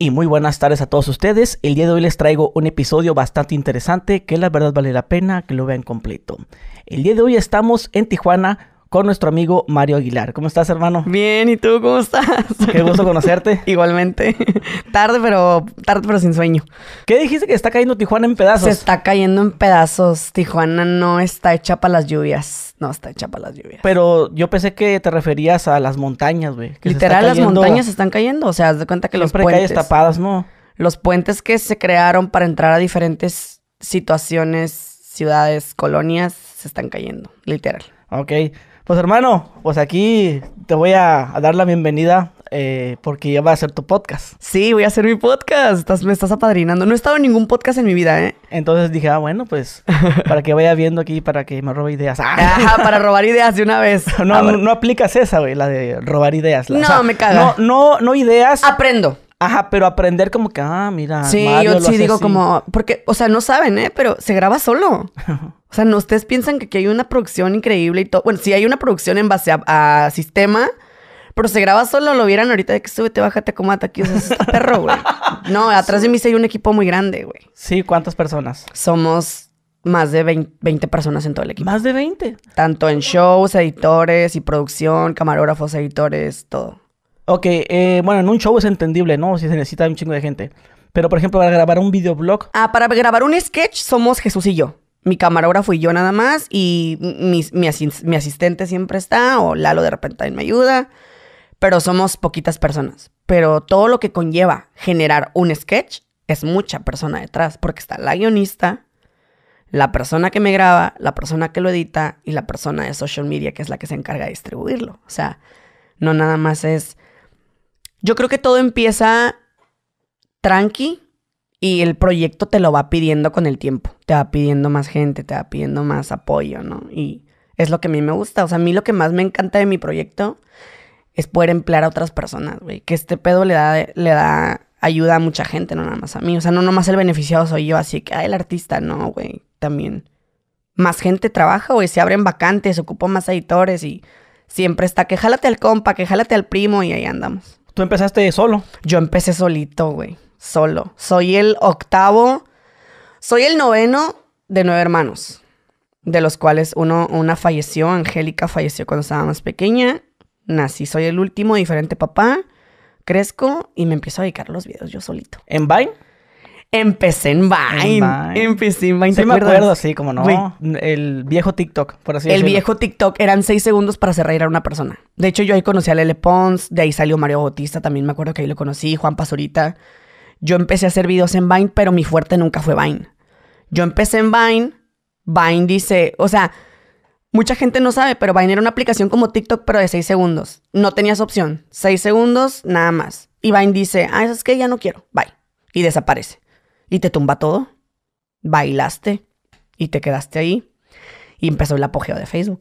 Y muy buenas tardes a todos ustedes. El día de hoy les traigo un episodio bastante interesante que la verdad vale la pena que lo vean completo. El día de hoy estamos en Tijuana con nuestro amigo Mario Aguilar. ¿Cómo estás, hermano? Bien, ¿y tú cómo estás? Qué gusto conocerte. Igualmente. tarde, pero tarde pero sin sueño. ¿Qué dijiste que está cayendo Tijuana en pedazos? Se está cayendo en pedazos. Tijuana no está hecha para las lluvias. No está hecha para las lluvias. Pero yo pensé que te referías a las montañas, güey. Literal, las montañas se están cayendo. O sea, haz de cuenta que los puentes... tapadas, ¿no? Los puentes que se crearon para entrar a diferentes situaciones, ciudades, colonias, se están cayendo, literal. Ok. Pues hermano, pues aquí te voy a, dar la bienvenida eh, porque ya va a ser tu podcast. Sí, voy a hacer mi podcast. me estás apadrinando. No he estado en ningún podcast en mi vida, ¿eh? Entonces dije, ah, bueno, pues para que vaya viendo aquí, para que me robe ideas. Ah. Ajá, para robar ideas de una vez. No, no, aplicas esa, güey, la de robar ideas. no, me cago. No, no, no ideas. Aprendo. Ajá, pero aprender como que, ah, mira. Sí, yo sí digo como, porque, o sea, no saben, ¿eh? Pero se graba solo. O sea, no ustedes piensan que aquí hay una producción increíble y todo. Bueno, sí hay una producción en base a, sistema, pero se graba solo, lo vieran ahorita de que súbete, bájate, comata aquí. O sea, es perro, güey. No, atrás de mí sí hay un equipo muy grande, güey. Sí, ¿cuántas personas? Somos más de 20, personas en todo el equipo. ¿Más de 20? Tanto en shows, editores y producción, camarógrafos, editores, todo. Ok, eh, bueno, en un show es entendible, ¿no? Si se necesita un chingo de gente. Pero, por ejemplo, para grabar un videoblog. Ah, para grabar un sketch somos Jesús y yo mi camarógrafo y yo nada más, y mi, asistente siempre está, o Lalo de repente me ayuda, pero somos poquitas personas. Pero todo lo que conlleva generar un sketch es mucha persona detrás, porque está la guionista, la persona que me graba, la persona que lo edita y la persona de social media, que es la que se encarga de distribuirlo. O sea, no nada más es... Yo creo que todo empieza tranqui, y el proyecto te lo va pidiendo con el tiempo, te va pidiendo más gente, te va pidiendo más apoyo, ¿no? Y es lo que a mí me gusta, o sea, a mí lo que más me encanta de mi proyecto es poder emplear a otras personas, güey, que este pedo le da, le da ayuda a mucha gente, no nada más a mí, o sea, no nomás el beneficiado soy yo, así que, ah, el artista, no, güey, también. Más gente trabaja, güey, se abren vacantes, ocupan más editores y siempre está que jálate al compa, que jálate al primo y ahí andamos. ¿Tú empezaste solo? Yo empecé solito, güey solo. Soy el octavo, soy el noveno de nueve hermanos, de los cuales uno, una falleció, Angélica falleció cuando estaba más pequeña, nací, soy el último, diferente papá, crezco y me empiezo a dedicar los videos yo solito. ¿En Vine? Empecé en Vine. En Empecé en Sí, me acuerdo, sí, como no. El viejo TikTok, por el decirlo. viejo TikTok eran seis segundos para hacer reír a una persona. De hecho, yo ahí conocí a Lele Pons, de ahí salió Mario Bautista, también me acuerdo que ahí lo conocí, Juan Pasorita. Yo empecé a hacer videos en Vine, pero mi fuerte nunca fue Vine. Yo empecé en Vine, Vine dice, o sea, mucha gente no sabe, pero Vine era una aplicación como TikTok, pero de seis segundos. No tenías opción, Seis segundos, nada más. Y Vine dice, ah, eso es que ya no quiero, bye. Y desaparece. Y te tumba todo. Bailaste y te quedaste ahí. Y empezó el apogeo de Facebook.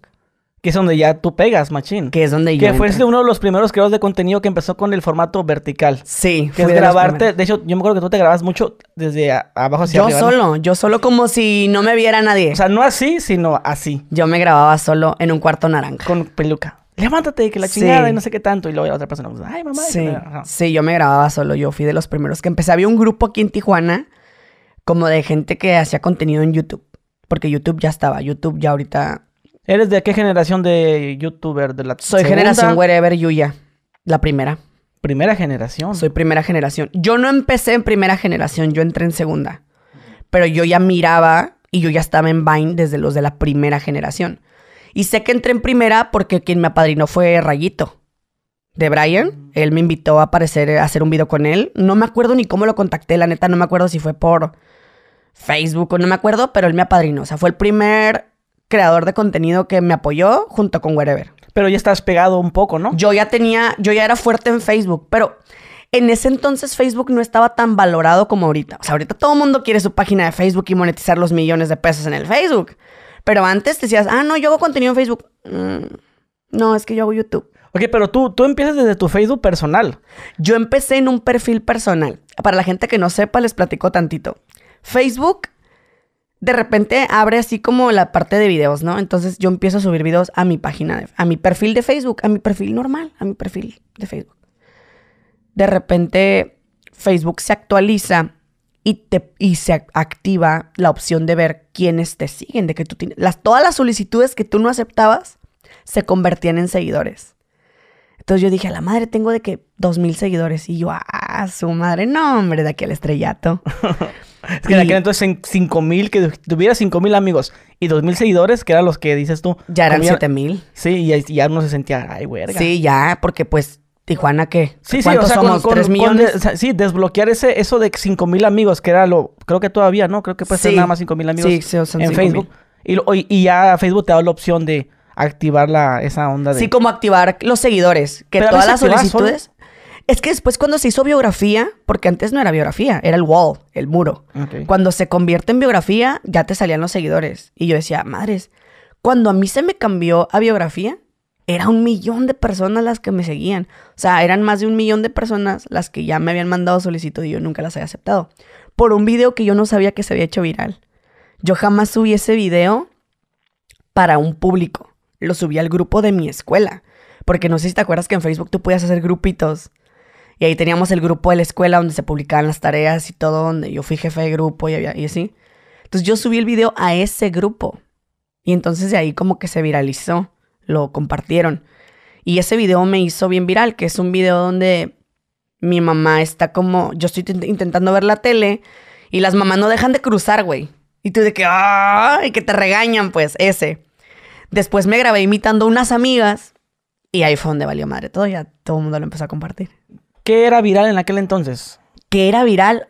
Que es donde ya tú pegas, machín. Que es donde yo. Que fuiste uno de los primeros creadores de contenido que empezó con el formato vertical. Sí. Que es grabarte. De hecho, yo me acuerdo que tú te grabas mucho desde abajo hacia arriba. Yo solo, yo solo como si no me viera nadie. O sea, no así, sino así. Yo me grababa solo en un cuarto naranja. Con peluca. Levántate, que la chingada y no sé qué tanto. Y luego la otra persona, pues, ay, mamá. Sí. sí, yo me grababa solo. Yo fui de los primeros que empecé. Había un grupo aquí en Tijuana, como de gente que hacía contenido en YouTube. Porque YouTube ya estaba. YouTube ya ahorita ¿Eres de qué generación de youtuber? De la Soy generación wherever Yuya. La primera. Primera generación. Soy primera generación. Yo no empecé en primera generación, yo entré en segunda. Pero yo ya miraba y yo ya estaba en Vine desde los de la primera generación. Y sé que entré en primera porque quien me apadrinó fue Rayito de Brian. Él me invitó a aparecer, a hacer un video con él. No me acuerdo ni cómo lo contacté, la neta, no me acuerdo si fue por Facebook o no me acuerdo, pero él me apadrinó. O sea, fue el primer creador de contenido que me apoyó junto con Wherever. Pero ya estás pegado un poco, ¿no? Yo ya tenía, yo ya era fuerte en Facebook, pero en ese entonces Facebook no estaba tan valorado como ahorita. O sea, ahorita todo el mundo quiere su página de Facebook y monetizar los millones de pesos en el Facebook. Pero antes decías, ah, no, yo hago contenido en Facebook. Mm, no, es que yo hago YouTube. Ok, pero tú, tú empiezas desde tu Facebook personal. Yo empecé en un perfil personal. Para la gente que no sepa, les platico tantito. Facebook de repente abre así como la parte de videos, ¿no? Entonces yo empiezo a subir videos a mi página, a mi perfil de Facebook, a mi perfil normal, a mi perfil de Facebook. De repente Facebook se actualiza y, te, se activa la opción de ver quiénes te siguen, de que tú tienes, las, todas las solicitudes que tú no aceptabas se convertían en seguidores. Entonces yo dije, a la madre tengo de que dos mil seguidores. Y yo, ah, su madre, no, hombre, de aquel estrellato. es que y... entonces cinco mil, que tuviera cinco mil amigos y dos mil seguidores, que eran los que dices tú. Ya eran siete mil. Sí, y ya, uno se sentía, ay, verga. Sí, ya, porque pues Tijuana, ¿qué? Sí, sí, o sea, somos? ¿Tres millones? sí, desbloquear ese, eso de cinco mil amigos, que era lo... Creo que todavía, ¿no? Creo que puede ser nada más cinco mil amigos en Facebook. Y, y, ya Facebook te da la opción de activar la, esa onda de... Sí, como activar los seguidores, que todas las solicitudes... Es que después cuando se hizo biografía, porque antes no era biografía, era el wall, el muro. Cuando se convierte en biografía, ya te salían los seguidores. Y yo decía, madres, cuando a mí se me cambió a biografía, era un millón de personas las que me seguían. O sea, eran más de un millón de personas las que ya me habían mandado solicitud y yo nunca las había aceptado. Por un video que yo no sabía que se había hecho viral. Yo jamás subí ese video para un público lo subí al grupo de mi escuela. Porque no sé si te acuerdas que en Facebook tú podías hacer grupitos. Y ahí teníamos el grupo de la escuela donde se publicaban las tareas y todo, donde yo fui jefe de grupo y, había, y así. Entonces yo subí el video a ese grupo. Y entonces de ahí como que se viralizó, lo compartieron. Y ese video me hizo bien viral, que es un video donde mi mamá está como, yo estoy intentando ver la tele y las mamás no dejan de cruzar, güey. Y tú de que, Y Que te regañan, pues, ese. Después me grabé imitando unas amigas y ahí fue donde valió madre todo. Ya todo el mundo lo empezó a compartir. ¿Qué era viral en aquel entonces? ¿Qué era viral?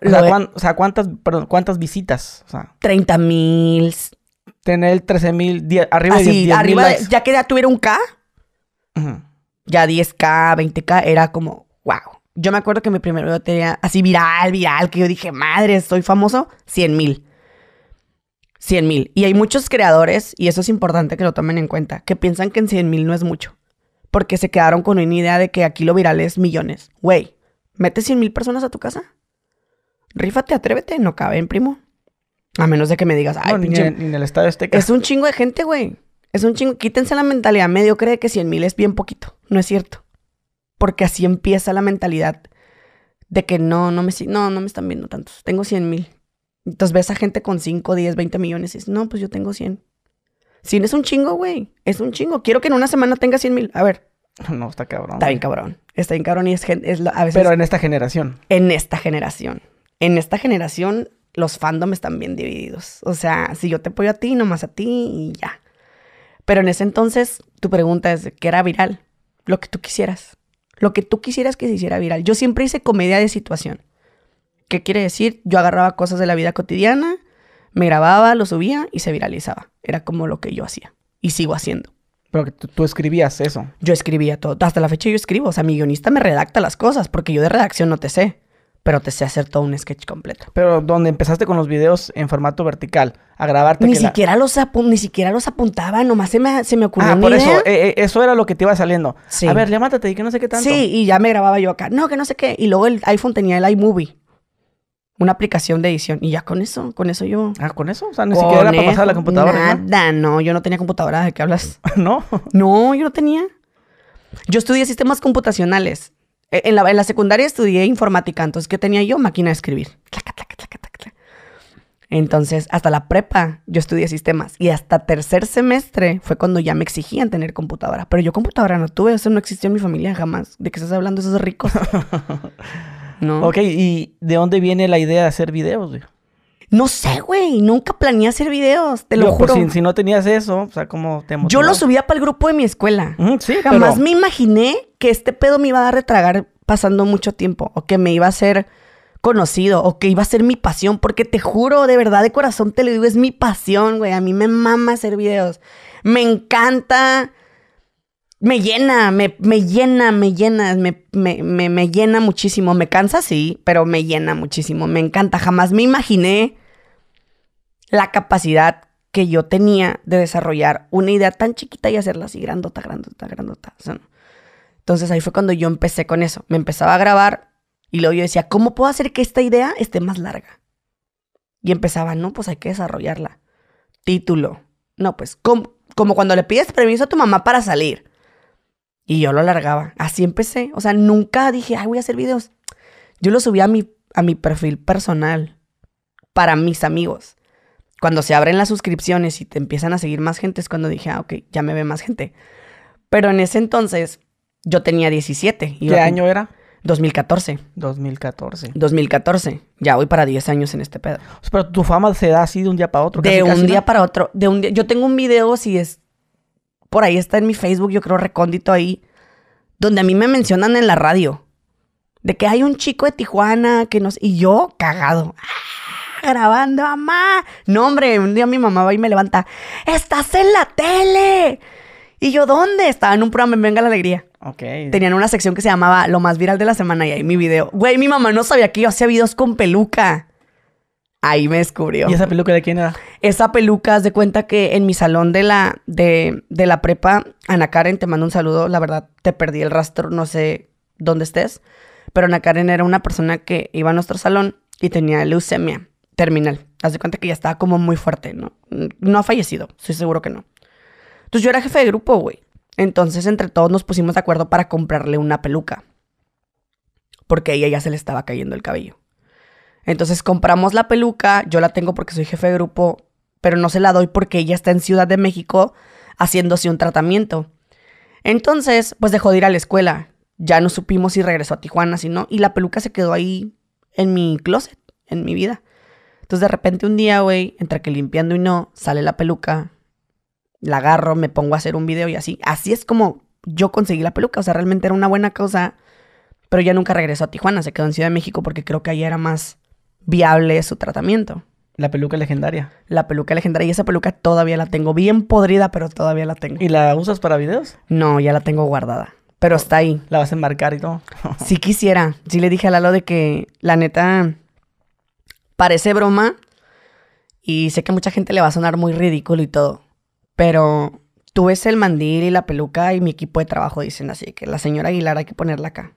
O sea, e- ¿cuántas, perdón, ¿cuántas visitas? O 30 mil. Tener 13 mil, arriba de 10 arriba mil Ya que ya tuviera un K, ya 10K, 20K, era como, wow. Yo me acuerdo que mi primer video tenía así viral, viral, que yo dije, madre, estoy famoso, 100 mil. 100 mil. Y hay muchos creadores, y eso es importante que lo tomen en cuenta, que piensan que en 100 mil no es mucho, porque se quedaron con una idea de que aquí lo viral es millones. Güey, mete 100 mil personas a tu casa. Rífate, atrévete, no en primo. A menos de que me digas, ay, pinche, en, el estadio que Es un chingo de gente, güey. Es un chingo. Quítense la mentalidad Medio cree que 100 mil es bien poquito. No es cierto. Porque así empieza la mentalidad de que no, no me, no, no me están viendo tantos. Tengo 100 mil. Entonces ves a gente con 5, 10, 20 millones y dices, no, pues yo tengo 100. 100 es un chingo, güey. Es un chingo. Quiero que en una semana tenga 100 mil. A ver. No, está cabrón. Está bien cabrón. Está bien cabrón y es, es Pero en esta generación. En esta generación. En esta generación los fandoms están bien divididos. O sea, si yo te apoyo a ti, nomás a ti y ya. Pero en ese entonces, tu pregunta es, ¿qué era viral? Lo que tú quisieras. Lo que tú quisieras que se hiciera viral. Yo siempre hice comedia de situación. ¿Qué quiere decir? Yo agarraba cosas de la vida cotidiana, me grababa, lo subía y se viralizaba. Era como lo que yo hacía y sigo haciendo. Pero tú, escribías eso. Yo escribía todo. Hasta la fecha yo escribo. O sea, mi guionista me redacta las cosas porque yo de redacción no te sé. Pero te sé hacer todo un sketch completo. Pero donde empezaste con los videos en formato vertical, a grabarte. Ni, siquiera, los ni siquiera los apuntaba, nomás se me, se me ocurrió. Ah, por eso. Eh, eh, eso era lo que te iba saliendo. Sí. A ver, te dije que no sé qué tanto. Sí, y ya me grababa yo acá. No, que no sé qué. Y luego el iPhone tenía el iMovie una aplicación de edición. Y ya con eso, con eso yo. Ah, con eso. O sea, ni siquiera era para pasar la computadora. Nada, ¿no? yo no tenía computadora. ¿De qué hablas? no. No, yo no tenía. Yo estudié sistemas computacionales. E, en la, en la secundaria estudié informática, entonces, ¿qué tenía yo? Máquina de escribir. Tlaca, entonces, hasta la prepa yo estudié sistemas y hasta tercer semestre fue cuando ya me exigían tener computadora. Pero yo computadora no tuve, eso no existió en mi familia jamás. ¿De qué estás hablando? Eso Esos ricos. Ok, ¿y de dónde viene la idea de hacer videos, güey? No sé, güey. Nunca planeé hacer videos, te lo pues, juro. si, no tenías eso, o sea, ¿cómo te Yo lo subía para el grupo de mi escuela. sí, Jamás me imaginé que este pedo me iba a retragar pasando mucho tiempo. O que me iba a ser conocido. O que iba a ser mi pasión. Porque te juro, de verdad, de corazón te lo digo, es mi pasión, güey. A mí me mama hacer videos. Me encanta me llena, me, me llena, me llena, me, me, llena muchísimo. Me cansa, sí, pero me llena muchísimo. Me encanta. Jamás me imaginé la capacidad que yo tenía de desarrollar una idea tan chiquita y hacerla así grandota, grandota, grandota. Entonces ahí fue cuando yo empecé con eso. Me empezaba a grabar y luego yo decía, ¿cómo puedo hacer que esta idea esté más larga? Y empezaba, no, pues hay que desarrollarla. Título. No, pues, como cuando le pides permiso a tu mamá para salir. Y yo lo largaba. Así empecé. O sea, nunca dije, ay, voy a hacer videos. Yo lo subí a mi, a mi perfil personal para mis amigos. Cuando se abren las suscripciones y te empiezan a seguir más gente es cuando dije, ah, ok, ya me ve más gente. Pero en ese entonces yo tenía 17. ¿Qué año era? 2014. 2014. 2014. Ya voy para 10 años en este pedo. Pues, pero tu fama se da así de un día para otro. De un día para otro. De un Yo tengo un video, si es por ahí está en mi Facebook, yo creo recóndito ahí, donde a mí me mencionan en la radio. De que hay un chico de Tijuana que nos... Y yo, cagado. ¡ah! grabando, mamá. No, hombre, un día mi mamá va y me levanta. ¡Estás en la tele! Y yo, ¿dónde? Estaba en un programa en Venga la Alegría. Ok. Tenían una sección que se llamaba Lo más viral de la semana y ahí mi video. Güey, mi mamá no sabía que yo hacía videos con peluca. Ahí me descubrió. ¿Y esa peluca de quién era? Esa peluca, haz de cuenta que en mi salón de la, de, la prepa, Ana Karen, te mando un saludo. La verdad, te perdí el rastro, no sé dónde estés. Pero Ana Karen era una persona que iba a nuestro salón y tenía leucemia terminal. Haz de cuenta que ya estaba como muy fuerte, ¿no? No ha fallecido, estoy seguro que no. Entonces yo era jefe de grupo, güey. Entonces entre todos nos pusimos de acuerdo para comprarle una peluca. Porque a ella ya se le estaba cayendo el cabello. Entonces compramos la peluca, yo la tengo porque soy jefe de grupo, pero no se la doy porque ella está en Ciudad de México haciéndose un tratamiento. Entonces, pues dejó de ir a la escuela. Ya no supimos si regresó a Tijuana, si no. Y la peluca se quedó ahí en mi closet, en mi vida. Entonces, de repente un día, güey, entre que limpiando y no, sale la peluca, la agarro, me pongo a hacer un video y así. Así es como yo conseguí la peluca. O sea, realmente era una buena causa, pero ya nunca regresó a Tijuana, se quedó en Ciudad de México porque creo que ahí era más viable su tratamiento. La peluca legendaria. La peluca legendaria. Y esa peluca todavía la tengo bien podrida, pero todavía la tengo. ¿Y la usas para videos? No, ya la tengo guardada. Pero oh, está ahí. ¿La vas a embarcar y todo? Si quisiera. Sí le dije a Lalo de que la neta parece broma. Y sé que a mucha gente le va a sonar muy ridículo y todo. Pero tú ves el mandil y la peluca y mi equipo de trabajo dicen así que la señora Aguilar hay que ponerla acá.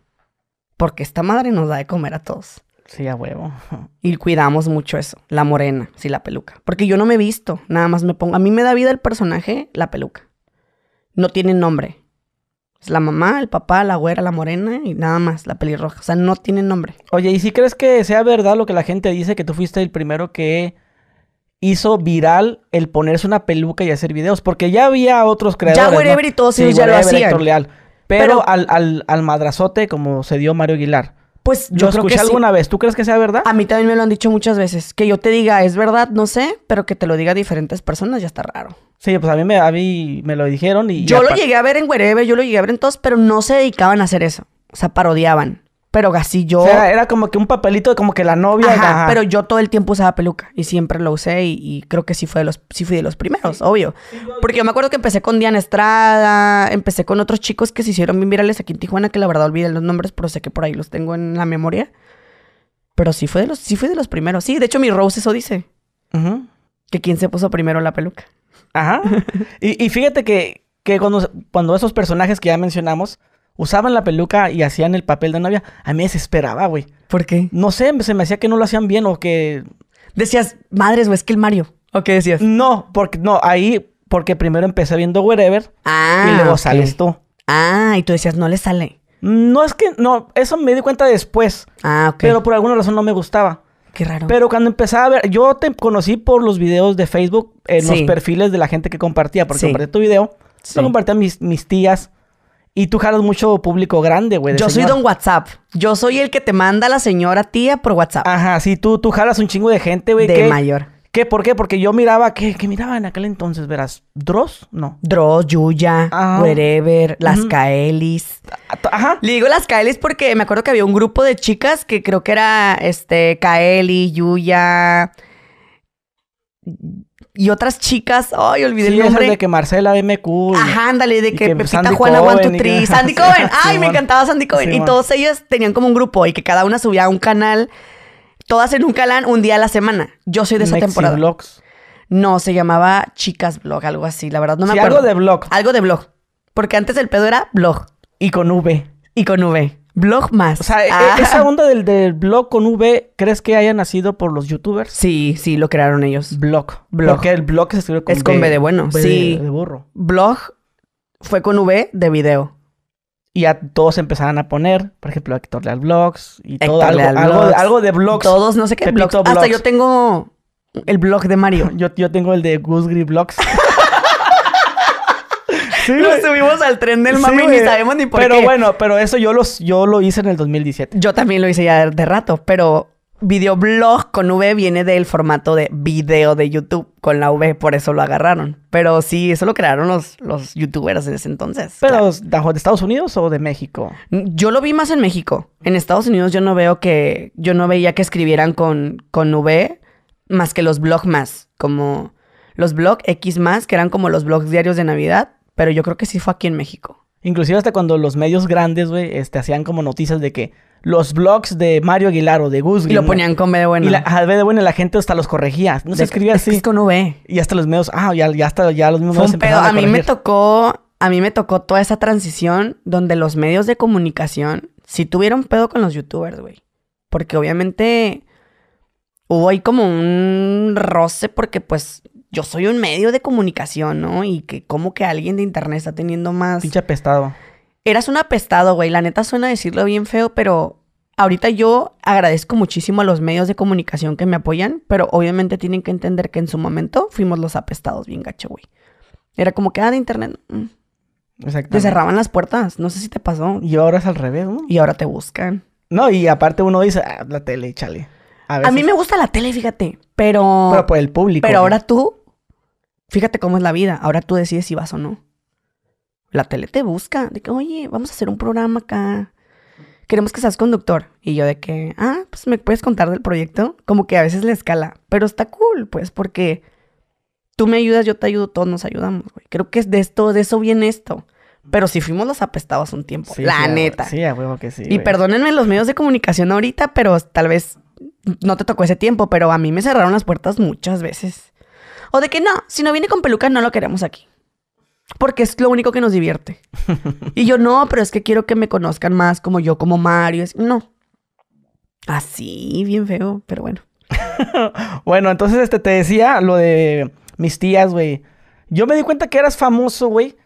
Porque esta madre nos da de comer a todos. Sí, a huevo. Y cuidamos mucho eso, la morena, sí, la peluca. Porque yo no me visto, nada más me pongo. A mí me da vida el personaje, la peluca. No tiene nombre. Es la mamá, el papá, la güera, la morena y nada más, la pelirroja. O sea, no tiene nombre. Oye, ¿y si crees que sea verdad lo que la gente dice que tú fuiste el primero que hizo viral el ponerse una peluca y hacer videos? Porque ya había otros creadores. Ya Wherever y todos ya lo hacían. Pero, Al, al madrazote, como se dio Mario Aguilar pues yo lo escuché alguna vez. ¿Tú crees que sea verdad? A mí también me lo han dicho muchas veces. Que yo te diga, es verdad, no sé, pero que te lo diga a diferentes personas ya está raro. Sí, pues a mí me, me lo dijeron y... Yo lo llegué a ver en Wherever, yo lo llegué a ver en todos, pero no se dedicaban a hacer eso. O sea, parodiaban. Pero así yo. O sea, era como que un papelito, como que la novia. Pero yo todo el tiempo usaba peluca y siempre lo usé y, creo que sí, fue de los, sí fui de los primeros, obvio. Porque yo me acuerdo que empecé con Diana Estrada, empecé con otros chicos que se hicieron bien virales aquí en Tijuana, que la verdad olviden los nombres, pero sé que por ahí los tengo en la memoria. Pero sí fue de los, sí fui de los primeros. Sí, de hecho, mi Rose eso dice. Que quién se puso primero la peluca. Ajá. y, y, fíjate que, que cuando esos personajes que ya mencionamos usaban la peluca y hacían el papel de novia, a mí me desesperaba, güey. ¿Por qué? No sé, se me hacía que no lo hacían bien o que... Decías, madres, güey, es que el Mario. ¿O qué decías? No, porque no, ahí, porque primero empecé viendo Wherever ah, y luego sales tú. Ah, y tú decías, no le sale. Mm, no es que, no, eso me di cuenta después. Ah, ok. Pero por alguna razón no me gustaba. Qué raro. Pero cuando empezaba a ver, yo te conocí por los videos de Facebook, en los perfiles de la gente que compartía, porque compartí tu video, sí. lo compartí a mis tías, y tú jalas mucho público grande, güey. Yo soy don WhatsApp. Yo soy el que te manda la señora tía por WhatsApp. Ajá, sí, tú, tú jalas un chingo de gente, güey. De mayor. ¿Qué? ¿Por qué? Porque yo miraba, ¿qué, miraba en aquel entonces? ¿Verás? ¿Dross? No. Dross, Yuya, Ajá. Ah. Wherever, Las Kaelis. Ah, ajá. Le digo Las Kaelis porque me acuerdo que había un grupo de chicas que creo que era, este, Kaeli, Yuya y otras chicas. Ay, olvidé el nombre. de que Marcela MQ. Ajá, ándale, de que, Pepita Juana Cohen, Sandy Cohen. Ay, me encantaba Sandy Cohen. y todos ellos tenían como un grupo y que cada una subía a un canal. Todas en un canal un día a la semana. Yo soy de esa Mexi temporada. blogs? No, se llamaba Chicas Blog, algo así. La verdad no me acuerdo. algo de blog. Algo de blog. Porque antes el pedo era blog. Y con V. Y con V. Blog más. O sea, e, ah. esa onda del, blog con V, ¿crees que haya nacido por los youtubers? Sí, sí, lo crearon ellos. Blog. blog. Porque el blog se escribe con Es con B de bueno. sí. De, burro. Blog fue con V de video. Y ya todos empezaban a poner, por ejemplo, Héctor Leal Blogs y todo algo, algo, de blogs. Todos, no sé qué blogs. Hasta yo tengo el blog de Mario. yo, yo tengo el de Gris Blogs. Sí, Nos subimos al tren del mami y ni sabemos ni por qué. Pero bueno, pero eso yo, los, yo lo hice en el 2017. Yo también lo hice ya de, rato, pero videoblog con V viene del formato de video de YouTube con la V, por eso lo agarraron. Pero sí, eso lo crearon los, los youtubers en ese entonces. ¿Pero de Estados Unidos o de México? Mm, yo lo vi más en México. En Estados Unidos yo no veo que, yo no veía que escribieran con, con V más que los blog más, como los blogs X más, que eran como los blogs diarios de Navidad pero yo creo que sí fue aquí en México. Inclusive hasta cuando los medios grandes, güey, este, hacían como noticias de que los blogs de Mario Aguilar o de Gus Y lo ponían con B de bueno. Y la, a B de bueno la gente hasta los corregía. No se escribía así. Es con V. Y hasta los medios, ah, ya, hasta ya los mismos fue un pedo. A, mí me tocó, a mí me tocó toda esa transición donde los medios de comunicación sí tuvieron pedo con los youtubers, güey. Porque obviamente hubo ahí como un roce porque pues yo soy un medio de comunicación, ¿no? Y que como que alguien de internet está teniendo más... Pinche apestado. Eras un apestado, güey. La neta suena decirlo bien feo, pero ahorita yo agradezco muchísimo a los medios de comunicación que me apoyan, pero obviamente tienen que entender que en su momento fuimos los apestados, bien gacho, güey. Era como que, era ah, de internet. Mm. Exacto. Te cerraban las puertas, no sé si te pasó. Y ahora es al revés, ¿no? Y ahora te buscan. No, y aparte uno dice, ah, la tele, chale. A, mí me gusta la tele, fíjate, pero... Pero por el público. Pero ahora tú Fíjate cómo es la vida. Ahora tú decides si vas o no. La tele te busca. De que, oye, vamos a hacer un programa acá. Queremos que seas conductor. Y yo de que, ah, pues me puedes contar del proyecto. Como que a veces la escala. Pero está cool, pues, porque tú me ayudas, yo te ayudo, todos nos ayudamos, Creo que es de esto, de eso bien esto. Pero si fuimos los apestados un tiempo, la neta. sí, a huevo que sí. Y perdónenme los medios de comunicación ahorita, pero tal vez no te tocó ese tiempo, pero a mí me cerraron las puertas muchas veces. O de que no, si no viene con peluca, no lo queremos aquí. Porque es lo único que nos divierte. Y yo, no, pero es que quiero que me conozcan más como yo, como Mario. No. Así, bien feo, pero bueno. bueno, entonces este, te decía lo de mis tías, güey. Yo me di cuenta que eras famoso, güey,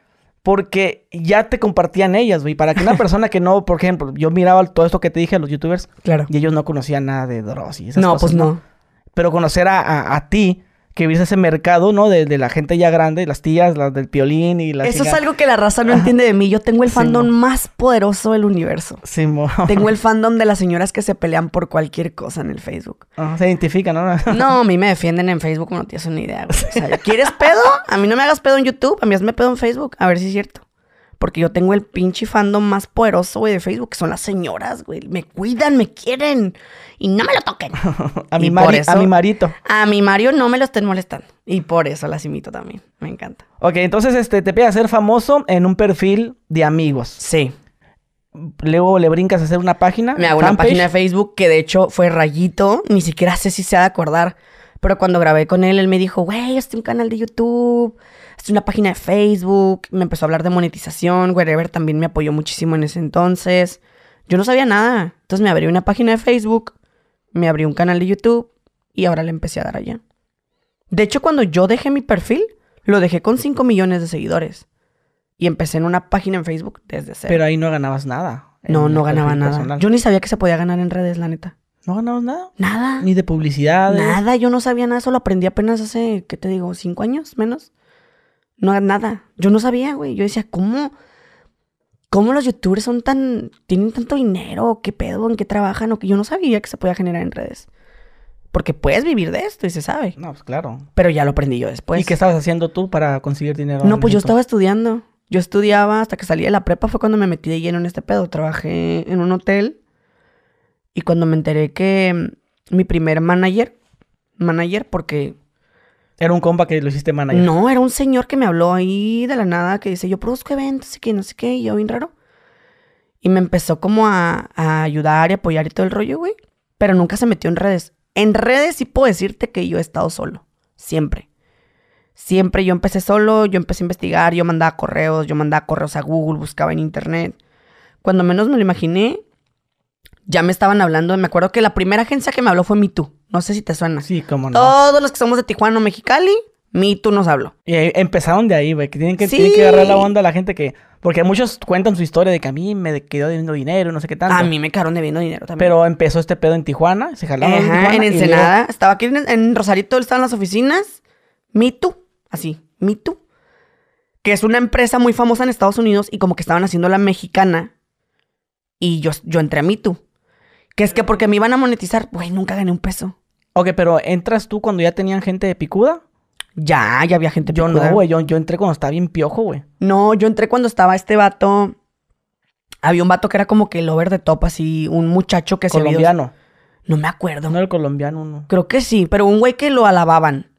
porque ya te compartían ellas, güey. Para que una persona que no, por ejemplo, yo miraba todo esto que te dije a los youtubers. Claro. Y ellos no conocían nada de Dross y esas no, cosas. Pues no, pues no. Pero conocer a ti que hubiese ese mercado, ¿no? De, de, la gente ya grande, las tías, las del piolín y las... Eso es algo que la raza no entiende de mí. Yo tengo el fandom más poderoso del universo. Sí, mojo. Tengo el fandom de las señoras que se pelean por cualquier cosa en el Facebook. se identifican, ¿no? no, a mí me defienden en Facebook, no tienes una idea. O sea, ¿quieres pedo? A mí no me hagas pedo en YouTube, a mí hazme pedo en Facebook. A ver si es cierto. Porque yo tengo el pinche fandom más poderoso, güey, de Facebook, que son las señoras, güey. Me cuidan, me quieren. Y no me lo toquen. a, mi mari, a mi marito. A mi Mario no me lo estén molestando. Y por eso las imito también. Me encanta. Ok, entonces este, te pide hacer famoso en un perfil de amigos. Sí. Luego le brincas a hacer una página. Me hago una página de Facebook que de hecho fue rayito. Ni siquiera sé si se ha de acordar. Pero cuando grabé con él, él me dijo, güey, estoy en un canal de YouTube es una página de Facebook, me empezó a hablar de monetización, Wherever también me apoyó muchísimo en ese entonces. Yo no sabía nada, entonces me abrí una página de Facebook, me abrí un canal de YouTube y ahora le empecé a dar allá. De hecho, cuando yo dejé mi perfil, lo dejé con 5 millones de seguidores y empecé en una página en Facebook desde cero. Pero ahí no ganabas nada. No, no ganaba nada. Yo ni sabía que se podía ganar en redes, la neta. ¿No ganabas nada? Nada. Ni de publicidad. Nada, yo no sabía nada, solo aprendí apenas hace, ¿qué te digo? ¿Cinco años menos? No, nada. Yo no sabía, güey. Yo decía, ¿cómo? ¿Cómo los youtubers son tan. tienen tanto dinero? ¿Qué pedo? ¿En qué trabajan? O que yo no sabía que se podía generar en redes. Porque puedes vivir de esto y se sabe. No, pues claro. Pero ya lo aprendí yo después. ¿Y qué estabas haciendo tú para conseguir dinero? No, pues yo estaba estudiando. Yo estudiaba hasta que salí de la prepa, fue cuando me metí de lleno en este pedo. Trabajé en un hotel y cuando me enteré que mi primer manager, manager, porque era un compa que lo hiciste manager. No, era un señor que me habló ahí de la nada que dice, yo produzco eventos y que no sé qué, y yo bien raro. Y me empezó como a, a ayudar y apoyar y todo el rollo, güey. Pero nunca se metió en redes. En redes sí puedo decirte que yo he estado solo. Siempre. Siempre yo empecé solo, yo empecé a investigar, yo mandaba correos, yo mandaba correos a Google, buscaba en internet. Cuando menos me lo imaginé, ya me estaban hablando. Me acuerdo que la primera agencia que me habló fue Me No sé si te suena. Sí, cómo no. Todos los que somos de Tijuana o Mexicali, Me nos habló. Y empezaron de ahí, güey, que tienen que, tienen que agarrar la onda la gente que... Porque muchos cuentan su historia de que a mí me quedó debiendo dinero, no sé qué tanto. A mí me quedaron debiendo dinero también. Pero empezó este pedo en Tijuana, se jalaron en en Ensenada. Estaba aquí en, Rosarito, estaban las oficinas. Me así, Me Que es una empresa muy famosa en Estados Unidos y como que estaban haciendo la mexicana. Y yo, yo entré a Me que es que porque me iban a monetizar, güey, nunca gané un peso. Ok, pero ¿entras tú cuando ya tenían gente de picuda? Ya, ya había gente yo picuda. Yo no, güey. Yo, yo entré cuando estaba bien piojo, güey. No, yo entré cuando estaba este vato. Había un vato que era como que el over de top, así, un muchacho que se Colombiano. No me acuerdo. No, el colombiano, no. Creo que sí, pero un güey que lo alababan.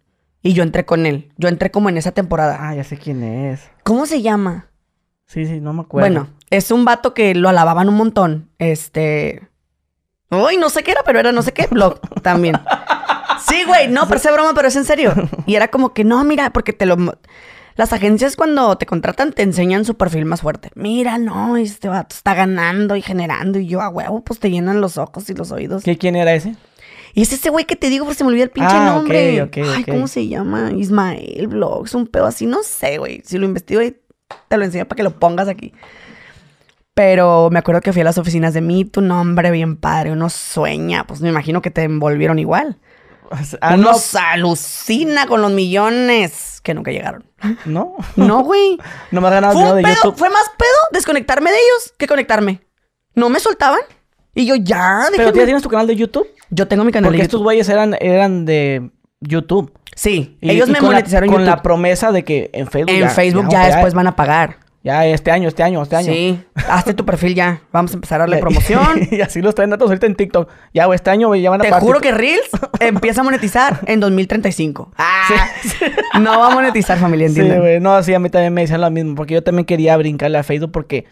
Y yo entré con él. Yo entré como en esa temporada. Ah, ya sé quién es. ¿Cómo se llama? Sí, sí, no me acuerdo. Bueno, es un vato que lo alababan un montón. Este. Uy, no sé qué era, pero era no sé qué blog también. Sí, güey, no, parece broma, pero es en serio. Y era como que no, mira, porque te lo. Las agencias cuando te contratan te enseñan su perfil más fuerte. Mira, no, este vato está ganando y generando. Y yo a huevo, pues te llenan los ojos y los oídos. ¿Qué, ¿Quién era ese? Y es ese güey que te digo, por si me olvidó el pinche ah, nombre. Ay, ¿cómo se llama? Ismael Es un pedo así, no sé, güey. Si lo investigo y te lo enseño para que lo pongas aquí. Pero me acuerdo que fui a las oficinas de mí, tu nombre bien padre, uno sueña, pues me imagino que te envolvieron igual. Ah, uno no. alucina con los millones que nunca llegaron. No. No, güey. no me ha ganado fue, de YouTube. fue más pedo desconectarme de ellos que conectarme. No me soltaban. Y yo ya. Pero ya tienes tu canal de YouTube. Yo tengo mi canal Porque de YouTube. estos güeyes eran, eran de YouTube. Sí. ellos me monetizaron YouTube. Con la promesa de que en Facebook. En Facebook ya después van a pagar. Ya este año, este año, este año. Sí, hazte tu perfil ya. Vamos a empezar a darle promoción. y así lo están datos ahorita en TikTok. Ya, güey, este año, güey, ya van a Te juro que Reels empieza a monetizar en 2035. ¡Ah! No va a monetizar, familia, ¿entienden? Sí, güey. No, sí, a mí también me dicen lo mismo. Porque yo también quería brincarle a Facebook porque...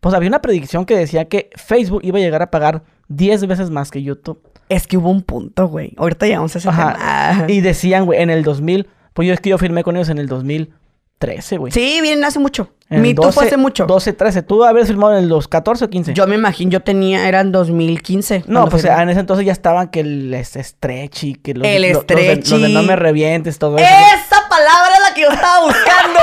Pues había una predicción que decía que Facebook iba a llegar a pagar 10 veces más que YouTube. Es que hubo un punto, güey. Ahorita ya a ese Y decían, güey, en el 2000... Pues yo es que yo firmé con ellos en el 2000... 13, güey. Sí, vienen hace mucho. Mi 12, hace mucho. 12, 13. Tú habías filmado en los 14 o 15. Yo me imagino, yo tenía, eran 2015. No, pues en ese entonces ya estaban que el Estrechi, que los, de, no me revientes, todo eso. Esa palabra es la que yo estaba buscando.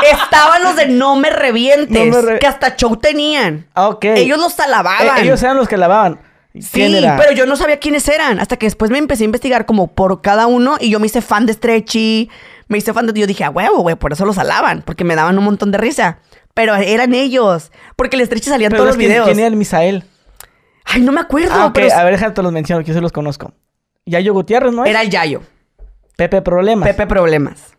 Estaban los de no me revientes, no que hasta show tenían. Ah, Ellos los alababan. Eh, ellos eran los que lavaban Sí, pero yo no sabía quiénes eran. Hasta que después me empecé a investigar como por cada uno y yo me hice fan de Stretchy, me hice fan de... Yo dije, ah, huevo, güey, por eso los alaban, porque me daban un montón de risa. Pero eran ellos, porque el Estrechi salían en todos los videos. ¿Quién era el Misael? Ay, no me acuerdo. Ah, A ver, déjate los menciono, que yo se los conozco. Yayo Gutiérrez, ¿no? Era el Yayo. Pepe Problemas. Pepe Problemas.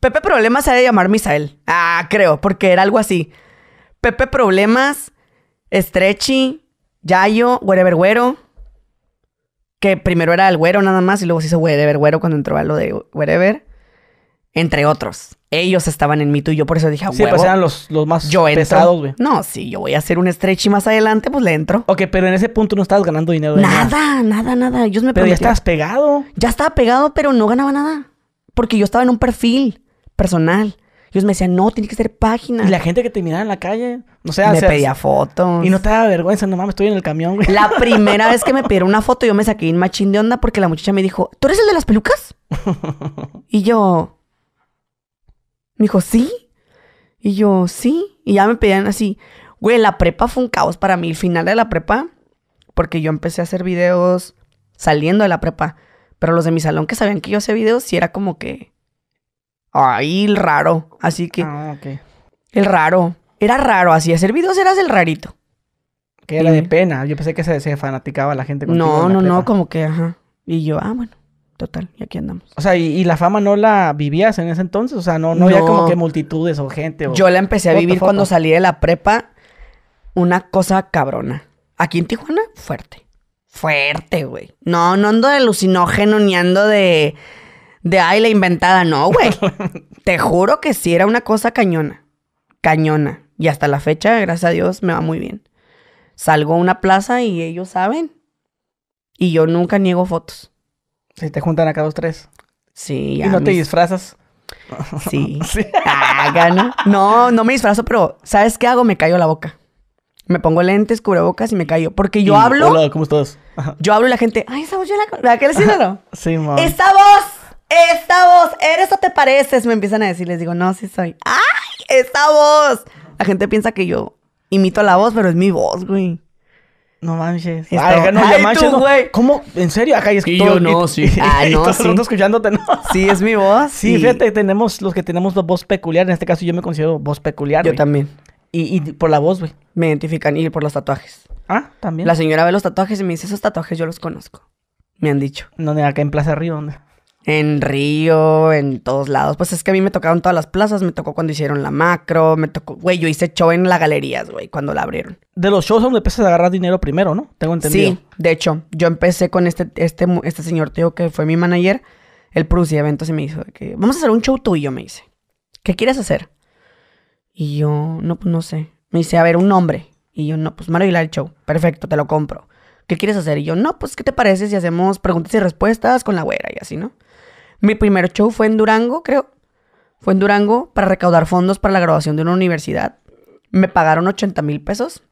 Pepe Problemas se ha llamar Misael. Ah, creo, porque era algo así. Pepe Problemas, Estrechi. Yayo, Whatever Güero. Que primero era el Güero nada más y luego se hizo Whatever Güero cuando entró a lo de Whatever entre otros. Ellos estaban en mi tú y yo por eso dije, bueno. Sí, pues eran los, más yo pesados, güey. No, sí, yo voy a hacer un stretch y más adelante, pues le entro. Ok, pero en ese punto no estabas ganando dinero. Nada, nada, nada. Ellos me Pero ya estabas pegado. Ya estaba pegado, pero no ganaba nada. Porque yo estaba en un perfil personal. Ellos me decían, no, tiene que ser página. Y la gente que te miraba en la calle, no sé, me pedía fotos. Y no te daba vergüenza, no mames, estoy en el camión, güey. La primera vez que me pidieron una foto, yo me saqué un machín de onda porque la muchacha me dijo, ¿tú eres el de las pelucas? Y yo, me dijo, ¿sí? Y yo, sí. Y ya me pedían así. Güey, la prepa fue un caos para mí. El final de la prepa, porque yo empecé a hacer videos saliendo de la prepa. Pero los de mi salón que sabían que yo hacía videos, sí era como que. Ay, el raro. Así que. Ah, ok. El raro. Era raro, así. Hacer videos eras el rarito. Que era de pena. Yo pensé que se, fanaticaba la gente con No, no, no, como que, ajá. Y yo, ah, bueno total, y aquí andamos. O sea, y, la fama no la vivías en ese entonces, o sea, no, no, había como que multitudes o gente. Yo la empecé a vivir cuando salí de la prepa, una cosa cabrona. Aquí en Tijuana, fuerte. Fuerte, güey. No, no ando de alucinógeno ni ando de. de ay, la inventada, no, güey. Te juro que sí, era una cosa cañona. Cañona. Y hasta la fecha, gracias a Dios, me va muy bien. Salgo a una plaza y ellos saben. Y yo nunca niego fotos. Si te juntan acá dos, tres. Sí. ¿Y no te disfrazas? Sí. No, no me disfrazo, pero ¿sabes qué hago? Me callo la boca. Me pongo lentes, cubrebocas y me callo. Porque yo hablo. Hola, ¿cómo estás? Yo hablo y la gente. Ay, esa voz yo la. ¿Verdad que no? Sí, mamá. ¡Esta voz! ¡Esta voz! ¿Eres o te pareces? Me empiezan a decir. Les digo, no, sí soy. ¡Ay! ¡Esta voz! La gente piensa que yo imito la voz, pero es mi voz, güey. No manches. Ay, manches, güey. ¿Cómo? ¿En serio? Acá es que y yo no, sí. ah, no, sí. escuchándote, ¿no? Sí, es mi voz. Sí, fíjate, tenemos los que tenemos la voz peculiar. En este caso yo me considero voz peculiar, Yo también. Y, por la voz, güey. Me identifican y por los tatuajes. Ah, también. La señora ve los tatuajes y me dice, esos tatuajes yo los conozco. Me han dicho. ¿Dónde? Acá en Plaza Río, ¿dónde? en Río, en todos lados. Pues es que a mí me tocaron todas las plazas, me tocó cuando hicieron la macro, me tocó, güey, yo hice show en las galerías, güey, cuando la abrieron. De los shows donde empiezas a agarrar dinero primero, ¿no? Tengo entendido. Sí, de hecho, yo empecé con este, este, este señor, tío, que fue mi manager, el Prusia, eventos, y me dijo que vamos a hacer un show tuyo, me dice. ¿Qué quieres hacer? Y yo, no, pues no sé. Me dice, a ver, un hombre Y yo, no, pues Mario Aguilar el show. Perfecto, te lo compro. ¿Qué quieres hacer? Y yo, no, pues, ¿qué te parece si hacemos preguntas y respuestas con la güera y así, no? Mi primer show fue en Durango, creo. Fue en Durango para recaudar fondos para la graduación de una universidad. Me pagaron 80 mil pesos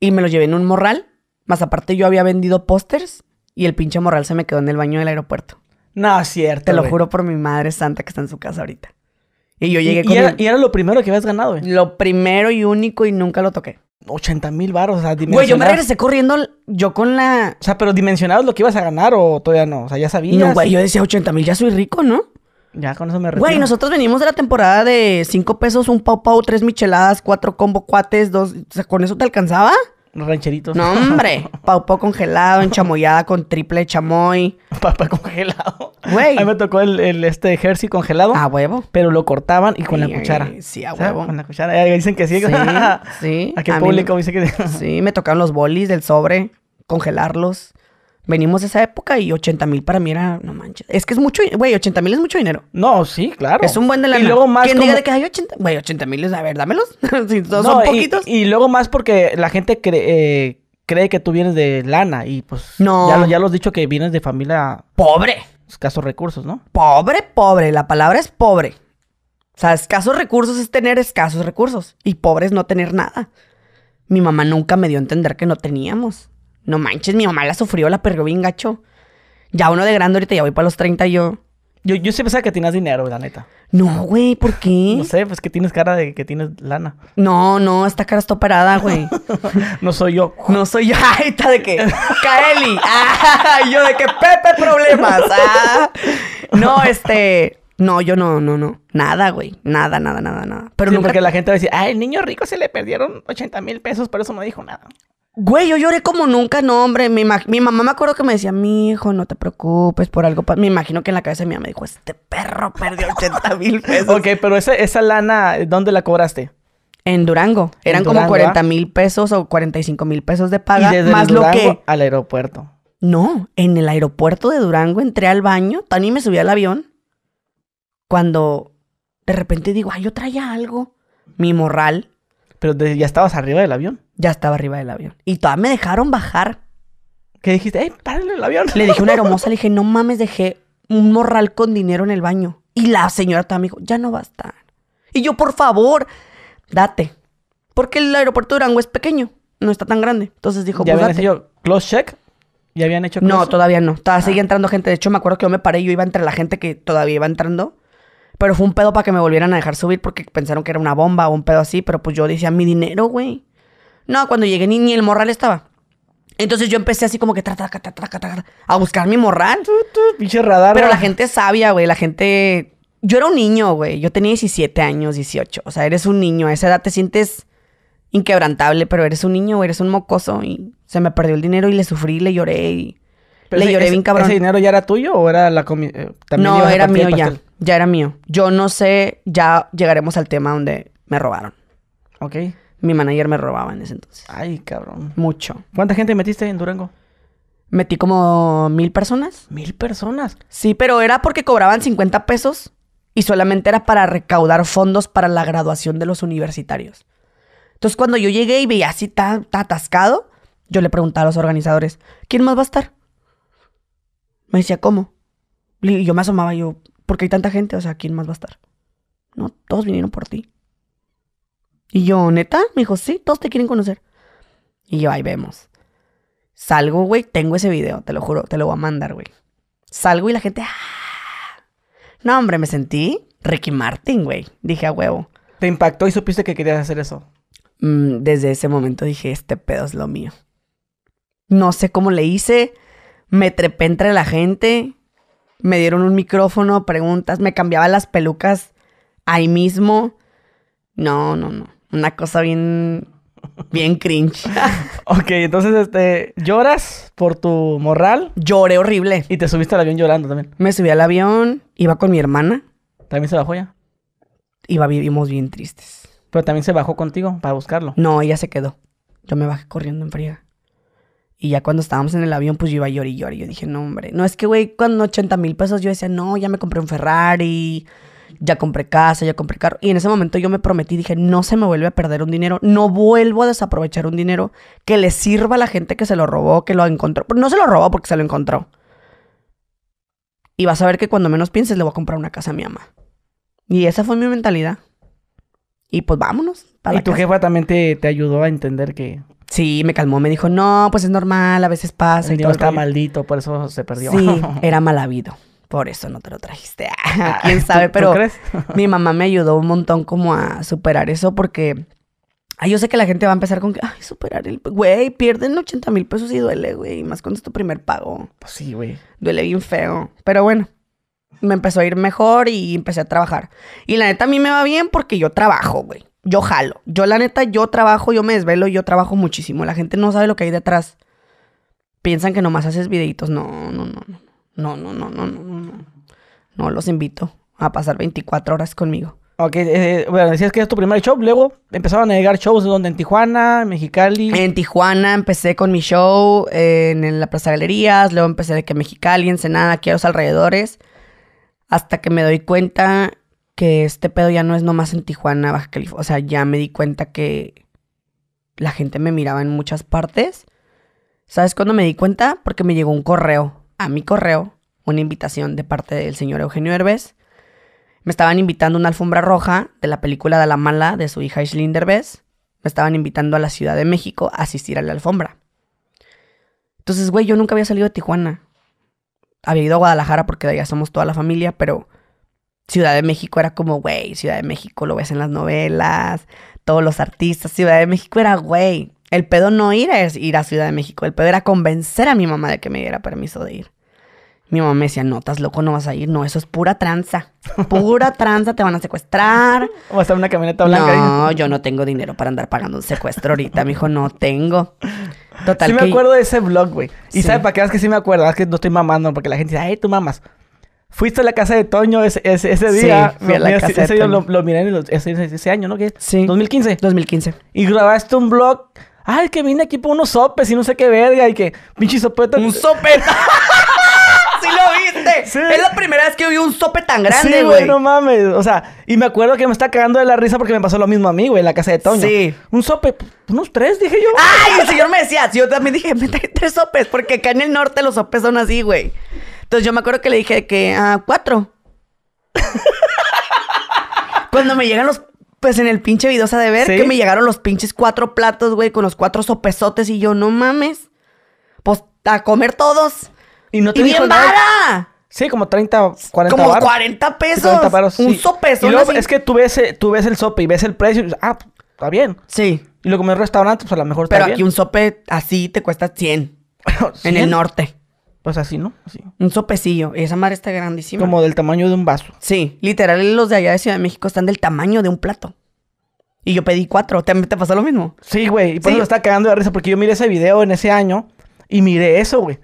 y me lo llevé en un morral. Más aparte yo había vendido pósters y el pinche morral se me quedó en el baño del aeropuerto. No, es cierto. Te lo juro por mi madre santa que está en su casa ahorita. Y yo llegué ¿Y, con... Y era, lo primero que habías ganado, güey. Lo primero y único y nunca lo toqué. 80 mil baros, o sea, Güey, yo me regresé corriendo yo con la... O sea, pero dimensionados lo que ibas a ganar o todavía no, o sea, ya sabías. No, güey, yo decía 80 mil, ya soy rico, ¿no? Ya con eso me regresé. Güey, nosotros venimos de la temporada de 5 pesos, un pau pau, 3 micheladas, 4 combo cuates, 2, o sea, ¿con eso te alcanzaba? Rancheritos. No, hombre. Paupó congelado, enchamoyada con triple chamoy. Papá congelado. Güey. A mí me tocó el, el este jersey congelado. A huevo. Pero lo cortaban y con la cuchara. Sí, a huevo. Con la cuchara. Dicen que sí. Sí, sí. Aquí el público me... dice que... sí, me tocaron los bolis del sobre, congelarlos. Venimos de esa época y 80 mil para mí era, no manches. Es que es mucho, güey, 80 mil es mucho dinero. No, sí, claro. Es un buen de la Y luego más. ¿Quién diga que hay 80? Güey, 80 mil es, a ver, dámelos. son poquitos. Y, luego más porque la gente cree, eh, cree que tú vienes de lana y pues. No. Ya, ya lo has dicho que vienes de familia. Pobre. Escasos recursos, ¿no? Pobre, pobre. La palabra es pobre. O sea, escasos recursos es tener escasos recursos. Y pobre es no tener nada. Mi mamá nunca me dio a entender que no teníamos. No manches, mi mamá la sufrió, la perdió bien gacho. Ya uno de grande ahorita ya voy para los 30 y yo. Yo, yo sé que tienes dinero, la neta. No, güey, ¿por qué? No sé, pues que tienes cara de que tienes lana. No, no, esta cara está operada, güey. no soy yo. No soy yo. Ay, está de que. Kaeli. Ah, yo de que Pepe problemas. Ah. No, este. No, yo no, no, no. Nada, güey. Nada, nada, nada, nada. Pero porque la gente va a decir, Ah, el niño rico se le perdieron 80 mil pesos, pero eso no dijo nada. Güey, yo lloré como nunca, no, hombre. Mi, mi, mamá me acuerdo que me decía, mi hijo, no te preocupes por algo. Me imagino que en la cabeza de mi mamá dijo, este perro perdió 80 mil pesos. ok, pero esa, lana, ¿dónde la cobraste? En Durango. Eran como 40 ¿ah? mil pesos o 45 mil pesos de paga. más Durango lo que. Al aeropuerto. No, en el aeropuerto de Durango entré al baño, Tani me subí al avión. Cuando de repente digo, ay, yo traía algo. Mi morral pero ya estabas arriba del avión. Ya estaba arriba del avión. Y todavía me dejaron bajar. ¿Qué dijiste? ¡Ey, párenle el avión! Le dije a una hermosa, le dije, no mames, dejé un morral con dinero en el baño. Y la señora todavía me dijo, ya no va a estar. Y yo, por favor, date. Porque el aeropuerto de Durango es pequeño, no está tan grande. Entonces dijo, ya pues date. Yo, close check, ¿Ya habían hecho close? No, todavía no. Todavía sigue ah. entrando gente. De hecho, me acuerdo que yo me paré y yo iba entre la gente que todavía iba entrando. Pero fue un pedo para que me volvieran a dejar subir porque pensaron que era una bomba o un pedo así. Pero pues yo decía, mi dinero, güey. No, cuando llegué ni, ni el morral estaba. Entonces yo empecé así como que tra, a buscar mi morral. Pero la gente sabia, güey. La gente. Yo era un niño, güey. Yo tenía 17 años, 18. O sea, eres un niño. A esa edad te sientes inquebrantable, pero eres un niño, güey. Eres un mocoso. Y se me perdió el dinero y le sufrí, le lloré. Y... le lloré bien cabrón. ¿Ese dinero ya era tuyo o era la comida? Eh, no, era mío ya ya era mío. Yo no sé, ya llegaremos al tema donde me robaron. Ok. Mi manager me robaba en ese entonces. Ay, cabrón. Mucho. ¿Cuánta gente metiste en Durango? Metí como mil personas. ¿Mil personas? Sí, pero era porque cobraban 50 pesos y solamente era para recaudar fondos para la graduación de los universitarios. Entonces, cuando yo llegué y veía así tan atascado, yo le preguntaba a los organizadores, ¿quién más va a estar? Me decía, ¿cómo? Y yo me asomaba yo, porque hay tanta gente, o sea, ¿quién más va a estar? No, todos vinieron por ti. Y yo, neta, me dijo, sí, todos te quieren conocer. Y yo, ahí vemos. Salgo, güey, tengo ese video, te lo juro, te lo voy a mandar, güey. Salgo y la gente, ¡Ah! No, hombre, me sentí Ricky Martin, güey. Dije, a huevo. ¿Te impactó y supiste que querías hacer eso? Mm, desde ese momento dije, este pedo es lo mío. No sé cómo le hice, me trepé entre la gente, me dieron un micrófono, preguntas, me cambiaba las pelucas ahí mismo. No, no, no. Una cosa bien, bien cringe. ok, entonces, este, ¿lloras por tu moral? Lloré horrible. Y te subiste al avión llorando también. Me subí al avión, iba con mi hermana. ¿También se bajó ya? Iba, vivimos bien tristes. Pero también se bajó contigo para buscarlo. No, ella se quedó. Yo me bajé corriendo en fría. Y ya cuando estábamos en el avión, pues yo iba a llorar y llorar. Yo dije, no, hombre. No, es que, güey, cuando 80 mil pesos yo decía, no, ya me compré un Ferrari, ya compré casa, ya compré carro. Y en ese momento yo me prometí, dije, no se me vuelve a perder un dinero, no vuelvo a desaprovechar un dinero que le sirva a la gente que se lo robó, que lo encontró. No se lo robó porque se lo encontró. Y vas a ver que cuando menos pienses, le voy a comprar una casa a mi mamá. Y esa fue mi mentalidad. Y pues vámonos. y tu jefa también te ayudó a entender que Sí, me calmó, me dijo, no, pues es normal, a veces pasa. El y está maldito, por eso se perdió. Sí, era mal habido. Por eso no te lo trajiste. Ah, ¿Quién sabe? pero mi mamá me ayudó un montón como a superar eso porque yo sé que la gente va a empezar con que, ay, superar el... Güey, pierden 80 mil pesos y duele, güey. Más cuando es tu primer pago. Pues sí, güey. Duele bien feo. Pero bueno, me empezó a ir mejor y empecé a trabajar. Y la neta a mí me va bien porque yo trabajo, güey yo jalo. Yo la neta, yo trabajo, yo me desvelo, yo trabajo muchísimo. La gente no sabe lo que hay detrás. Piensan que nomás haces videitos. No, no, no, no. No, no, no, no, no, no. No los invito a pasar 24 horas conmigo. Ok, eh, eh, bueno, decías que es tu primer show, luego empezaron a llegar shows donde en Tijuana, en Mexicali. En Tijuana empecé con mi show en, la Plaza Galerías, luego empecé de que Mexicali, Ensenada, aquí a los alrededores, hasta que me doy cuenta que este pedo ya no es nomás en Tijuana, Baja California. O sea, ya me di cuenta que la gente me miraba en muchas partes. ¿Sabes cuándo me di cuenta? Porque me llegó un correo, a mi correo, una invitación de parte del señor Eugenio Herbes. Me estaban invitando a una alfombra roja de la película de la mala de su hija Islín Hervés. Me estaban invitando a la Ciudad de México a asistir a la alfombra. Entonces, güey, yo nunca había salido de Tijuana. Había ido a Guadalajara porque de allá somos toda la familia, pero Ciudad de México era como, güey, Ciudad de México lo ves en las novelas, todos los artistas, Ciudad de México era, güey. El pedo no ir es ir a Ciudad de México, el pedo era convencer a mi mamá de que me diera permiso de ir. Mi mamá me decía, no, estás loco, no vas a ir. No, eso es pura tranza. Pura tranza, te van a secuestrar. O vas a una camioneta blanca. No, yo no tengo dinero para andar pagando un secuestro ahorita. Me dijo, no tengo. Total. Sí me acuerdo de ese blog, güey. Y ¿sabes sabe, para qué es que sí me acuerdo, es que no estoy mamando, porque la gente dice, ay, tú mamas. Fuiste a la casa de Toño ese, ese, día. Sí, fui a la casa ese, lo, miré en ese, año, ¿no? ¿Qué? Sí. 2015. 2015. Y grabaste un blog. Ay, que vine aquí por unos sopes y no sé qué verga. Y que, pinche sopeta. ¡Un sope! ¡Sí lo viste! Sí. Es la primera vez que vi un sope tan grande, sí, güey. no mames. O sea, y me acuerdo que me está cagando de la risa porque me pasó lo mismo a mí, güey, en la casa de Toño. Sí. Un sope, unos tres, dije yo. ¡Ay! El señor me decía, yo también dije, me traje tres sopes porque acá en el norte los sopes son así, güey. Entonces yo me acuerdo que le dije que a ah, cuatro. Cuando me llegan los. Pues en el pinche video, de ver que me llegaron los pinches cuatro platos, güey, con los cuatro sopesotes y yo, no mames. Pues a comer todos. Y no te nada. Sí, como 30, 40 Como 40 pesos. 40 Un sopeso. Y es que tú ves, eh, tú ves el sope y ves el precio y ah, está bien. Sí. Y luego en restaurante, pues a lo mejor Pero está bien. Pero aquí un sope así te cuesta 100. En el norte. Pues así, ¿no? Así. Un sopecillo. Esa madre está grandísima. Como del tamaño de un vaso. Sí, literal, los de allá de Ciudad de México están del tamaño de un plato. Y yo pedí cuatro. ¿Te, te pasó lo mismo? Sí, güey. Y por eso me está cagando de risa porque yo miré ese video en ese año y miré eso, güey.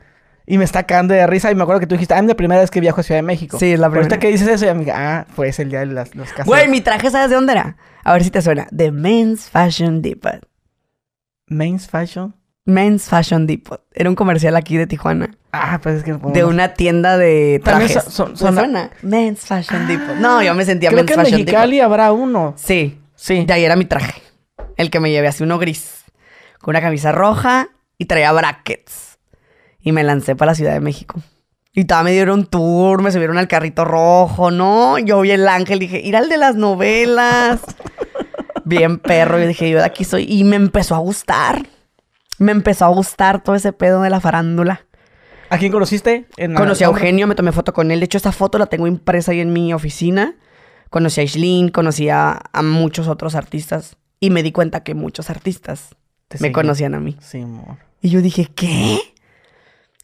Y me está cagando de risa. Y me acuerdo que tú dijiste, ah, es la primera vez que viajo a Ciudad de México. Sí, es la primera. Ahorita que dices eso, ya ah, fue ese el día de las, los casas. Güey, mi traje, ¿sabes de dónde era? A ver si te suena. The Men's Fashion Depot. Men's Fashion Men's Fashion Depot. Era un comercial aquí de Tijuana. Ah, pues es que... De una tienda de trajes. También son, Men's Fashion ah. Depot. No, yo me sentía Men's Fashion Depot. en Mexicali habrá uno. Sí. Sí. De ahí era mi traje. El que me llevé así, uno gris. Con una camisa roja y traía brackets. Y me lancé para la Ciudad de México. Y todavía me dieron tour, me subieron al carrito rojo, ¿no? Yo vi el ángel, dije, ir al de las novelas. Bien perro. Y dije, yo de aquí soy. Y me empezó a gustar me empezó a gustar todo ese pedo de la farándula. ¿A quién conociste? Conocí a Eugenio, me tomé foto con él. De hecho, esa foto la tengo impresa ahí en mi oficina. Conocí a Islin, conocí a, muchos otros artistas. Y me di cuenta que muchos artistas me conocían a mí. Sí, amor. Y yo dije, ¿qué?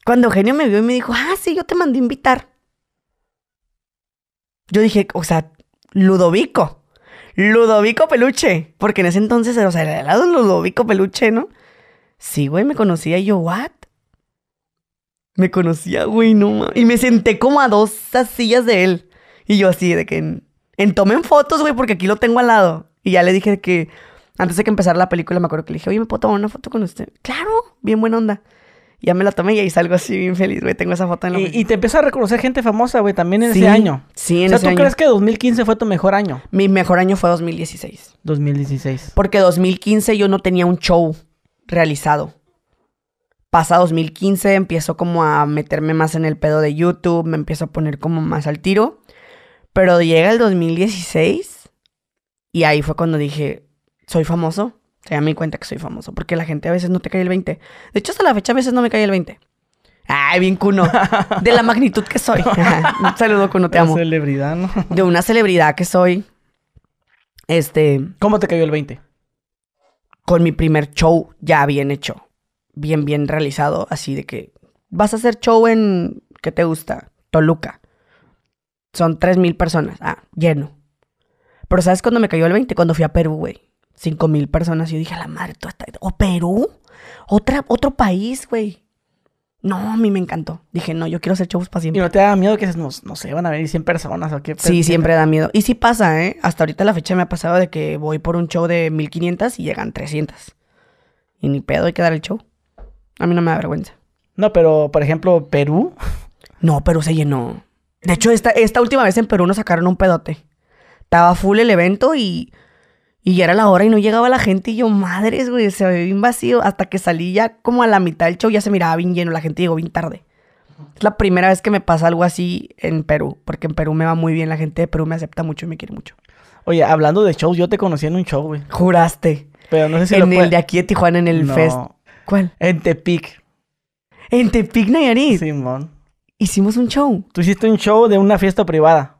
Cuando Eugenio me vio y me dijo, ah, sí, yo te mandé invitar. Yo dije, o sea, Ludovico. Ludovico Peluche. Porque en ese entonces, o sea, era Ludovico Peluche, ¿no? Sí, güey, me conocía y yo, ¿what? Me conocía, güey, no mames. Y me senté como a dos sillas de él. Y yo así, de que en, tomen fotos, güey, porque aquí lo tengo al lado. Y ya le dije que antes de que empezara la película me acuerdo que le dije, oye, ¿me puedo tomar una foto con usted? Claro, bien buena onda. Ya me la tomé y ahí salgo así bien feliz, güey. Tengo esa foto en la Y, y te empezó a reconocer gente famosa, güey, también en ese año. Sí, en ese año. O sea, ¿tú crees que 2015 fue tu mejor año? Mi mejor año fue 2016. 2016. Porque 2015 yo no tenía un show realizado. Pasa 2015, empiezo como a meterme más en el pedo de YouTube, me empiezo a poner como más al tiro. Pero llega el 2016 y ahí fue cuando dije, soy famoso. Se da mi cuenta que soy famoso, porque la gente a veces no te cae el 20. De hecho, hasta la fecha a veces no me cae el 20. Ay, bien cuno. De la magnitud que soy. Un saludo cuno, te amo. De celebridad, De una celebridad que soy. Este. ¿Cómo te cayó el 20? con mi primer show ya bien hecho, bien, bien realizado, así de que vas a hacer show en, ¿qué te gusta? Toluca. Son mil personas. Ah, lleno. Pero ¿sabes cuando me cayó el 20? Cuando fui a Perú, güey. mil personas. Y yo dije, a la madre, tú estás... ¿O Perú? ¿Otra, otro país, güey. No, a mí me encantó. Dije, no, yo quiero hacer shows para siempre. ¿Y no te da miedo que nos, no, sé, van a venir 100 personas o qué? Sí, siempre da miedo. Y sí pasa, ¿eh? Hasta ahorita la fecha me ha pasado de que voy por un show de 1500 y llegan 300. Y ni pedo, hay que dar el show. A mí no me da vergüenza. No, pero, por ejemplo, Perú. No, Perú se llenó. De hecho, esta, esta última vez en Perú nos sacaron un pedote. Estaba full el evento y y ya era la hora y no llegaba la gente y yo, madres, güey, se ve bien vacío. Hasta que salí ya como a la mitad del show, ya se miraba bien lleno, la gente llegó bien tarde. Es la primera vez que me pasa algo así en Perú, porque en Perú me va muy bien, la gente de Perú me acepta mucho y me quiere mucho. Oye, hablando de shows, yo te conocí en un show, güey. Juraste. Pero no sé si en el de aquí de Tijuana, en el fest. ¿Cuál? En Tepic. En Tepic, Nayarit. Simón. Hicimos un show. Tú hiciste un show de una fiesta privada.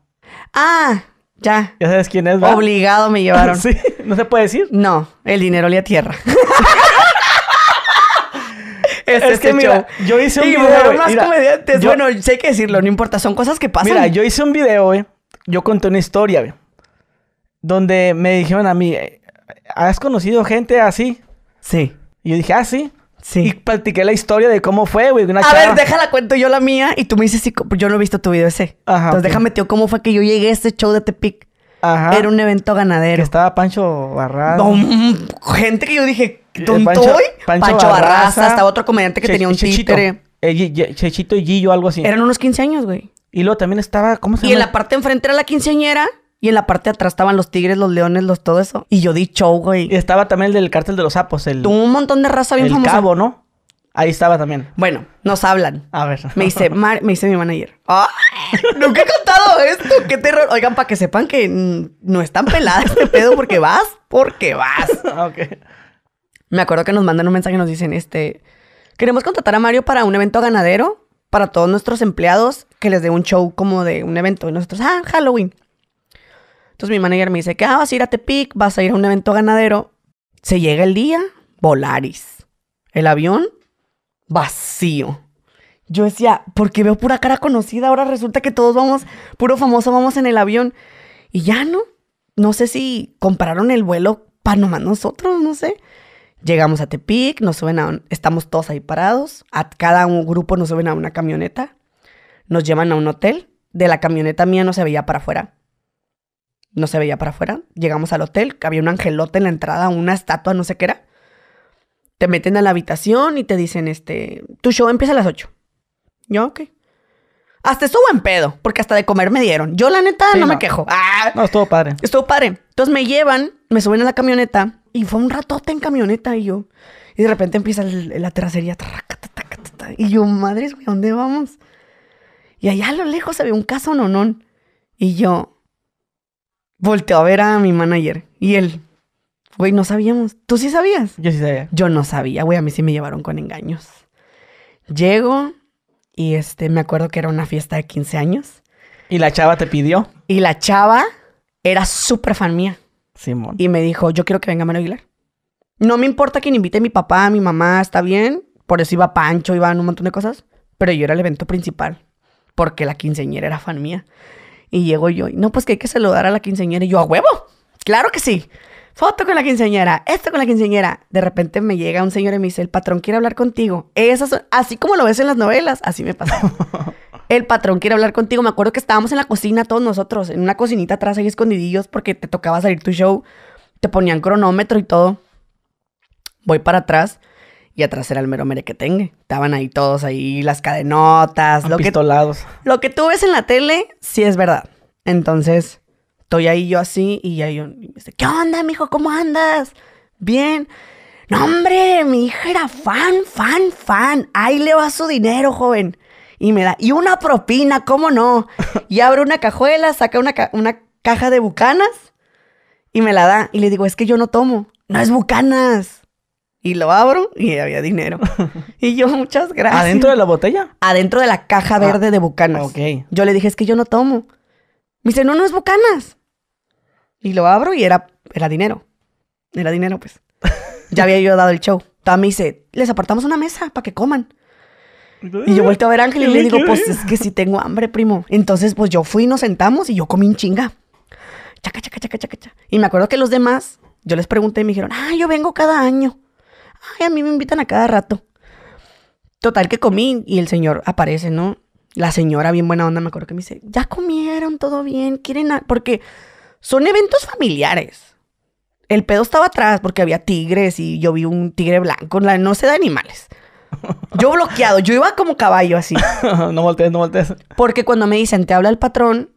Ah, ya. Ya sabes quién es, ¿verdad? Obligado me llevaron. sí, no se puede decir. No, el dinero le a tierra. Este, es que mira, yo hice un y video. Más comediantes. bueno, sé que decirlo, no importa, son cosas que pasan. Mira, yo hice un video, güey. Yo conté una historia, güey. Donde me dijeron a mí, eh, ¿has conocido gente así? Sí. Y yo dije, ah, sí. Y platiqué la historia de cómo fue, güey. a ver, déjala cuento yo la mía y tú me dices si yo no he visto tu video ese. Ajá. Entonces déjame, tío, cómo fue que yo llegué a este show de Tepic. Ajá. Era un evento ganadero. estaba Pancho Barraza. Mm, gente que yo dije, ¿dónde eh, Pancho, Pancho, Barraza, hasta otro comediante que tenía un títere. Eh, Chechito y Gillo, algo así. Eran unos 15 años, güey. Y luego también estaba, ¿cómo se llama? Y en la parte enfrente era la quinceañera y en la parte de atrás estaban los tigres, los leones, los todo eso. Y yo di show, güey. Y estaba también el del cártel de los sapos. El, Tuvo un montón de raza bien el Cabo, ¿no? Ahí estaba también. Bueno, nos hablan. A ver. Me dice, me dice mi manager. ¡Ah! Nunca he contado esto. ¡Qué terror! Oigan, para que sepan que no están peladas este pedo porque vas, porque vas. ok. Me acuerdo que nos mandan un mensaje y nos dicen, este, queremos contratar a Mario para un evento ganadero para todos nuestros empleados que les dé un show como de un evento. Y nosotros, ah, Halloween. Entonces mi manager me dice que ah, vas a ir a Tepic, vas a ir a un evento ganadero. Se llega el día, Volaris. El avión vacío. Yo decía, porque veo pura cara conocida, ahora resulta que todos vamos, puro famoso, vamos en el avión. Y ya no, no sé si compraron el vuelo para nomás nosotros, no sé. Llegamos a Tepic, nos suben a, estamos todos ahí parados, a cada un grupo nos suben a una camioneta, nos llevan a un hotel, de la camioneta mía no se veía para afuera no se veía para afuera. Llegamos al hotel, había un angelote en la entrada, una estatua, no sé qué era. Te meten a la habitación y te dicen, este, tu show empieza a las 8. Yo, ok. Hasta estuvo en pedo, porque hasta de comer me dieron. Yo, la neta, no, me quejo. No, estuvo padre. Estuvo padre. Entonces me llevan, me suben a la camioneta y fue un ratote en camioneta y yo. Y de repente empieza la terracería. Y yo, madres, güey, ¿dónde vamos? Y allá a lo lejos se un caso Y yo, volteó a ver a mi manager y él, güey, no sabíamos. ¿Tú sí sabías? Yo sí sabía. Yo no sabía, güey, a mí sí me llevaron con engaños. Llego y este, me acuerdo que era una fiesta de 15 años. ¿Y la chava te pidió? Y la chava era súper fan mía. Simón. Y me dijo, yo quiero que venga Mario Aguilar. No me importa quién invite mi papá, mi mamá, está bien. Por eso iba Pancho, iban un montón de cosas. Pero yo era el evento principal. Porque la quinceañera era fan mía. Y llego yo, no, pues que hay que saludar a la quinceñera. Y yo, a huevo, claro que sí. Foto con la quinceñera, esto con la quinceñera. De repente me llega un señor y me dice, el patrón quiere hablar contigo. Esas así como lo ves en las novelas, así me pasó. el patrón quiere hablar contigo. Me acuerdo que estábamos en la cocina todos nosotros, en una cocinita atrás ahí escondidillos porque te tocaba salir tu show. Te ponían cronómetro y todo. Voy para atrás y atrás era el mero tenga Estaban ahí todos ahí, las cadenotas, lo que, lo que tú ves en la tele, sí es verdad. Entonces, estoy ahí yo así y ya yo, me dice, ¿qué onda, mijo? ¿Cómo andas? Bien. No, hombre, mi hija era fan, fan, fan. Ahí le va su dinero, joven. Y me da, y una propina, ¿cómo no? Y abre una cajuela, saca una, una caja de bucanas y me la da. Y le digo, es que yo no tomo. No es bucanas. Y lo abro y había dinero. y yo, muchas gracias. ¿Adentro de la botella? Adentro de la caja ah, verde de Bucanas. Ok. Yo le dije, es que yo no tomo. Me dice, no, no es Bucanas. Y lo abro y era, era dinero. Era dinero, pues. ya había yo dado el show. me dice, les apartamos una mesa para que coman. Y yo vuelto a ver a Ángel y le digo, pues es que si tengo hambre, primo. Entonces, pues yo fui, nos sentamos y yo comí un chinga. Y me acuerdo que los demás, yo les pregunté y me dijeron, ah, yo vengo cada año. Ay, a mí me invitan a cada rato. Total que comí y el señor aparece, ¿no? La señora, bien buena onda, me acuerdo que me dice, ya comieron, todo bien, quieren... Porque son eventos familiares. El pedo estaba atrás porque había tigres y yo vi un tigre blanco, la no sé de animales. Yo bloqueado, yo iba como caballo así. no voltees, no voltees. Porque cuando me dicen, te habla el patrón,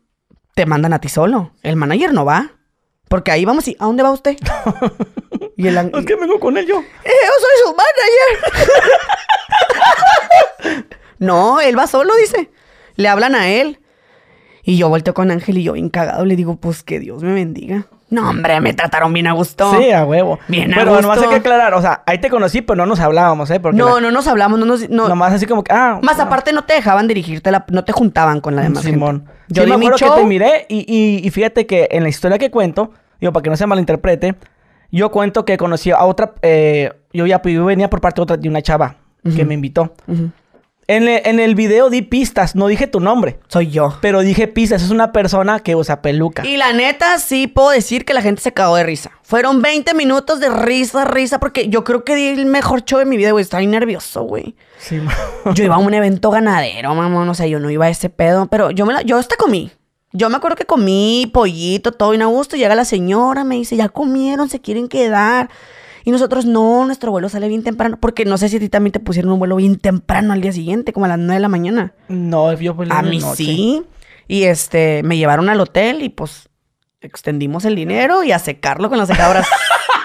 te mandan a ti solo. El manager no va. Porque ahí vamos y, ¿a dónde va usted? Es que vengo con él yo. Eh, yo soy su manager. no, él va solo, dice. Le hablan a él. Y yo volteo con Ángel y yo bien cagado le digo, pues que Dios me bendiga. No, hombre, me trataron bien a gusto. Sí, a huevo. Bien a gusto. Pero nomás hay que aclarar, o sea, ahí te conocí, pero no nos hablábamos, ¿eh? no, no nos hablamos, no nos... Nomás así como que, ah, Más aparte no te dejaban dirigirte, no te juntaban con la demás Simón. Yo me acuerdo que te miré y, fíjate que en la historia que cuento, digo, para que no se malinterprete... Yo cuento que conocí a otra, eh, yo ya pues, venía por parte de, otra, de una chava que me invitó. En, el video di pistas, no dije tu nombre. Soy yo. Pero dije pistas, es una persona que usa peluca. Y la neta, sí puedo decir que la gente se cagó de risa. Fueron 20 minutos de risa, risa, porque yo creo que di el mejor show de mi vida, güey. Estaba nervioso, güey. Sí, mamá. Yo iba a un evento ganadero, mamá. O sea, yo no iba a ese pedo, pero yo me la, yo hasta comí. Yo me acuerdo que comí pollito, todo y a gusto. Llega la señora, me dice, ya comieron, se quieren quedar. Y nosotros, no, nuestro vuelo sale bien temprano. Porque no sé si a ti también te pusieron un vuelo bien temprano al día siguiente, como a las 9 de la mañana. No, yo noche. A mí sí. Y este, me llevaron al hotel y pues extendimos el dinero y a secarlo con las secadoras.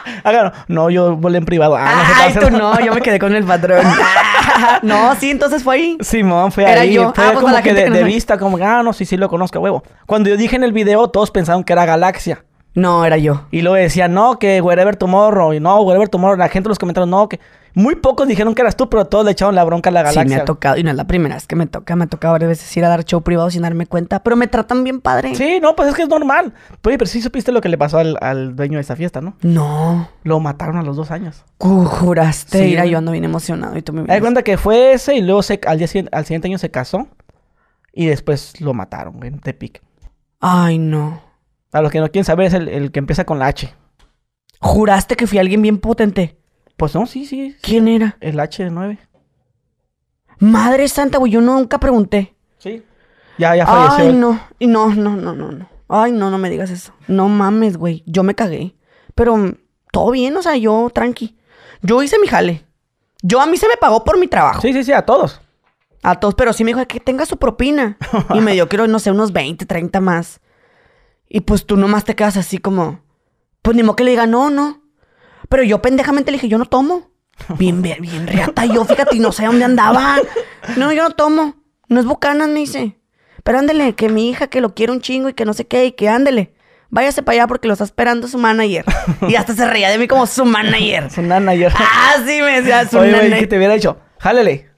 ah, claro. No, yo volé en privado. Ah, Ay, tú no, yo me quedé con el patrón. no, sí, entonces fue ahí. Simón, fue ahí. Yo. Fue como que de, vista, como, ah, no, sí, sí lo conozco, huevo. Cuando yo dije en el video, todos pensaron que era Galaxia. No, era yo. Y luego decían, no, que wherever tomorrow. Y no, wherever tomorrow. La gente los comentaron, no, que. Muy pocos dijeron que eras tú, pero todos le echaron la bronca a la galaxia. Sí, me ha tocado. Y no es la primera vez que me toca. Me ha tocado varias veces ir a dar show privado sin darme cuenta. Pero me tratan bien padre. Sí, no, pues es que es normal. Oye, pero sí supiste lo que le pasó al, dueño de esa fiesta, ¿no? No. Lo mataron a los dos años. juraste. Sí. yo ando bien emocionado y tú me. Hay cuenta que fue ese y luego al, al siguiente año se casó. Y después lo mataron, en Tepic. Ay, no. A los que no quieren saber, es el, que empieza con la H. ¿Juraste que fui alguien bien potente? Pues no, sí, sí. ¿Quién era? El H9. de Madre santa, güey, yo nunca pregunté. Sí. Ya, ya falleció. Ay, no. no, no, no, no, no. Ay, no, no me digas eso. No mames, güey. Yo me cagué. Pero mm, todo bien, o sea, yo tranqui. Yo hice mi jale. Yo a mí se me pagó por mi trabajo. Sí, sí, sí, a todos. A todos, pero sí me dijo que tenga su propina. y me dio, quiero, no sé, unos 20, 30 más. Y pues tú nomás te quedas así como, pues ni modo que le diga, no, no. Pero yo pendejamente le dije, yo no tomo. Bien, bien, bien reata yo, fíjate, y no sé dónde andaba. No, yo no tomo. No es bucanas, me dice. Pero ándele, que mi hija que lo quiere un chingo y que no sé qué, y que ándele. Váyase para allá porque lo está esperando su manager. Y hasta se reía de mí como su manager. su manager. Ah, sí, me decía su Oye, manager. que te hubiera dicho, jálele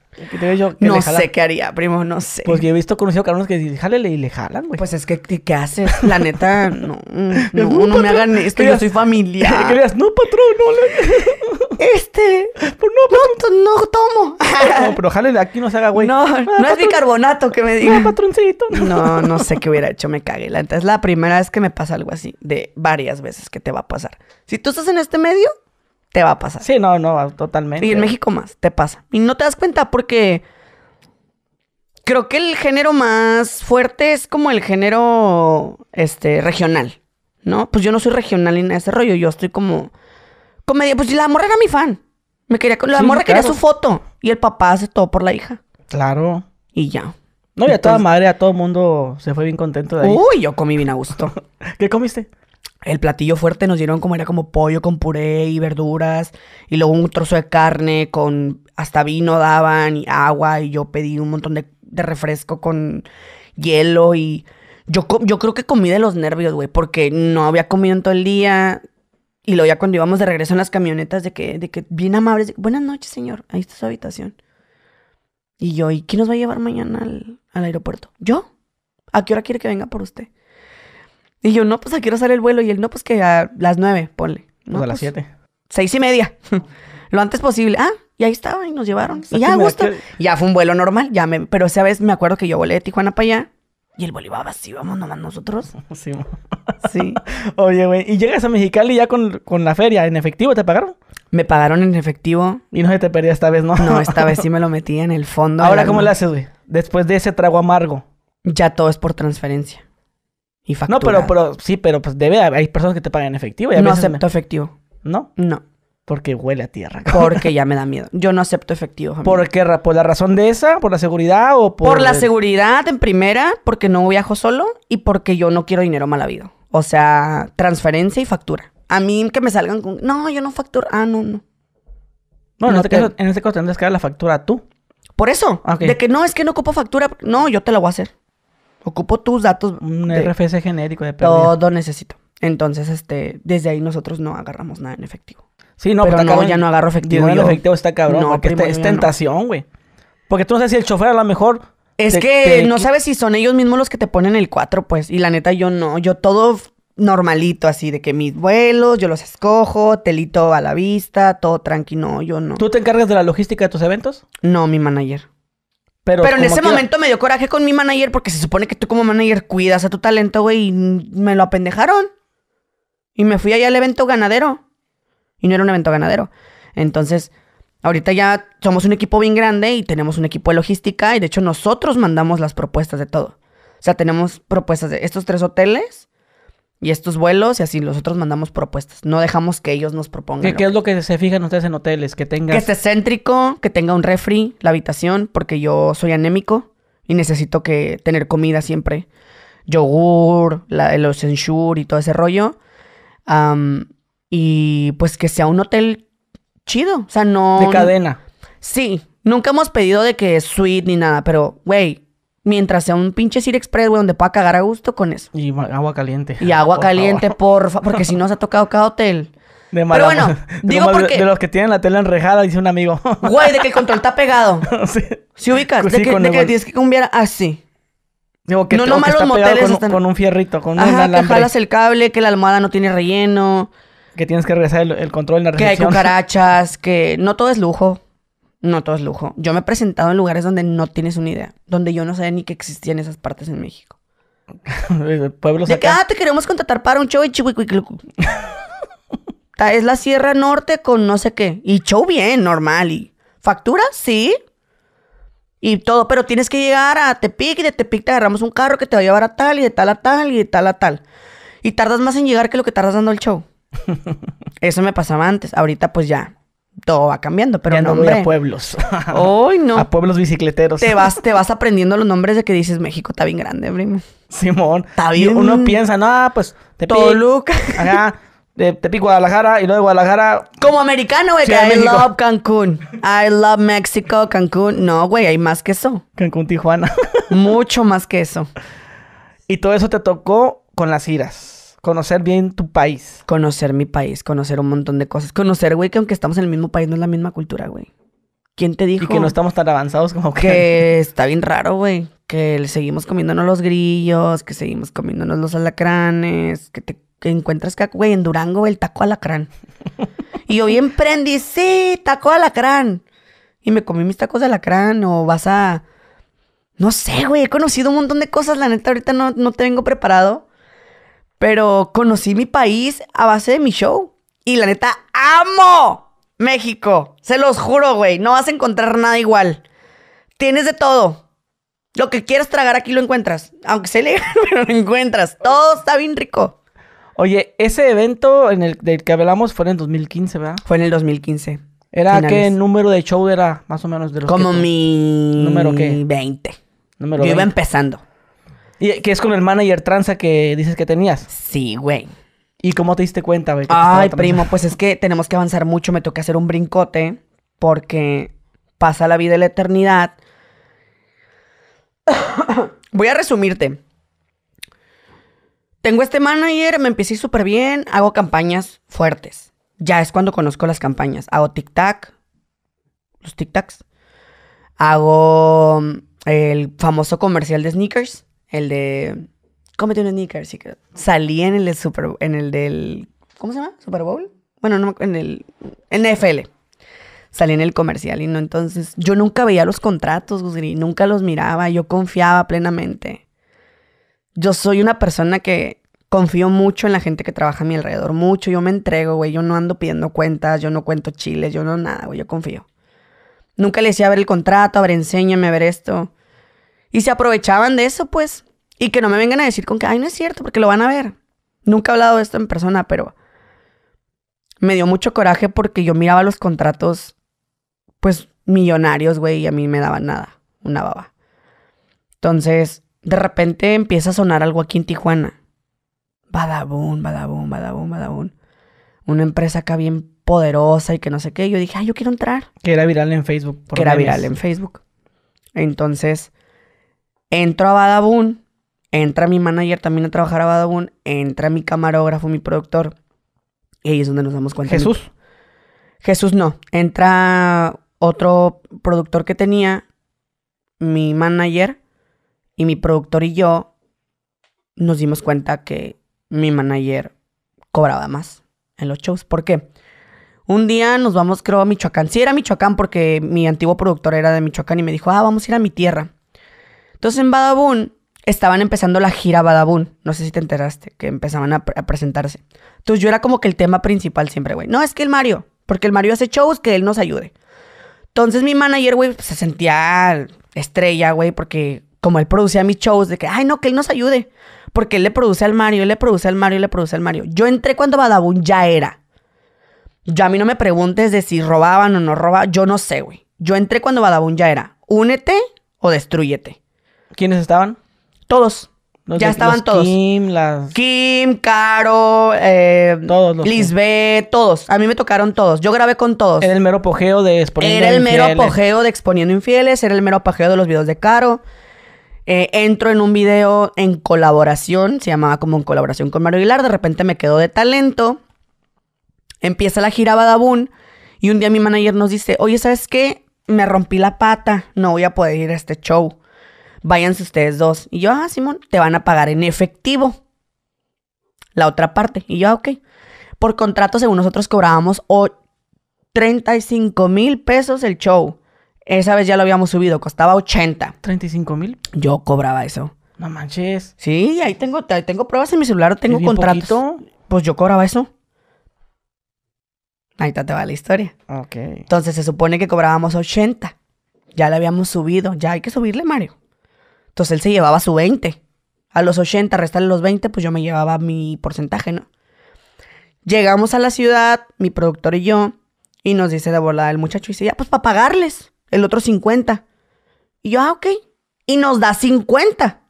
no sé qué haría, primo, no sé. Pues yo he visto conocido cabrones que dicen, jálele y le jalan, güey. Pues es que, ¿qué, haces? La neta, no, no, me hagan esto, yo soy familiar. Que digas, no, patrón, no le... Este... Pues no, no, no tomo. no, pero jálele, aquí no se haga, güey. No, ah, no es bicarbonato que me diga. No, patroncito. No. no, sé qué hubiera hecho, me cagué. La neta es la primera vez que me pasa algo así, de varias veces que te va a pasar. Si tú estás en este medio, te va a pasar. Sí, no, no, totalmente. Y en México más, te pasa. Y no te das cuenta porque creo que el género más fuerte es como el género este regional, ¿no? Pues yo no soy regional en ese rollo, yo estoy como comedia, pues la morra era mi fan. Me quería la morra quería su foto y el papá hace todo por la hija. Claro. Y ya. No, y a toda madre, a todo mundo se fue bien contento de ahí. Uy, yo comí bien a gusto. ¿Qué comiste? El platillo fuerte nos dieron como era como pollo con puré y verduras y luego un trozo de carne con hasta vino daban y agua y yo pedí un montón de, refresco con hielo y yo, yo creo que comí de los nervios, güey, porque no había comido en todo el día. Y luego ya cuando íbamos de regreso en las camionetas, de que, de que bien amables, buenas noches, señor, ahí está su habitación. Y yo, ¿y quién nos va a llevar mañana al, al aeropuerto? ¿Yo? ¿A qué hora quiere que venga por usted? Y yo, no, pues a quiero el vuelo. Y él, no, pues que a las nueve, ponle. No, pues, a las pues, siete. Seis y media. Lo antes posible. Ah, y ahí estaba y nos llevaron. y ya, gusto. Ya fue un vuelo normal. Ya me... Pero esa vez me acuerdo que yo volé de Tijuana para allá. Y el iba vacío, vamos nomás nosotros. Sí. sí. Oye, güey. ¿Y llegas a Mexicali ya con, con, la feria? ¿En efectivo te pagaron? Me pagaron en efectivo. Y no se te perdía esta vez, ¿no? No, esta vez sí me lo metí en el fondo. Ahora, ¿cómo le haces, güey? Después de ese trago amargo. Ya todo es por transferencia. No, pero, pero sí, pero pues debe haber, hay personas que te pagan en efectivo. no acepto efectivo. ¿No? No. Porque huele a tierra. Porque ya me da miedo. Yo no acepto efectivo. ¿Por qué? ¿Por la razón de esa? ¿Por la seguridad o por...? la seguridad en primera, porque no viajo solo y porque yo no quiero dinero mal habido. O sea, transferencia y factura. A mí que me salgan con... No, yo no factura Ah, no, no. Bueno, no este en, este caso, tendrás que dar la factura tú. Por eso. Ah, de que no, es que no ocupo factura. No, yo te la voy a hacer. Ocupo tus datos. Un de, RFC genérico de Todo necesito. Entonces, este, desde ahí nosotros no agarramos nada en efectivo. Sí, no, pero, no, ya no agarro efectivo. No, efectivo está cabrón, no, es tentación, güey. Porque tú no sabes si el chofer a lo mejor es que no sabes si son ellos mismos los que te ponen el 4, pues. Y la neta, yo no. Yo todo normalito, así de que mis vuelos, yo los escojo, telito a la vista, todo tranquilo. yo no. ¿Tú te encargas de la logística de tus eventos? No, mi manager. Pero, en ese momento me dio coraje con mi manager porque se supone que tú como manager cuidas a tu talento, güey, y me lo apendejaron. Y me fui allá al evento ganadero. Y no era un evento ganadero. Entonces, ahorita ya somos un equipo bien grande y tenemos un equipo de logística y de hecho nosotros mandamos las propuestas de todo. O sea, tenemos propuestas de estos tres hoteles, y estos vuelos y así nosotros mandamos propuestas. No dejamos que ellos nos propongan. ¿Qué, es lo que se fijan ustedes en hoteles? Que tenga... Que esté céntrico, que tenga un refri, la habitación, porque yo soy anémico y necesito que tener comida siempre. Yogur, la, los ensure y todo ese rollo. y pues que sea un hotel chido. O sea, no... De cadena. Sí. Nunca hemos pedido de que suite ni nada, pero, güey, Mientras sea un pinche Sir Express, güey, donde pueda cagar a gusto con eso. Y agua caliente. Y agua caliente, porfa. Porque si no se ha tocado cada hotel. De mala, Pero bueno, de digo porque... De los que tienen la tela enrejada, dice un amigo. Güey, de que el control está pegado. sí. Si ubica? de, que, tienes que cambiar así. Ah, digo, que no nomás los moteles con, un fierrito, con un alambre. que jalas el cable, que la almohada no tiene relleno. Que tienes que regresar el, control en la recepción. Que hay cucarachas, que no todo es lujo no todo es lujo. Yo me he presentado en lugares donde no tienes una idea, donde yo no sabía ni que existían esas partes en México. Pueblos de acá. ah, te queremos contratar para un show y Chihuicuiclucu. es la Sierra Norte con no sé qué. Y show bien, normal. Y factura, sí. Y todo, pero tienes que llegar a Tepic y de Tepic te agarramos un carro que te va a llevar a tal y de tal a tal y de tal a tal. Y tardas más en llegar que lo que tardas dando el show. Eso me pasaba antes. Ahorita pues ya todo va cambiando, pero ya no nombre. voy a pueblos. ¡Ay, no. A pueblos bicicleteros. Te vas, te vas aprendiendo los nombres de que dices México está bien grande, primo. Simón. Está bien. uno piensa, no, pues te Toluca. Ajá. De Tepic, Guadalajara y luego de Guadalajara. Como americano, güey, I love Cancún. I love Mexico, Cancún. No, güey, hay más que eso. Cancún, Tijuana. Mucho más que eso. Y todo eso te tocó con las iras. Conocer bien tu país. Conocer mi país, conocer un montón de cosas. Conocer, güey, que aunque estamos en el mismo país, no es la misma cultura, güey. ¿Quién te dijo? Y que no estamos tan avanzados como que. está bien raro, güey. Que seguimos comiéndonos los grillos, que seguimos comiéndonos los alacranes, que te encuentras que, güey, en Durango el taco alacrán. y hoy emprendí sí, taco alacrán. Y me comí mis tacos de alacrán o vas a... No sé, güey, he conocido un montón de cosas, la neta, ahorita no, no te preparado. Pero conocí mi país a base de mi show. Y la neta, amo México. Se los juro, güey. No vas a encontrar nada igual. Tienes de todo. Lo que quieras tragar aquí lo encuentras. Aunque sea legal, pero lo encuentras. Todo está bien rico. Oye, ese evento en el del que hablamos fue en el 2015, ¿verdad? Fue en el 2015. ¿Era qué número de show era más o menos de los Como mi... ¿Número qué? 20. Número Yo iba empezando. ¿Qué es con el manager tranza que dices que tenías. Sí, güey. ¿Y cómo te diste cuenta, güey? Ay, primo, pues es que tenemos que avanzar mucho. Me toca hacer un brincote porque pasa la vida y la eternidad. Voy a resumirte. Tengo este manager, me empecé súper bien, hago campañas fuertes. Ya es cuando conozco las campañas. Hago tic-tac, los tic-tacs. Hago mm, el famoso comercial de sneakers. El de cómete un sneaker, salí en el super en el del ¿cómo se llama? Super Bowl. Bueno, no en el NFL. Salí en el comercial y no entonces yo nunca veía los contratos, nunca los miraba, yo confiaba plenamente. Yo soy una persona que confío mucho en la gente que trabaja a mi alrededor, mucho, yo me entrego, güey, yo no ando pidiendo cuentas, yo no cuento chiles, yo no nada, güey, yo confío. Nunca le decía a ver el contrato, a ver, enséñame a ver esto. Y se aprovechaban de eso, pues. Y que no me vengan a decir con que, ay, no es cierto, porque lo van a ver. Nunca he hablado de esto en persona, pero me dio mucho coraje porque yo miraba los contratos, pues, millonarios, güey, y a mí me daban nada, una baba. Entonces, de repente empieza a sonar algo aquí en Tijuana. Badabun, badabun, badabun, Badaboom. Una empresa acá bien poderosa y que no sé qué. Yo dije, ay, yo quiero entrar. Que era viral en Facebook. Por que era viral en Facebook. Entonces, entro a Badabun Entra mi manager también a trabajar a Badabun, entra mi camarógrafo, mi productor. Y ahí es donde nos damos cuenta. Jesús. Jesús no. Entra otro productor que tenía, mi manager y mi productor y yo nos dimos cuenta que mi manager cobraba más en los shows. ¿Por qué? Un día nos vamos, creo, a Michoacán. Sí, era Michoacán porque mi antiguo productor era de Michoacán y me dijo, ah, vamos a ir a mi tierra. Entonces en Badabun estaban empezando la gira Badabun. No sé si te enteraste, que empezaban a, presentarse. Entonces yo era como que el tema principal siempre, güey. No, es que el Mario, porque el Mario hace shows, que él nos ayude. Entonces mi manager, güey, pues, se sentía estrella, güey, porque como él producía mis shows, de que, ay, no, que él nos ayude. Porque él le produce al Mario, él le produce al Mario, él le produce al Mario. Yo entré cuando Badabun ya era. yo a mí no me preguntes de si robaban o no robaban. Yo no sé, güey. Yo entré cuando Badabun ya era. Únete o destruyete. ¿Quiénes estaban? Todos. ya estaban todos. Kim, las... Kim, Caro, eh, todos todos. A mí me tocaron todos. Yo grabé con todos. Era el mero apogeo de Exponiendo Infieles. Era el mero apogeo de Exponiendo Infieles. Era el mero apogeo de los videos de Caro. Eh, entro en un video en colaboración. Se llamaba como en colaboración con Mario Aguilar. De repente me quedo de talento. Empieza la gira Badabun. Y un día mi manager nos dice, oye, ¿sabes qué? Me rompí la pata. No voy a poder ir a este show váyanse ustedes dos. Y yo, ah, Simón, te van a pagar en efectivo. La otra parte. Y yo, ah, ok. Por contrato, según nosotros cobrábamos 35 mil pesos el show. Esa vez ya lo habíamos subido, costaba 80. ¿35 mil? Yo cobraba eso. No manches. Sí, ahí tengo, tengo pruebas en mi celular, tengo contratos. Pues yo cobraba eso. Ahí te va la historia. Ok. Entonces se supone que cobrábamos 80. Ya la habíamos subido. Ya hay que subirle, Mario. Entonces él se llevaba su 20. A los 80, restarle los 20, pues yo me llevaba mi porcentaje, ¿no? Llegamos a la ciudad, mi productor y yo, y nos dice de volada el muchacho, y dice, ya, pues para pagarles el otro 50. Y yo, ah, ok. Y nos da 50.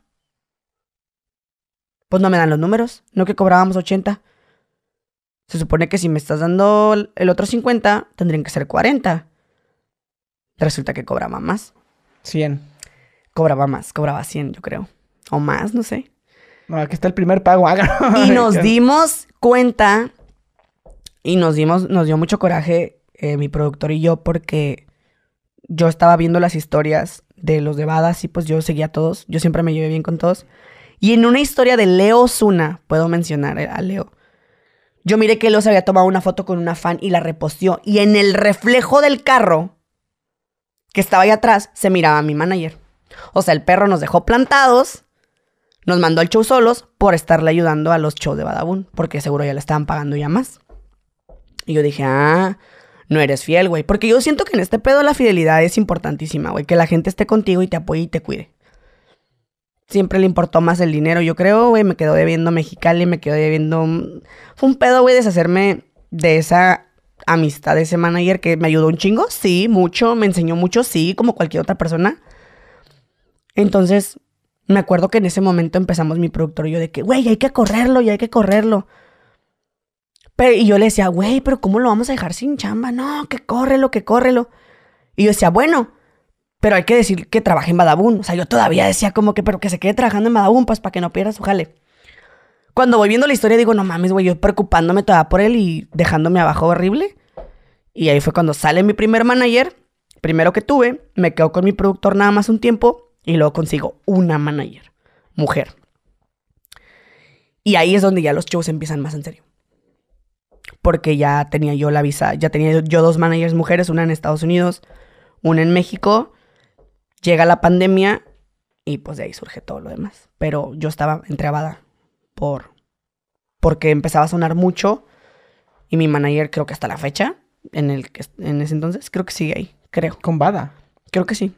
Pues no me dan los números, no que cobrábamos 80. Se supone que si me estás dando el otro 50, tendrían que ser 40. Resulta que cobraba más. 100 cobraba más, cobraba 100, yo creo. O más, no sé. No, aquí está el primer pago. y nos dimos cuenta y nos dimos, nos dio mucho coraje eh, mi productor y yo porque yo estaba viendo las historias de los de Badas y pues yo seguía a todos. Yo siempre me llevé bien con todos. Y en una historia de Leo Zuna, puedo mencionar eh, a Leo. Yo miré que Leo se había tomado una foto con una fan y la reposteó. Y en el reflejo del carro que estaba ahí atrás, se miraba a mi manager. O sea, el perro nos dejó plantados, nos mandó al show solos por estarle ayudando a los shows de Badabun, porque seguro ya le estaban pagando ya más. Y yo dije, ah, no eres fiel, güey. Porque yo siento que en este pedo la fidelidad es importantísima, güey. Que la gente esté contigo y te apoye y te cuide. Siempre le importó más el dinero, yo creo, güey. Me quedó debiendo Mexicali, me quedó debiendo. Mm, fue un pedo, güey, deshacerme de esa amistad, de ese manager que me ayudó un chingo. Sí, mucho. Me enseñó mucho, sí, como cualquier otra persona. Entonces, me acuerdo que en ese momento empezamos mi productor y yo de que, güey, hay que correrlo y hay que correrlo. Pero, y yo le decía, güey, pero ¿cómo lo vamos a dejar sin chamba? No, que córrelo, que córrelo. Y yo decía, bueno, pero hay que decir que trabaje en Badabun. O sea, yo todavía decía como que, pero que se quede trabajando en Badabun, pues para que no pierda su jale. Cuando voy viendo la historia digo, no mames, güey, yo preocupándome toda por él y dejándome abajo horrible. Y ahí fue cuando sale mi primer manager, primero que tuve, me quedo con mi productor nada más un tiempo y luego consigo una manager, mujer. Y ahí es donde ya los shows empiezan más en serio. Porque ya tenía yo la visa, ya tenía yo dos managers mujeres, una en Estados Unidos, una en México. Llega la pandemia y pues de ahí surge todo lo demás. Pero yo estaba entrabada por porque empezaba a sonar mucho y mi manager creo que hasta la fecha en el en ese entonces creo que sigue ahí, creo. Con Bada. Creo que sí.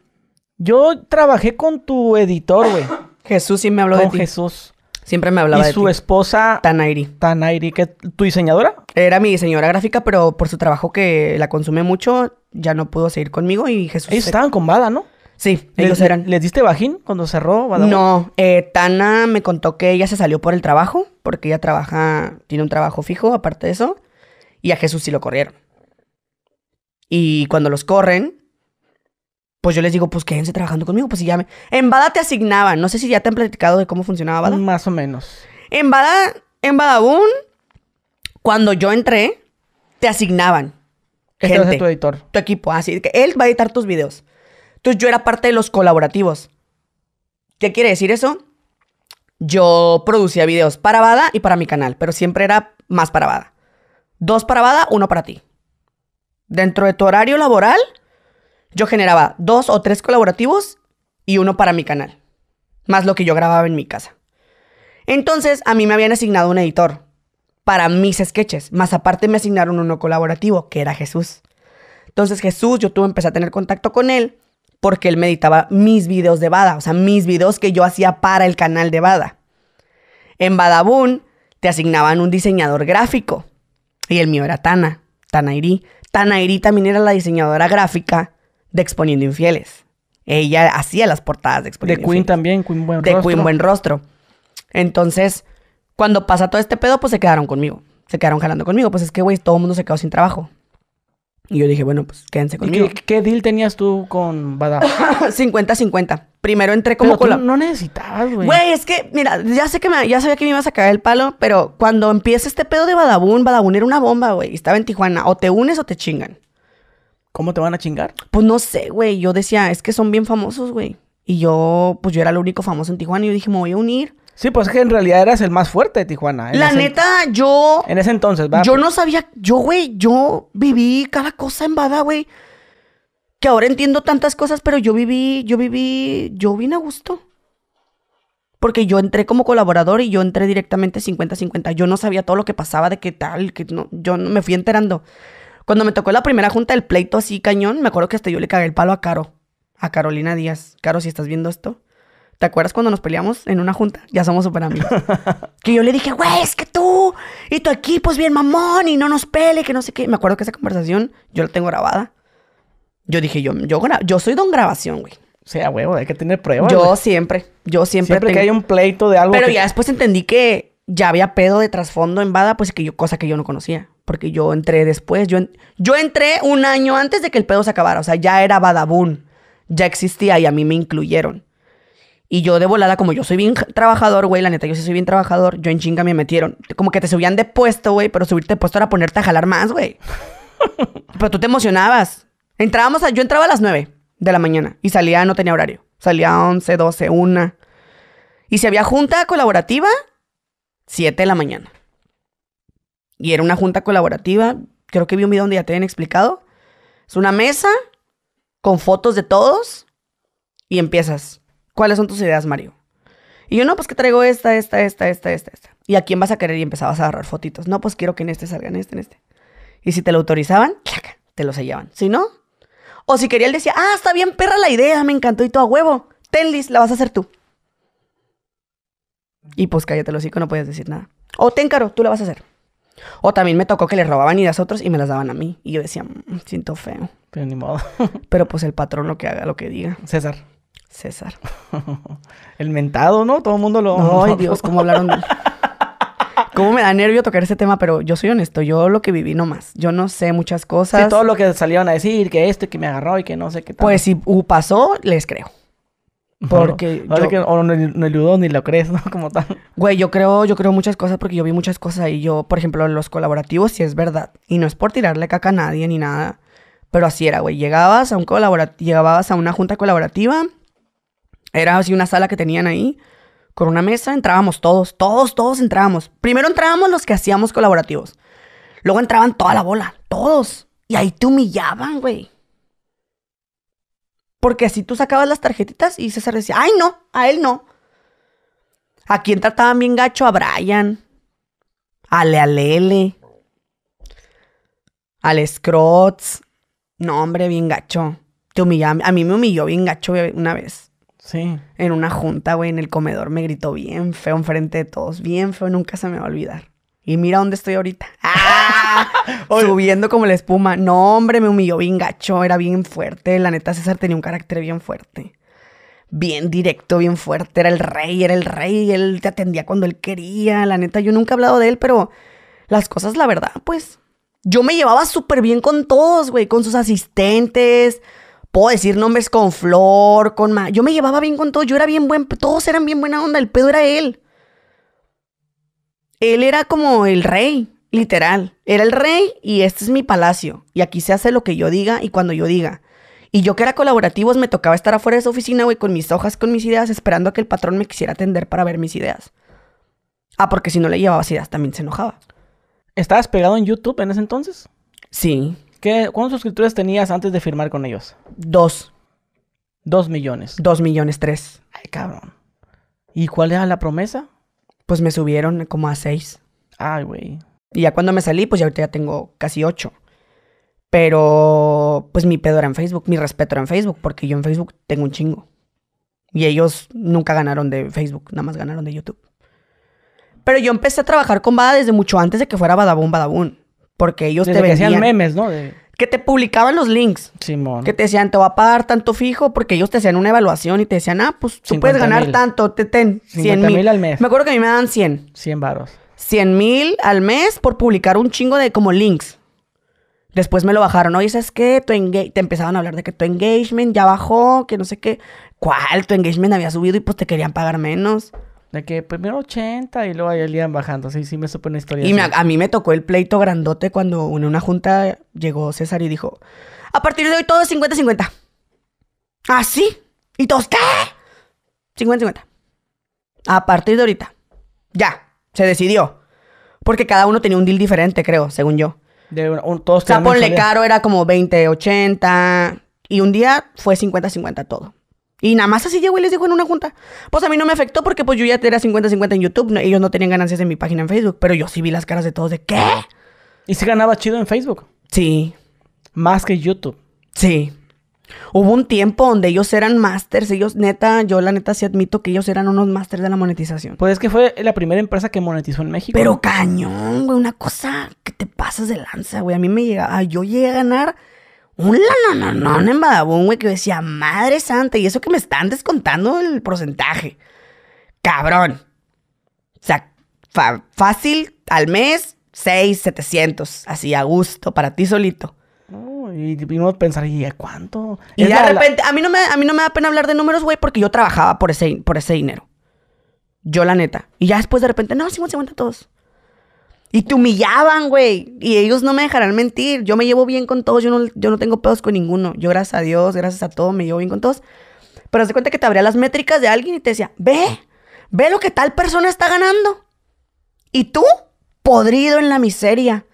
Yo trabajé con tu editor, güey. Jesús sí me habló de ti. Jesús. Siempre me hablaba y su esposa... Tanairi. Tanairi, que tu diseñadora. Era mi diseñadora gráfica, pero por su trabajo que la consume mucho, ya no pudo seguir conmigo y Jesús... Ellos estaban con Bada, ¿no? Sí, ellos eran. ¿Les diste bajín cuando cerró? Bada? No, eh, Tana me contó que ella se salió por el trabajo, porque ella trabaja, tiene un trabajo fijo, aparte de eso, y a Jesús sí lo corrieron. Y cuando los corren, pues yo les digo, pues quédense trabajando conmigo, pues si En Bada te asignaban, no sé si ya te han platicado de cómo funcionaba Bada. Más o menos. En Bada, en Badaún, cuando yo entré, te asignaban. Esto gente, tu editor. Tu equipo, así que él va a editar tus videos. Entonces yo era parte de los colaborativos. ¿Qué quiere decir eso? Yo producía videos para Bada y para mi canal, pero siempre era más para Bada. Dos para Bada, uno para ti. Dentro de tu horario laboral, yo generaba dos o tres colaborativos y uno para mi canal, más lo que yo grababa en mi casa. Entonces, a mí me habían asignado un editor para mis sketches, más aparte me asignaron uno colaborativo, que era Jesús. Entonces, Jesús, yo tuve, empecé a tener contacto con él porque él me editaba mis videos de Bada, o sea, mis videos que yo hacía para el canal de Bada. En Badabun te asignaban un diseñador gráfico y el mío era Tana, Tanairi. Tanairi también era la diseñadora gráfica de Exponiendo Infieles. Ella hacía las portadas de Exponiendo De Queen también, Queen Buen Rostro. De Queen Buen Rostro. Entonces, cuando pasa todo este pedo, pues se quedaron conmigo. Se quedaron jalando conmigo. Pues es que, güey, todo el mundo se quedó sin trabajo. Y yo dije, bueno, pues quédense conmigo. ¿Y qué, deal tenías tú con Badabun? 50-50. Primero entré como No necesitabas, güey. Güey, es que, mira, ya sé que ya sabía que me ibas a caer el palo, pero cuando empieza este pedo de Badabun, Badabun era una bomba, güey. Estaba en Tijuana. O te unes o te chingan. ¿Cómo te van a chingar? Pues no sé, güey. Yo decía, es que son bien famosos, güey. Y yo, pues yo era lo único famoso en Tijuana y yo dije, me voy a unir. Sí, pues es que en realidad eras el más fuerte de Tijuana. La neta, yo. En ese entonces, ¿verdad? Yo no sabía. Yo, güey, yo viví cada cosa en Bada, güey. Que ahora entiendo tantas cosas, pero yo viví, yo viví, yo vine a gusto. Porque yo entré como colaborador y yo entré directamente 50-50. Yo no sabía todo lo que pasaba, de qué tal, que no, yo me fui enterando. Cuando me tocó la primera junta del pleito así cañón, me acuerdo que hasta yo le cagué el palo a Caro, a Carolina Díaz. Caro, si estás viendo esto, ¿te acuerdas cuando nos peleamos en una junta? Ya somos super amigos. que yo le dije, güey, es que tú y tu equipo es bien mamón y no nos pele, que no sé qué. Me acuerdo que esa conversación yo la tengo grabada. Yo dije, yo, yo, soy don grabación, güey. O sea, huevo, hay que tener pruebas. Yo siempre, yo siempre. Siempre que hay un pleito de algo. Pero ya después entendí que ya había pedo de trasfondo en Bada, pues que yo, cosa que yo no conocía. Porque yo entré después, yo, yo entré un año antes de que el pedo se acabara. O sea, ya era boom ya existía y a mí me incluyeron. Y yo de volada, como yo soy bien trabajador, güey, la neta, yo sí soy bien trabajador, yo en chinga me metieron. Como que te subían de puesto, güey, pero subirte de puesto era ponerte a jalar más, güey. pero tú te emocionabas. Entrábamos a, yo entraba a las 9 de la mañana y salía, no tenía horario. Salía a 11, 12, 1. Y si había junta colaborativa, Siete de la mañana. Y era una junta colaborativa. Creo que vi un video donde ya te habían explicado. Es una mesa con fotos de todos y empiezas. ¿Cuáles son tus ideas, Mario? Y yo, no, pues que traigo esta, esta, esta, esta, esta, esta. ¿Y a quién vas a querer? Y empezabas a agarrar fotitos. No, pues quiero que en este salgan en este, en este. Y si te lo autorizaban, te lo sellaban. Si no, o si quería, él decía, ah, está bien, perra la idea, me encantó y todo a huevo. Tenlis, la vas a hacer tú. Y pues cállate los hijos, no puedes decir nada. O te encaro, tú lo vas a hacer. O también me tocó que le robaban ideas a otros y me las daban a mí. Y yo decía, mm, siento feo. Pero ni modo. Pero pues el patrón lo que haga, lo que diga. César. César. el mentado, ¿no? Todo el mundo lo... ay Dios, cómo hablaron Cómo me da nervio tocar ese tema, pero yo soy honesto. Yo lo que viví nomás. Yo no sé muchas cosas. todo lo que salieron a decir, que esto y que me agarró y que no sé qué tal. Pues si pasó, les creo. Porque. No, yo... no, ni lo crees, ¿no? Como tal. Güey, yo creo, yo creo muchas cosas porque yo vi muchas cosas ahí. Yo, por ejemplo, los colaborativos sí es verdad. Y no es por tirarle caca a nadie ni nada. Pero así era, güey. Llegabas a un llegabas a una junta colaborativa. Era así una sala que tenían ahí. Con una mesa entrábamos todos, todos, todos entrábamos. Primero entrábamos los que hacíamos colaborativos. Luego entraban toda la bola, todos. Y ahí te humillaban, güey. Porque así tú sacabas las tarjetitas y César decía, ay no, a él no. ¿A quién trataban bien gacho? A Brian. A Lealele. Al Scrots. No, hombre, bien gacho. Te A mí me humilló bien gacho una vez. Sí. En una junta, güey, en el comedor me gritó bien feo enfrente de todos. Bien feo, nunca se me va a olvidar. Y mira dónde estoy ahorita. Ah, subiendo como la espuma. No, hombre, me humilló bien gacho. Era bien fuerte. La neta, César tenía un carácter bien fuerte. Bien directo, bien fuerte. Era el rey, era el rey. Él te atendía cuando él quería. La neta, yo nunca he hablado de él, pero las cosas, la verdad, pues. Yo me llevaba súper bien con todos, güey. Con sus asistentes. Puedo decir nombres con Flor, con Ma. Yo me llevaba bien con todos. Yo era bien buen. Todos eran bien buena onda. El pedo era él él era como el rey, literal. Era el rey y este es mi palacio. Y aquí se hace lo que yo diga y cuando yo diga. Y yo que era colaborativo, me tocaba estar afuera de esa oficina, güey, con mis hojas, con mis ideas, esperando a que el patrón me quisiera atender para ver mis ideas. Ah, porque si no le llevabas ideas también se enojaba. ¿Estabas pegado en YouTube en ese entonces? Sí. ¿Qué, ¿Cuántos suscriptores tenías antes de firmar con ellos? Dos. Dos millones. Dos millones tres. Ay, cabrón. ¿Y cuál era la promesa? pues me subieron como a seis. Ay, güey. Y ya cuando me salí, pues ya ahorita ya tengo casi ocho. Pero, pues mi pedo era en Facebook, mi respeto era en Facebook, porque yo en Facebook tengo un chingo. Y ellos nunca ganaron de Facebook, nada más ganaron de YouTube. Pero yo empecé a trabajar con Bada desde mucho antes de que fuera Badabun Badabun. Porque ellos te vendían. memes, ¿no? que te publicaban los links. Simón. Que te decían, te va a pagar tanto fijo, porque ellos te hacían una evaluación y te decían, ah, pues tú puedes ganar tanto, te ten 100 mil. al mes. Me acuerdo que a mí me dan 100. 100 varos. 100 mil al mes por publicar un chingo de como links. Después me lo bajaron. Oye, ¿sabes qué? Tu te empezaban a hablar de que tu engagement ya bajó, que no sé qué. ¿Cuál? Tu engagement había subido y pues te querían pagar menos. De que primero pues, 80 y luego ahí el bajando. Sí, sí me supo una historia. Y a mí me tocó el pleito grandote cuando en una junta llegó César y dijo, a partir de hoy todo es 50-50. ¿Ah, sí? ¿Y todos qué? 50-50. A partir de ahorita. Ya, se decidió. Porque cada uno tenía un deal diferente, creo, según yo. De o sea, ponle caro, era como 20, 80. Y un día fue 50-50 todo. Y nada más así llegó y les dijo en una junta. Pues a mí no me afectó porque pues yo ya era 50-50 en YouTube. ellos no tenían ganancias en mi página en Facebook. Pero yo sí vi las caras de todos de ¿qué? ¿Y se ganaba chido en Facebook? Sí. Más que YouTube. Sí. Hubo un tiempo donde ellos eran masters. Ellos, neta, yo la neta sí admito que ellos eran unos masters de la monetización. Pues es que fue la primera empresa que monetizó en México. Pero cañón, güey. Una cosa que te pasas de lanza, güey. A mí me llegaba... Yo llegué a ganar un lanononón en Badabun, güey, que decía, madre santa, y eso que me están descontando el porcentaje. Cabrón. O sea, fácil al mes, 6, 700, así a gusto, para ti solito. Oh, y vimos pensar, ¿y a cuánto? Y de repente, A, mí no me, a mí no me da pena hablar de números, güey, porque yo trabajaba por ese, por ese dinero. Yo, la neta. Y ya después de repente, no, 50, 50 todos. Y te humillaban, güey. Y ellos no me dejarán mentir. Yo me llevo bien con todos. Yo no, yo no tengo pedos con ninguno. Yo, gracias a Dios, gracias a todo, me llevo bien con todos. Pero haz de cuenta que te abría las métricas de alguien y te decía, ve, ve lo que tal persona está ganando. Y tú, podrido en la miseria.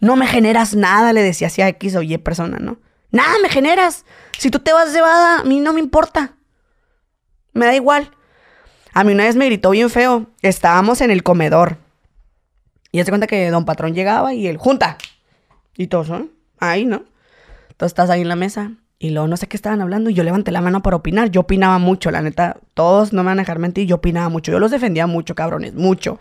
No me generas nada, le decía así a X o Y persona, ¿no? Nada me generas. Si tú te vas llevada, a mí no me importa. Me da igual. A mí una vez me gritó bien feo. Estábamos en el comedor y se cuenta que don patrón llegaba y él, junta. Y todos, ¿no? Ahí, ¿no? Entonces estás ahí en la mesa y luego no sé qué estaban hablando y yo levanté la mano para opinar. Yo opinaba mucho, la neta. Todos no me van a dejar mentir, yo opinaba mucho. Yo los defendía mucho, cabrones, mucho.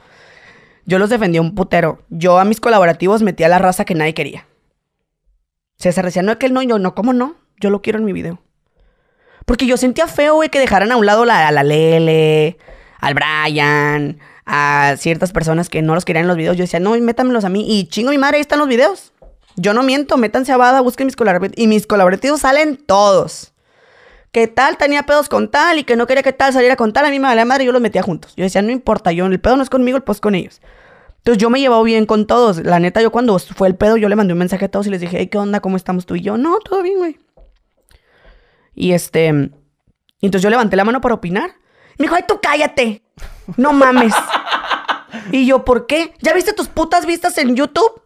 Yo los defendía un putero. Yo a mis colaborativos metía la raza que nadie quería. se decía, no, es que él no, yo no, ¿cómo no? Yo lo quiero en mi video. Porque yo sentía feo, güey, que dejaran a un lado a la Lele, al Brian, a ciertas personas que no los querían en los videos. Yo decía, no, métamelos a mí. Y chingo mi madre, ahí están los videos. Yo no miento, métanse a Bada, busquen mis colaborativos. Y mis colaborativos salen todos. Que tal tenía pedos con tal y que no quería que tal saliera con tal. A mí me la madre, yo los metía juntos. Yo decía, no importa, yo el pedo no es conmigo, el post con ellos. Entonces yo me llevaba bien con todos. La neta, yo cuando fue el pedo, yo le mandé un mensaje a todos y les dije, ¿qué onda? ¿Cómo estamos tú y yo? No, todo bien, güey. Y este. entonces yo levanté la mano para opinar. Me dijo, ay, tú cállate. No mames. y yo, ¿por qué? ¿Ya viste tus putas vistas en YouTube?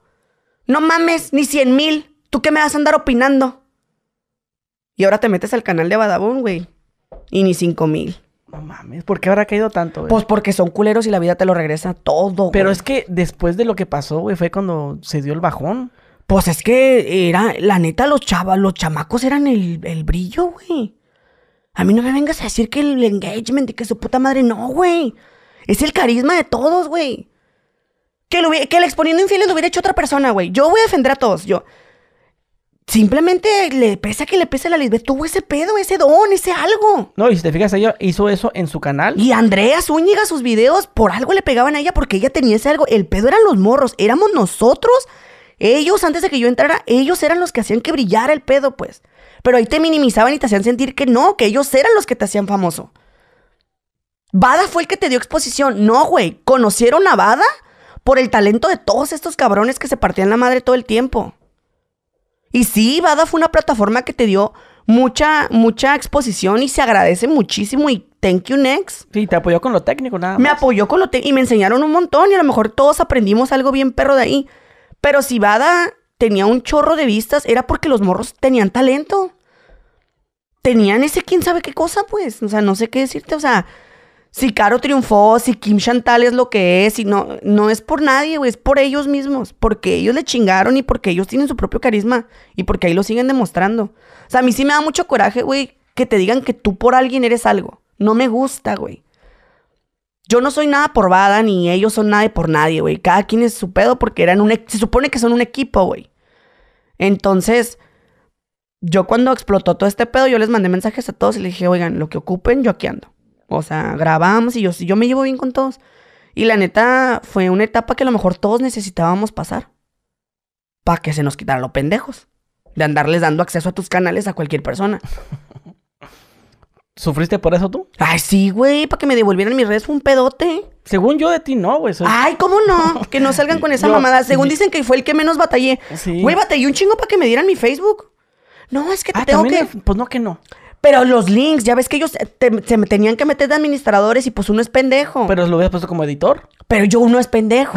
No mames, ni 100 mil. ¿Tú qué me vas a andar opinando? Y ahora te metes al canal de Badabón, güey. Y ni cinco mil. No mames, ¿por qué habrá caído tanto, Pues porque son culeros y la vida te lo regresa todo, Pero es que después de lo que pasó, güey, fue cuando se dio el bajón. Pues es que era, la neta, los chavos, los chamacos eran el, el brillo, güey. A mí no me vengas a decir que el engagement y que su puta madre no, güey. Es el carisma de todos, güey. Que, lo, que el exponiendo infieles lo hubiera hecho otra persona, güey. Yo voy a defender a todos, yo. Simplemente le a que le pese a la Lisbeth. Tuvo ese pedo, ese don, ese algo. No, y si te fijas, ella hizo eso en su canal. Y Andrea Zúñiga, sus videos, por algo le pegaban a ella porque ella tenía ese algo. El pedo eran los morros, éramos nosotros. Ellos, antes de que yo entrara, ellos eran los que hacían que brillara el pedo, pues. Pero ahí te minimizaban y te hacían sentir que no, que ellos eran los que te hacían famoso. Bada fue el que te dio exposición. No, güey. Conocieron a Bada por el talento de todos estos cabrones que se partían la madre todo el tiempo. Y sí, Bada fue una plataforma que te dio mucha, mucha exposición y se agradece muchísimo y thank you next. Sí, te apoyó con lo técnico, nada más. Me apoyó con lo técnico y me enseñaron un montón y a lo mejor todos aprendimos algo bien perro de ahí. Pero si Bada tenía un chorro de vistas, era porque los morros tenían talento. Tenían ese quién sabe qué cosa, pues. O sea, no sé qué decirte. O sea, si Caro triunfó, si Kim Chantal es lo que es, y no, no es por nadie, güey, es por ellos mismos, porque ellos le chingaron y porque ellos tienen su propio carisma y porque ahí lo siguen demostrando. O sea, a mí sí me da mucho coraje, güey, que te digan que tú por alguien eres algo. No me gusta, güey. Yo no soy nada por Bada, ni ellos son nada por nadie, güey. Cada quien es su pedo porque eran un... Se supone que son un equipo, güey. Entonces, yo cuando explotó todo este pedo, yo les mandé mensajes a todos y les dije, oigan, lo que ocupen, yo aquí ando. O sea, grabamos y yo, yo me llevo bien con todos. Y la neta, fue una etapa que a lo mejor todos necesitábamos pasar. Para que se nos quitaran los pendejos. De andarles dando acceso a tus canales a cualquier persona. ¿Sufriste por eso tú? Ay, sí, güey, para que me devolvieran mis redes fue un pedote. Según yo de ti, no, güey. Ay, ¿cómo no? Que no salgan con esa mamada. Según dicen que fue el que menos batallé. Sí. Güey, batallé un chingo para que me dieran mi Facebook. No, es que te ah, tengo que. Pues no, que no. Pero los links, ya ves que ellos eh, se me tenían que meter de administradores y pues uno es pendejo. Pero lo hubieras puesto como editor. Pero yo uno es pendejo.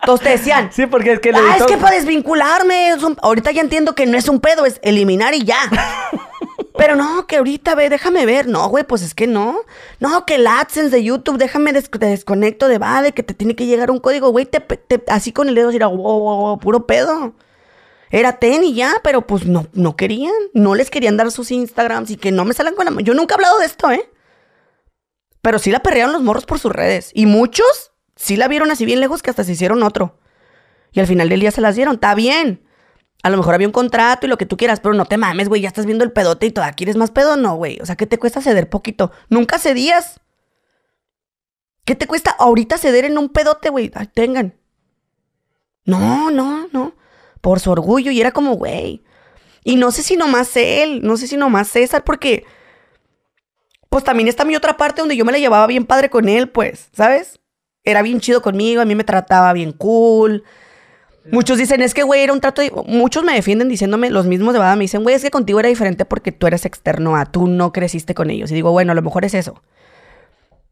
Entonces te decían. Sí, porque es que el Ah, es que para desvincularme. Ahorita ya entiendo que no es un pedo, es eliminar y ya. Pero no, que ahorita ve, déjame ver. No, güey, pues es que no. No, que el AdSense de YouTube, déjame te desconecto de Vale, que te tiene que llegar un código, güey, así con el dedo, así, oh, oh, oh puro pedo. Era ten y ya, pero pues no, no querían. No les querían dar sus Instagrams y que no me salgan con la... Yo nunca he hablado de esto, ¿eh? Pero sí la perrearon los morros por sus redes. Y muchos sí la vieron así bien lejos que hasta se hicieron otro. Y al final del día se las dieron. Está bien. A lo mejor había un contrato y lo que tú quieras, pero no te mames, güey. Ya estás viendo el pedote y todavía quieres más pedo. No, güey. O sea, ¿qué te cuesta ceder poquito? Nunca cedías. ¿Qué te cuesta ahorita ceder en un pedote, güey? tengan. No, no, no por su orgullo y era como, güey. Y no sé si nomás él, no sé si nomás César, porque pues también está mi otra parte donde yo me la llevaba bien padre con él, pues, ¿sabes? Era bien chido conmigo, a mí me trataba bien cool. Muchos dicen, es que, güey, era un trato. De... Muchos me defienden diciéndome, los mismos de Bada me dicen, güey, es que contigo era diferente porque tú eres externo a tú no creciste con ellos. Y digo, bueno, a lo mejor es eso.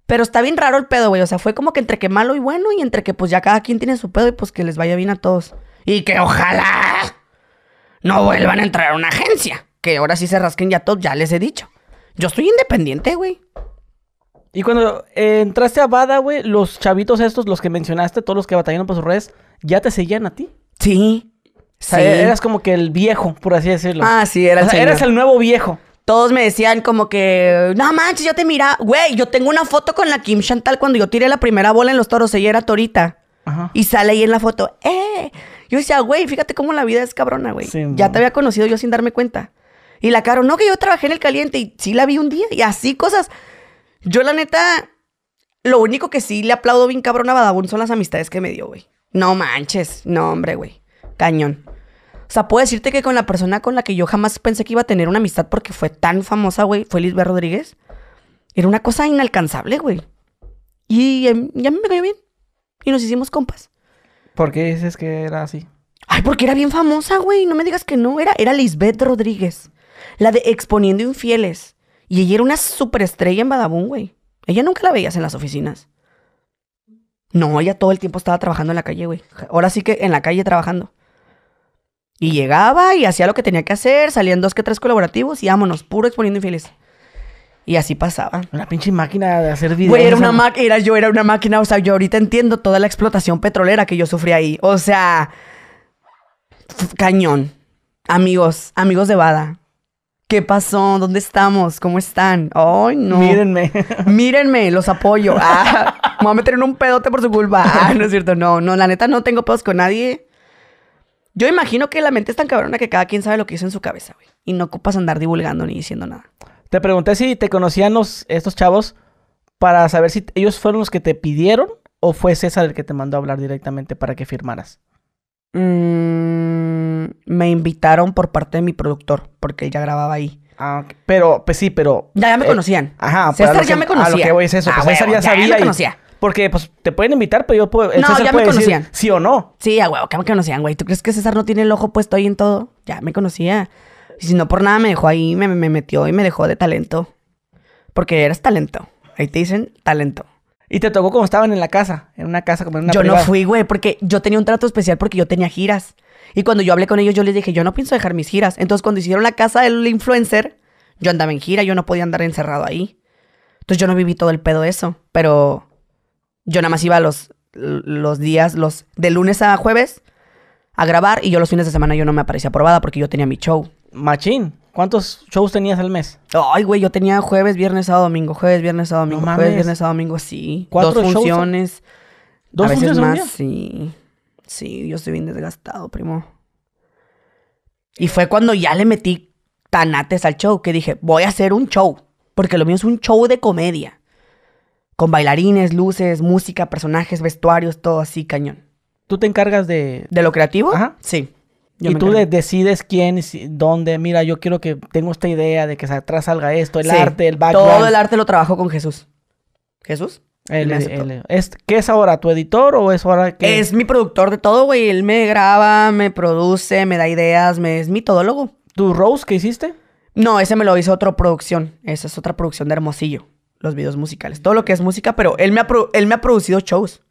Pero está bien raro el pedo, güey. O sea, fue como que entre que malo y bueno, y entre que pues ya cada quien tiene su pedo y pues que les vaya bien a todos. Y que ojalá no vuelvan a entrar a una agencia. Que ahora sí se rasquen ya todos, ya les he dicho. Yo estoy independiente, güey. Y cuando eh, entraste a Bada, güey, los chavitos estos, los que mencionaste, todos los que batallaron por sus redes, ¿ya te seguían a ti? Sí. eras como que el viejo, por así decirlo. Ah, sí, era Eras el nuevo viejo. Todos me decían como que, no manches, yo te mira, güey, yo tengo una foto con la Kim Chantal cuando yo tiré la primera bola en los toros, ella era torita. Ajá. Y sale ahí en la foto, eh, yo decía, güey, fíjate cómo la vida es cabrona, güey. ya te había conocido yo sin darme cuenta. Y la Caro, no, que yo trabajé en el caliente y sí la vi un día y así cosas. Yo, la neta, lo único que sí le aplaudo bien cabrona a Badabun son las amistades que me dio, güey. No manches. No, hombre, güey. Cañón. O sea, puedo decirte que con la persona con la que yo jamás pensé que iba a tener una amistad porque fue tan famosa, güey, fue Lisbeth Rodríguez. Era una cosa inalcanzable, güey. Y, em, ya me cayó bien. Y nos hicimos compas. ¿Por qué dices que era así? Ay, porque era bien famosa, güey. No me digas que no. Era, era Lisbeth Rodríguez. La de Exponiendo Infieles. Y ella era una superestrella en Badabun, güey. Ella nunca la veías en las oficinas. No, ella todo el tiempo estaba trabajando en la calle, güey. Ahora sí que en la calle trabajando. Y llegaba y hacía lo que tenía que hacer, salían dos que tres colaborativos y vámonos, puro exponiendo infieles. Y así pasaba. Una pinche máquina de hacer videos. era una máquina, yo era una máquina, o sea, yo ahorita entiendo toda la explotación petrolera que yo sufrí ahí. O sea, cañón. Amigos, amigos de Bada. ¿Qué pasó? ¿Dónde estamos? ¿Cómo están? Ay, no. Mírenme. Mírenme, los apoyo. Ah, me a meter en un pedote por su culpa. Ah, no es cierto, no, no, la neta no tengo pedos con nadie. Yo imagino que la mente es tan cabrona que cada quien sabe lo que hizo en su cabeza, güey. Y no ocupas andar divulgando ni diciendo nada. Te pregunté si te conocían los, estos chavos para saber si ellos fueron los que te pidieron o fue César el que te mandó a hablar directamente para que firmaras. Mm, me invitaron por parte de mi productor, porque ella ya grababa ahí. Ah, Pero, pues sí, pero. Ya, ya me eh, conocían. Ajá, pues, César ya me conocía. A lo que voy es eso. Ah, pues, César ya, sabía. me conocía. porque, pues, te pueden invitar, pero yo puedo. no, ya me conocían. sí o no. Sí, a huevo, que me conocían, güey. ¿Tú crees que César no tiene el ojo puesto ahí en todo? Ya me conocía. Y si no por nada me dejó ahí, me, metió y me dejó de talento. Porque eras talento. Ahí te dicen talento. Y te tocó como estaban en la casa, en una casa como en una Yo no fui, güey, porque yo tenía un trato especial porque yo tenía giras. Y cuando yo hablé con ellos, yo les dije, yo no pienso dejar mis giras. Entonces, cuando hicieron la casa del influencer, yo andaba en gira, yo no podía andar encerrado ahí. Entonces, yo no viví todo el pedo eso. Pero yo nada más iba los, los días, los de lunes a jueves, a grabar. Y yo los fines de semana yo no me aparecía aprobada porque yo tenía mi show. Machín. ¿Cuántos shows tenías al mes? Ay, güey, yo tenía jueves, viernes, sábado, domingo, jueves, viernes, sábado, domingo, jueves, viernes, sábado, domingo, sí. ¿Cuatro Dos funciones. ¿Dos veces funciones más, sí. Sí, yo estoy bien desgastado, primo. Y fue cuando ya le metí tanates al show, que dije, voy a hacer un show, porque lo mío es un show de comedia. Con bailarines, luces, música, personajes, vestuarios, todo así, cañón. ¿Tú te encargas de... ¿De lo creativo? Ajá. Sí y tú decides quién, dónde, mira, yo quiero que tengo esta idea de que atrás salga esto, el arte, el background. Todo el arte lo trabajo con Jesús. ¿Jesús? Él, es, ¿Qué es ahora? ¿Tu editor o es ahora que...? Es mi productor de todo, güey. Él me graba, me produce, me da ideas, me, es mi todólogo. ¿Tu Rose que hiciste? No, ese me lo hizo otra producción. Esa es otra producción de Hermosillo. Los videos musicales. Todo lo que es música, pero él me él me ha producido shows.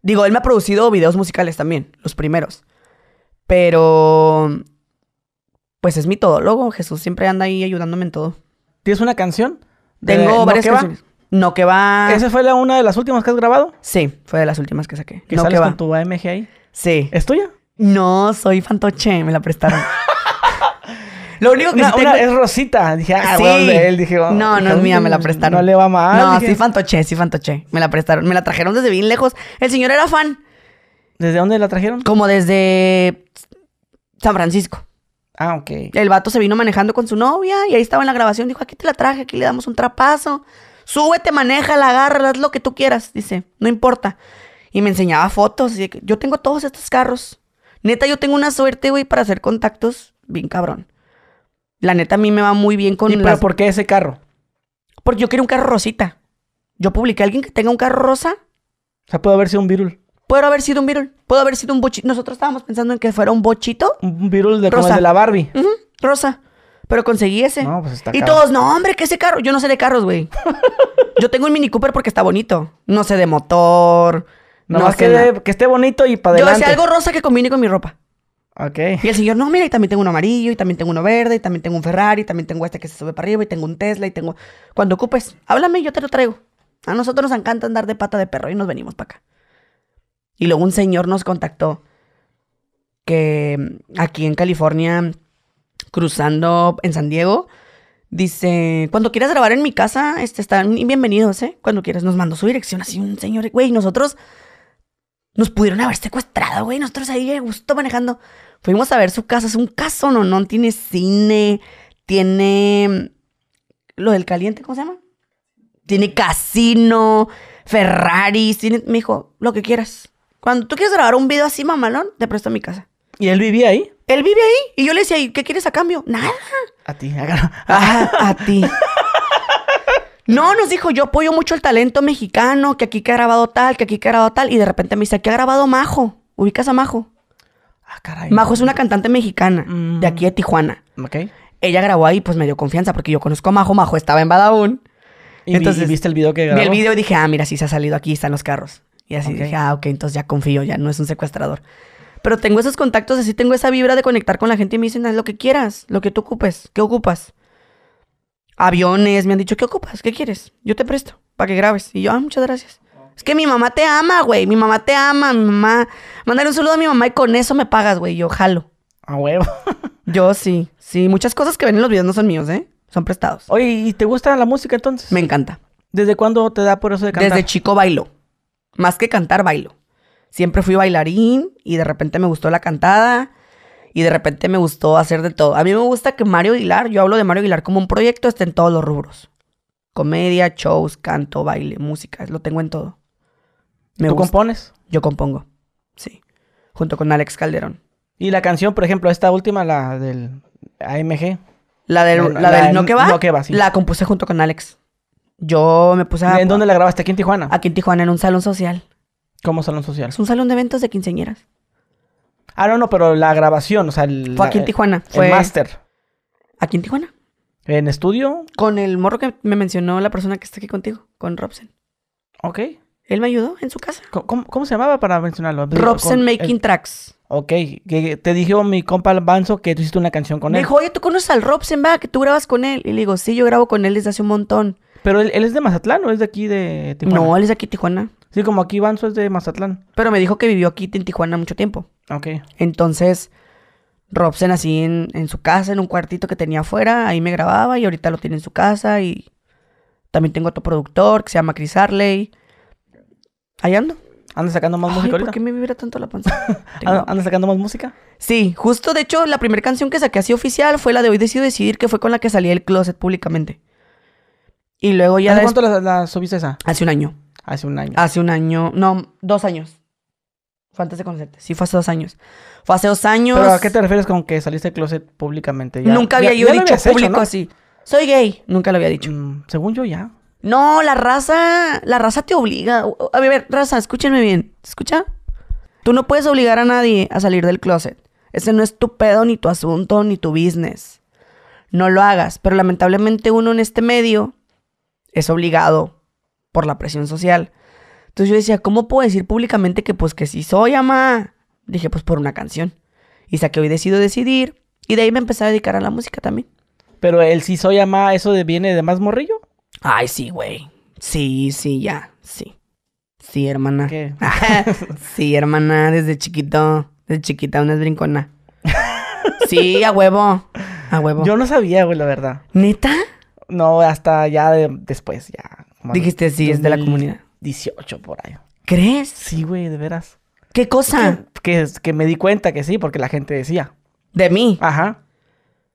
Digo, él me ha producido videos musicales también, los primeros. Pero, pues es mi Jesús siempre anda ahí ayudándome en todo. ¿Tienes una canción? Tengo ¿No varias canciones. No que va. ¿Esa fue la una de las últimas que has grabado? Sí, fue de las últimas que saqué. no sales que va. con tu AMG ahí? Sí. ¿Es tuya? No, soy fantoche, me la prestaron. Lo único que es Rosita. Dije, ah, sí. él. Dije, oh, no, no es mía, me la prestaron. No le va mal. No, sí fantoche, sí fantoche. Me la prestaron, me la trajeron desde bien lejos. El señor era fan. ¿Desde dónde la trajeron? Como desde San Francisco. Ah, ok. El vato se vino manejando con su novia y ahí estaba en la grabación. Dijo, aquí te la traje, aquí le damos un trapazo. Súbete, maneja, la agarra, haz lo que tú quieras. Dice, no importa. Y me enseñaba fotos. yo tengo todos estos carros. Neta, yo tengo una suerte, güey, para hacer contactos bien cabrón. La neta, a mí me va muy bien con... ¿Y por qué ese carro? Porque yo quiero un carro rosita. Yo publiqué a alguien que tenga un carro rosa. O sea, puede haber sido un virul. Puede haber sido un virul. Puede haber sido un bochito. Nosotros estábamos pensando en que fuera un bochito. Un virul de, como de la Barbie. rosa. Pero conseguí ese. No, pues está Y todos, no, hombre, que ese carro. Yo no sé de carros, güey. Yo tengo un Mini Cooper porque está bonito. No sé de motor. No, más que, esté bonito y para adelante. Yo sé algo rosa que combine con mi ropa. Ok. Y el señor, no, mira, y también tengo uno amarillo, y también tengo uno verde, y también tengo un Ferrari, y también tengo este que se sube para arriba, y tengo un Tesla, y tengo. Cuando ocupes, háblame, yo te lo traigo. A nosotros nos encanta andar de pata de perro y nos venimos para acá. Y luego un señor nos contactó que mm, aquí en California, cruzando en San Diego, dice, cuando quieras grabar en mi casa, este, están bienvenidos, ¿eh? Cuando quieras, nos mandó su dirección así un señor, güey, nosotros nos pudieron haber secuestrado, güey, nosotros ahí de gusto manejando. Fuimos a ver su casa, es un caso, no, no, tiene cine, tiene... Mm, lo del caliente, ¿cómo se llama? Tiene casino, Ferrari, tiene... me dijo, lo que quieras. Cuando tú quieres grabar un video así, mamalón, te presto mi casa. ¿Y él vivía ahí? Él vive ahí. Y yo le decía, ¿y qué quieres a cambio? Nada. A ti, a, ah, a, ti. No, nos dijo, yo apoyo mucho el talento mexicano, que aquí que ha grabado tal, que aquí que ha grabado tal. Y de repente me dice, aquí ha grabado Majo. ¿Ubicas a Majo? Ah, caray. Majo es una cantante mexicana mm. de aquí de Tijuana. Ok. Ella grabó ahí, pues me dio confianza porque yo conozco a Majo. Majo estaba en Badaún. ¿Y, Entonces, viste el video que grabó? Vi el video y dije, ah, mira, sí se ha salido aquí, están los carros. Y así dije, ah, ok, entonces ya confío, ya no es un secuestrador. Pero tengo esos contactos, así tengo esa vibra de conectar con la gente y me dicen, haz lo que quieras, lo que tú ocupes, ¿qué ocupas? Aviones, me han dicho, ¿qué ocupas? ¿Qué quieres? Yo te presto para que grabes. Y yo, ah, muchas gracias. Es que mi mamá te ama, güey. Mi mamá te ama, mi mamá. mandar un saludo a mi mamá y con eso me pagas, güey. Yo jalo. A huevo. yo sí, sí. Muchas cosas que ven en los videos no son míos, ¿eh? Son prestados. Oye, ¿y te gusta la música entonces? Me encanta. ¿Desde cuándo te da por eso de cantar? Desde chico bailo. Más que cantar, bailo. Siempre fui bailarín y de repente me gustó la cantada y de repente me gustó hacer de todo. A mí me gusta que Mario Aguilar, yo hablo de Mario Aguilar como un proyecto, esté en todos los rubros. Comedia, shows, canto, baile, música, lo tengo en todo. Me ¿Tú compones? Yo compongo, sí. Junto con Alex Calderón. ¿Y la canción, por ejemplo, esta última, la del AMG? La del, del No Que Va. No va La compuse junto con Alex yo me puse a... ¿En dónde la grabaste? ¿Aquí en Tijuana? Aquí en Tijuana, en un salón social. ¿Cómo salón social? Es un salón de eventos de quinceañeras. Ah, no, no, pero la grabación, o sea... El, fue aquí en Tijuana. El fue... máster. ¿Aquí en Tijuana? ¿En estudio? Con el morro que me mencionó la persona que está aquí contigo, con Robson. Ok. Él me ayudó en su casa. ¿Cómo, se llamaba para mencionarlo? Robson Making Tracks. Ok, que te dijo mi compa Banzo que tú hiciste una canción con él. Me dijo, oye, tú conoces al Robson, va, que tú grabas con él. Y le digo, sí, yo grabo con él desde hace un montón. Pero él, es de Mazatlán o es de aquí de Tijuana? No, él es de aquí Tijuana. Sí, como aquí Banzo es de Mazatlán. Pero me dijo que vivió aquí en Tijuana mucho tiempo. Ok. Entonces, Robson así en, su casa, en un cuartito que tenía afuera, ahí me grababa y ahorita lo tiene en su casa y también tengo otro productor que se llama Chris Harley. Ahí ando. ¿Anda sacando más música ahorita? ¿Por qué me vibra tanto la panza? ¿Anda sacando más música? Sí, justo de hecho, la primera canción que saqué así oficial fue la de Hoy Decido Decidir, que fue con la que salí del closet públicamente. Y luego ya... ¿Hace cuánto la, subiste esa? Hace un año. Hace un año. Hace un año. No, dos años. Fue de conocerte. Sí, fue hace dos años. Fue hace dos años. ¿Pero a qué te refieres con que saliste del closet públicamente? Nunca había yo dicho público así. Soy gay. Nunca lo había dicho. Mm, según yo ya. No, la raza, la raza te obliga. A ver, raza, escúchenme bien. escucha? Tú no puedes obligar a nadie a salir del closet. Ese no es tu pedo, ni tu asunto, ni tu business. No lo hagas. Pero lamentablemente uno en este medio es obligado por la presión social. Entonces yo decía, ¿cómo puedo decir públicamente que pues que sí soy ama? Dije, pues por una canción. Y saqué hoy decido decidir. Y de ahí me empecé a dedicar a la música también. Pero el sí soy ama, ¿eso viene de más morrillo? Ay, sí, güey. Sí, sí, ya, sí. Sí, hermana. ¿Qué? sí, hermana, desde chiquito. Desde chiquita una es brincona. sí, a huevo. A huevo. Yo no sabía, güey, la verdad. ¿Neta? No, hasta ya después, ya. Dijiste, sí, es de la comunidad. 18 por ahí. ¿Crees? Sí, güey, de veras. ¿Qué cosa? Que, que, me di cuenta que sí, porque la gente decía. ¿De mí? Ajá.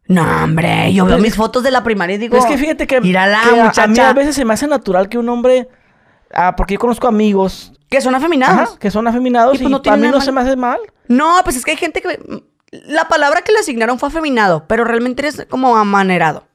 No, hombre, yo veo mis fotos de la primaria y digo. Es que fíjate que. A mí a veces se me hace natural que un hombre. Ah, porque yo conozco amigos. Que son afeminados. que son afeminados y, a mí no se me hace mal. No, pues es que hay gente que. Mm, la palabra que le asignaron fue afeminado, pero realmente es como amanerado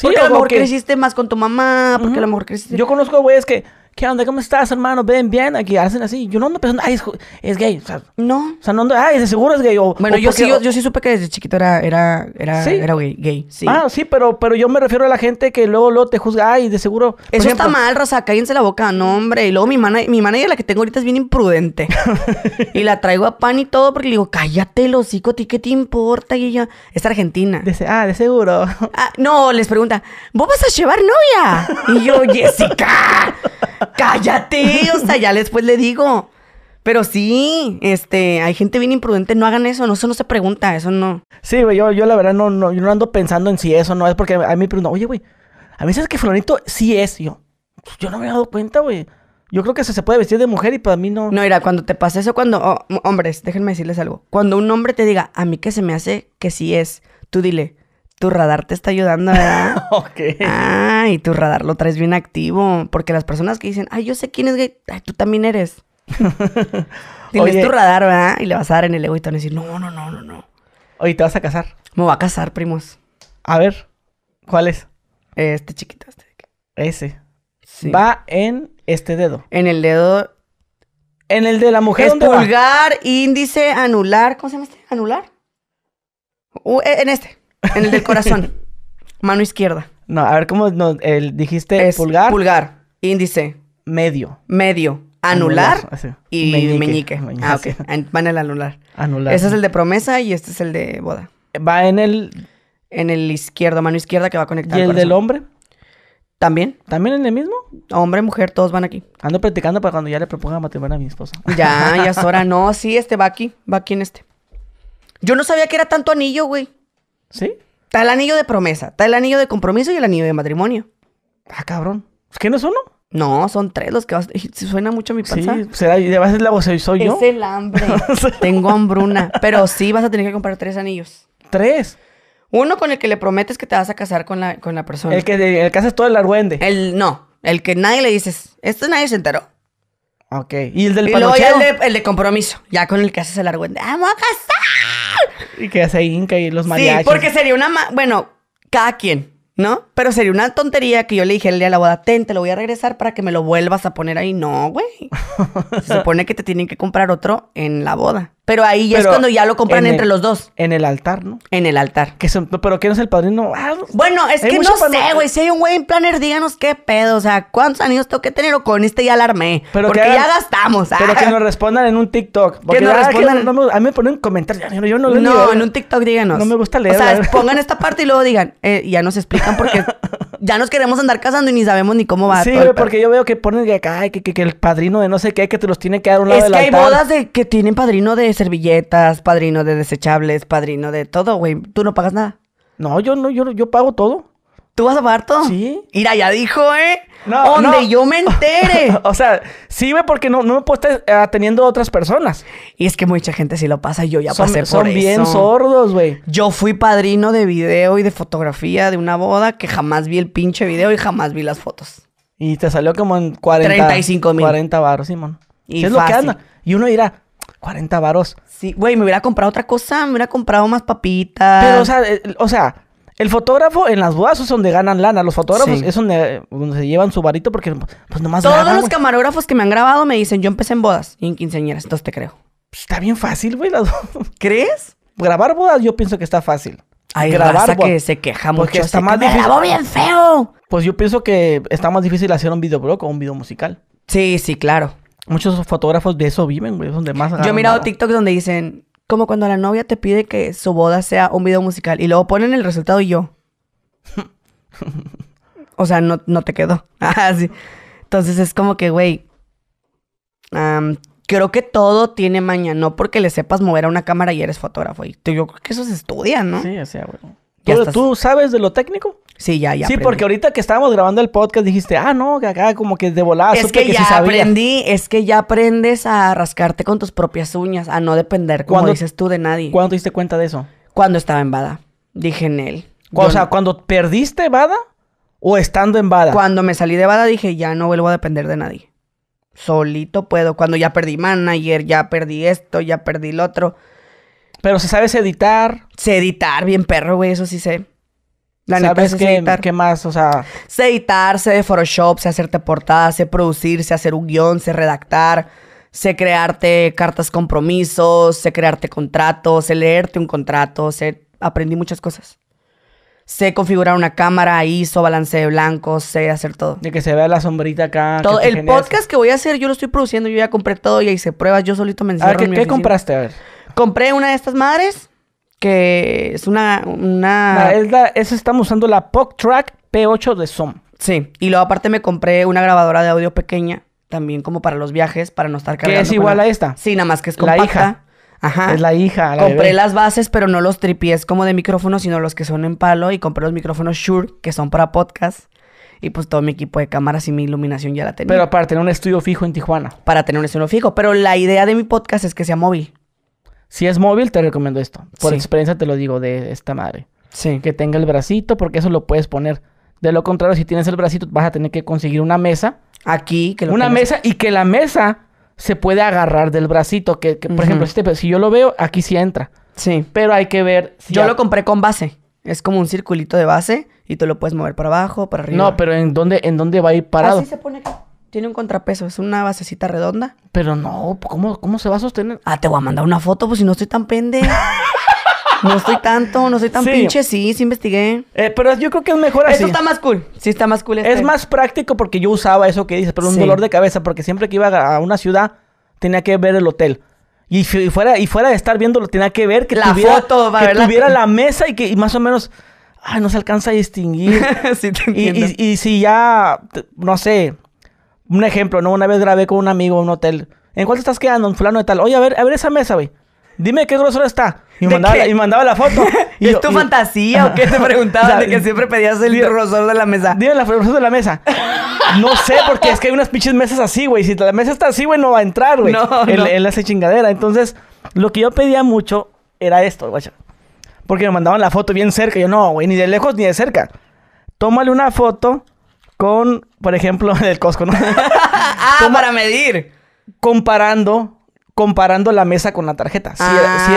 porque a lo mejor creciste más con tu mamá, porque a lo mejor creciste. Yo conozco güeyes que ¿Qué onda? ¿Cómo estás, hermano? Ven, bien. Aquí hacen así. Yo no ando pensando, ay, es, gay. O sea, no. O sea, no ando, ay, de seguro es gay. bueno, yo, sí, yo, sí supe que desde chiquito era, era, era, gay, Sí. Ah, sí, pero, pero yo me refiero a la gente que luego, te juzga, ay, de seguro. Eso está mal, Rosa, Cállense la boca, no, hombre. Y luego mi, mana, mi manager, la que tengo ahorita, es bien imprudente. y la traigo a pan y todo porque le digo, cállate, el ¿a ti qué te importa? Y ella, es argentina. ah, de seguro. Ah, no, les pregunta, ¿vos vas a llevar novia? y yo, Jessica cállate, o sea, ya después le digo. Pero sí, este, hay gente bien imprudente, no hagan eso, no, eso no se pregunta, eso no. Sí, güey, yo, yo la verdad no, no, yo no ando pensando en si eso no es porque a mí me preguntan, oye, güey, a mí sabes que Florito sí es, yo, pues, yo no me he dado cuenta, güey. Yo creo que se, se puede vestir de mujer y para mí no. No, mira, cuando te pasa eso, cuando. Oh, hombres, déjenme decirles algo. Cuando un hombre te diga, a mí que se me hace que sí es, tú dile, tu radar te está ayudando, ¿verdad? ok. Ah, y tu radar lo traes bien activo. Porque las personas que dicen, ay, yo sé quién es gay, tú también eres. Tienes tu radar, ¿verdad? Y le vas a dar en el ego y te van a decir, no, no, no, no, no. Oye, ¿te vas a casar? Me voy a casar, primos. A ver, ¿cuál es? Este chiquito, este. Ese. Va en este dedo. En el dedo. En el de la mujer. pulgar, índice, anular. ¿Cómo se llama este? ¿Anular? E, en este. En el del corazón. Mano izquierda. No, a ver cómo no, el, dijiste es pulgar. Pulgar, índice. Medio. Medio. Anular, y meñique. Ah, ok. Va en el anular. Anular. Ese es el de promesa y este es el de boda. Va en el. En el izquierdo, mano izquierda que va conectar ¿Y el del hombre? ¿También? ¿También en el mismo? Hombre, mujer, todos van aquí. Ando practicando para cuando ya le proponga matrimonio a mi esposa. Ya, ya es hora. No, sí, este va aquí. Va aquí en este. Yo no sabía que era tanto anillo, güey. ¿Sí? Está el anillo de promesa, está el anillo de compromiso y el anillo de matrimonio. Ah, cabrón. ¿Es que no es uno? No, son tres los que vas. ¿Se Suena mucho a mi panza. Sí, será, a ser la voz, soy yo. Es el hambre. Tengo hambruna. Pero sí vas a tener que comprar tres anillos. ¿Tres? Uno con el que le prometes que te vas a casar con la, persona. El que, el que haces todo el argüende. El, no, el que nadie le dices. Esto nadie se enteró. Ok. ¿Y el del y el, de, compromiso. Ya con el que haces el argüende. ¡Ah, ¡Vamos a casar! Y que hace hinca y los mariachis. Sí, porque sería una... bueno, cada quien, ¿no? Pero sería una tontería que yo le dije el día de la boda, ten, te lo voy a regresar para que me lo vuelvas a poner ahí. No, güey. Se supone que te tienen que comprar otro en la boda. Pero ahí ya es cuando ya lo compran entre los dos. En el altar, ¿no? En el altar. Que son, pero ¿quién es el padrino? Ah, bueno, es que no sé, güey. Si hay un güey en planner, díganos qué pedo. O sea, ¿cuántos anillos tengo que tener? O con este ya alarmé. porque ya gastamos. Pero que ah. nos respondan en un TikTok. que nos ah, respondan. a mí me ponen comentarios. Yo no leo. No, en un TikTok díganos. No me gusta leer. O sea, pongan esta parte y luego digan. Eh, ya nos explican por qué... ya nos queremos andar casando y ni sabemos ni cómo va. Sí, porque yo veo que ponen que acá, que, que, el padrino de no sé qué, que te los tiene que dar un lado Es que hay bodas de, que tienen padrino de servilletas, padrino de desechables, padrino de todo, güey. Tú no pagas nada. No, yo no, yo, yo pago todo. ¿Tú vas a pagar todo? Sí. Mira, ya dijo, ¿eh? No, Donde yo me entere. o sea, sí, porque no, no me puedo estar eh, atendiendo a otras personas. Y es que mucha gente sí lo pasa. y Yo ya pasé por Son bien sordos, güey. Yo fui padrino de video y de fotografía de una boda que jamás vi el pinche video y jamás vi las fotos. Y te salió como en 40... 35 mil. 40 baros, Simón. y es lo que anda. Y uno dirá, 40 varos. Sí, güey, me hubiera comprado otra cosa, me hubiera comprado más papitas. Pero, o sea, eh, o sea, el fotógrafo en las bodas es donde ganan lana. Los fotógrafos es donde, se llevan su varito porque pues nomás Todos los camarógrafos que me han grabado me dicen, yo empecé en bodas y en quinceañeras, entonces te creo. Pues, está bien fácil, güey. Las... ¿Crees? Grabar bodas yo pienso que está fácil. Hay grabar raza que se queja mucho. Porque está más difícil. Me grabó bien feo. Pues yo pienso que está más difícil hacer un video videoblog o un video musical. Sí, sí, claro. Muchos fotógrafos de eso viven, güey. Es donde más Yo he mirado TikTok donde dicen, como cuando la novia te pide que su boda sea un video musical y luego ponen el resultado y yo. o sea, no, no te quedó. Así. Ah, Entonces es como que, güey, creo que todo tiene maña, no porque le sepas mover a una cámara y eres fotógrafo. Y yo creo que eso se estudia, ¿no? Sí, o sea, güey. ¿Tú, sabes de lo técnico? Sí, ya, ya. Sí, porque ahorita que estábamos grabando el podcast dijiste, ah, no, que acá como que de volada. Es que, que ya aprendí, es que ya aprendes a rascarte con tus propias uñas, a no depender, como dices tú, de nadie. ¿Cuándo te diste cuenta de eso? Cuando estaba en Bada, dije en él. O sea, cuando perdiste Bada o estando en Bada. Cuando me salí de Bada dije, ya no vuelvo a depender de nadie. Solito puedo. Cuando ya perdí manager, ya perdí esto, ya perdí lo otro pero si sabes editar. Sé editar, bien perro, güey, eso sí sé. La ¿Sabes qué, qué más? O sea... Sé editar, sé de Photoshop, sé hacerte portadas, sé producir, sé hacer un guión, sé redactar, sé crearte cartas compromisos, sé crearte contratos, sé leerte un contrato, sé... Aprendí muchas cosas. Sé configurar una cámara, ISO, balance de blancos, sé hacer todo. De que se vea la sombrita acá. Todo. El podcast que voy a hacer, yo lo estoy produciendo, yo ya compré todo, y ahí se pruebas, yo solito me encierro A ver, ¿qué compraste? A ver. Compré una de estas madres, que es una... una... esa estamos usando la Poc Track P8 de SOM. Sí, y luego aparte me compré una grabadora de audio pequeña, también como para los viajes, para no estar cargando. Que es igual a esta. Sí, nada más que es compacta. La hija. Ajá. Es la hija. compré las bases, pero no los tripies como de micrófono, sino los que son en palo. Y compré los micrófonos Shure, que son para podcast. Y pues todo mi equipo de cámaras y mi iluminación ya la tenía. Pero para tener un estudio fijo en Tijuana. Para tener un estudio fijo. Pero la idea de mi podcast es que sea móvil. Si es móvil, te recomiendo esto. Por experiencia te lo digo de esta madre. Sí. Que tenga el bracito, porque eso lo puedes poner. De lo contrario, si tienes el bracito, vas a tener que conseguir una mesa. Aquí, que Una mesa y que la mesa se puede agarrar del bracito. Que, por ejemplo, este, si yo lo veo, aquí sí entra. Sí. Pero hay que ver. yo lo compré con base. Es como un circulito de base y te lo puedes mover para abajo, para arriba. No, pero ¿en dónde, en dónde va a ir parado? Así se pone tiene un contrapeso, es una basecita redonda. Pero no, ¿cómo, cómo se va a sostener? Ah, te voy a mandar una foto, pues si no estoy tan pende. No estoy tanto, no soy tan pinche, sí, sí investigué. Eh, pero yo creo que es mejor así. Eso está más cool. Sí, está más cool. Es este. más práctico porque yo usaba eso que dices, pero un dolor de cabeza, porque siempre que iba a una ciudad tenía que ver el hotel. Y, fuera, y fuera de estar viéndolo, tenía que ver que la tuviera, foto, que tuviera la... mesa y que más o menos, ay, no se alcanza a distinguir. sí, te y, y, si ya, no sé, un ejemplo, ¿no? Una vez grabé con un amigo en un hotel. ¿En cuál te estás quedando? En fulano de tal. Oye, a ver, a ver esa mesa, güey. Dime qué grosor está. Y mandaba, mandaba la foto. Y ¿Es tu fantasía o qué te preguntabas? de que siempre pedías el grosor de la mesa. Dime el grosor de la mesa. No sé, porque es que hay unas pinches mesas así, güey. Si la mesa está así, güey, no va a entrar, güey. No, Él hace chingadera. Entonces, lo que yo pedía mucho era esto, güey. Porque me mandaban la foto bien cerca. Yo, no, güey, ni de lejos ni de cerca. Tómale una foto con, por ejemplo, el Costco, ¿no? ah, para medir. Comparando comparando la mesa con la tarjeta. E- ah,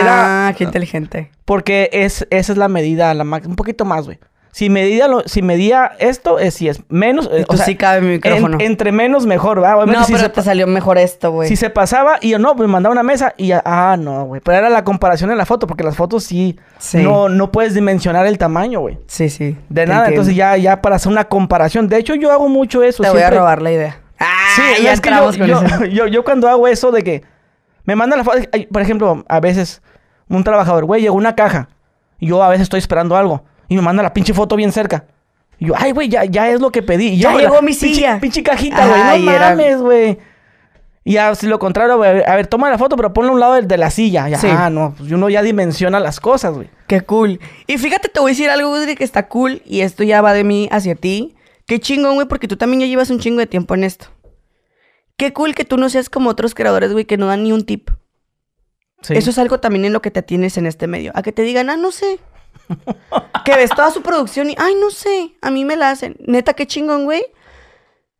era, qué inteligente. Porque es, esa es la medida, la un poquito más, güey. Si medía, lo, si medía esto, es si es menos. Esto eh, o sea, sí cabe mi micrófono. entre menos, mejor, ¿va? no, pero te salió mejor esto, güey. Si se pasaba y yo no, pues me mandaba una mesa y ya, ah, no, güey. Pero era la comparación en la foto, porque las fotos sí. No, no puedes dimensionar el tamaño, güey. Sí, sí. De nada, entonces ya, ya para hacer una comparación. De hecho, yo hago mucho eso. Te voy a robar la idea. Ah, sí, ya es que yo, yo, yo, cuando hago eso de que me mandan la foto, por ejemplo, a veces un trabajador, güey, llegó una caja. Yo a veces estoy esperando algo. Y me manda la pinche foto bien cerca. Y yo, ay, güey, ya, ya es lo que pedí. ya, llegó mi silla. Pinche, cajita, güey. No mames, güey. Y así lo contrario, güey. A ver, toma la foto, pero ponle a un lado de, la silla. Ya, sí. Ah, no. yo pues, uno ya dimensiona las cosas, güey. Qué cool. Y fíjate, te voy a decir algo, Udri, que está cool. Y esto ya va de mí hacia ti. Qué chingón, güey, porque tú también ya llevas un chingo de tiempo en esto. Qué cool que tú no seas como otros creadores, güey, que no dan ni un tip. Sí. Eso es algo también en lo que te tienes en este medio. A que te digan, ah, no sé que ves toda su producción y, ay, no sé, a mí me la hacen. Neta, qué chingón, güey.